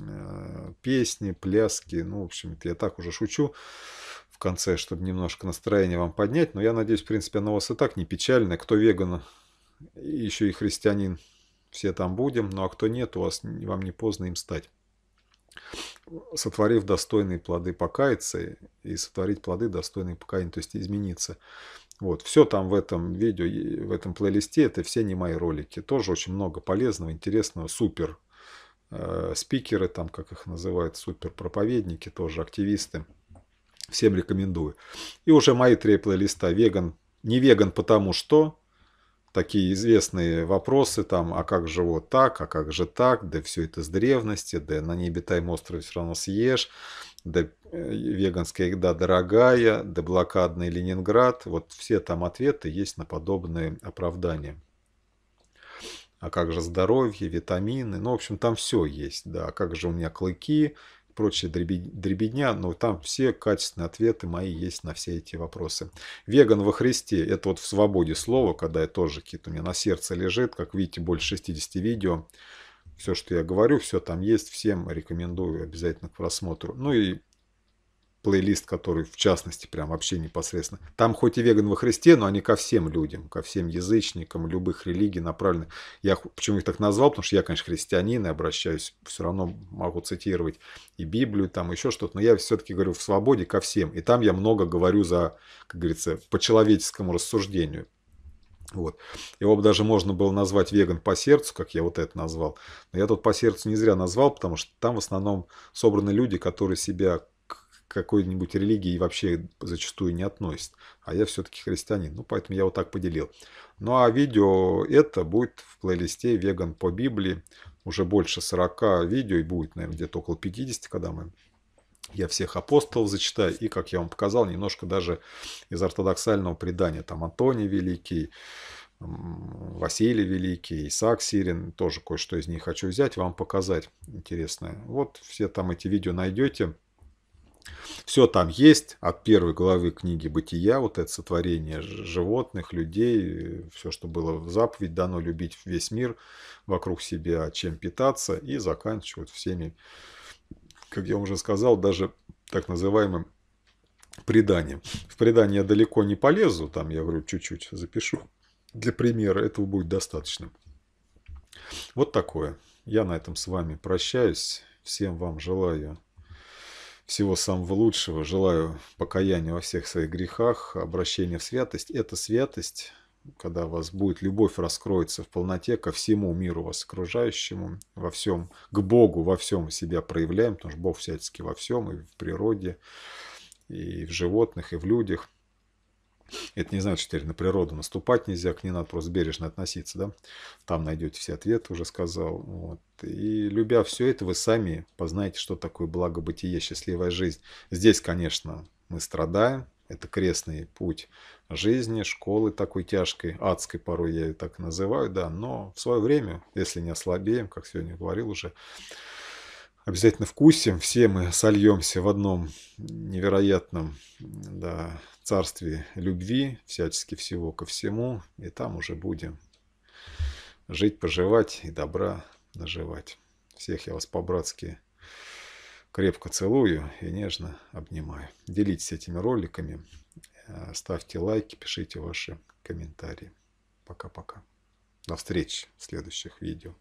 Э, песни, пляски, ну, в общем, это я так уже шучу в конце, чтобы немножко настроение вам поднять. Но я надеюсь, в принципе, оно у вас и так не печальное. Кто веган, еще и христианин, все там будем. Ну, а кто нет, у вас, вам не поздно им стать. Сотворив достойные плоды покаяться и сотворить плоды достойные покаяния, то есть измениться. Вот, все там в этом видео, в этом плейлисте, это все не мои ролики. Тоже очень много полезного, интересного, супер э, спикеры, там, как их называют, супер проповедники, тоже активисты. Всем рекомендую. И уже мои три плейлиста веган. Не веган, потому что такие известные вопросы, там, а как же вот так, а как же так, да все это с древности, да на необитаемом острове все равно съешь, да э, веганская еда дорогая, да блокадный Ленинград. Вот все там ответы есть на подобные оправдания. А как же здоровье, витамины? Ну, в общем, там все есть, да. А Как же у меня клыки, прочие дребедня, но ну, там все качественные ответы мои есть на все эти вопросы. Веган во Христе, это вот в свободе слова, когда я тоже какие-то у меня на сердце лежит, как видите, больше 60 видео все, что я говорю, все там есть, всем рекомендую обязательно к просмотру. Ну и плейлист, который в частности прям вообще непосредственно. Там хоть и веган во Христе, но они ко всем людям, ко всем язычникам, любых религий направлены. Я почему их так назвал, потому что я, конечно, христианин и обращаюсь, все равно могу цитировать и Библию, там еще что-то, но я все-таки говорю в свободе ко всем. И там я много говорю за, как говорится, по человеческому рассуждению. Вот. Его бы даже можно было назвать веган по сердцу, как я вот это назвал. Но я тут по сердцу не зря назвал, потому что там в основном собраны люди, которые себя какой-нибудь религии вообще зачастую не относят. А я все-таки христианин, ну поэтому я вот так поделил. Ну а видео это будет в плейлисте «Веган по Библии». Уже больше 40 видео и будет, наверное, где-то около 50, когда мы я всех апостолов зачитаю, и, как я вам показал, немножко даже из ортодоксального предания, там Антоний Великий, Василий Великий, Исаак Сирин, тоже кое-что из них хочу взять, вам показать интересное. Вот все там эти видео найдете. Все там есть, от первой главы книги «Бытия», вот это сотворение животных, людей, все, что было в заповедь, дано любить весь мир вокруг себя, чем питаться, и заканчивают всеми как я уже сказал, даже так называемым преданием. В предание я далеко не полезу, там я говорю чуть-чуть запишу. Для примера этого будет достаточно. Вот такое. Я на этом с вами прощаюсь. Всем вам желаю всего самого лучшего. Желаю покаяния во всех своих грехах, обращения в святость. Это святость когда у вас будет любовь раскроется в полноте ко всему миру вас окружающему, во всем, к Богу во всем себя проявляем, потому что Бог всячески во всем, и в природе, и в животных, и в людях. Это не значит, что на природу наступать нельзя, к ней надо просто бережно относиться, да? Там найдете все ответы, уже сказал. Вот. И любя все это, вы сами познаете, что такое благо бытие, счастливая жизнь. Здесь, конечно, мы страдаем, это крестный путь жизни, школы такой тяжкой, адской порой я ее так называю, да, но в свое время, если не ослабеем, как сегодня говорил уже, обязательно вкусим, все мы сольемся в одном невероятном да, царстве любви, всячески всего ко всему, и там уже будем жить, поживать и добра наживать. Всех я вас по-братски крепко целую и нежно обнимаю. Делитесь этими роликами, э, ставьте лайки, пишите ваши комментарии. Пока-пока. До встречи в следующих видео.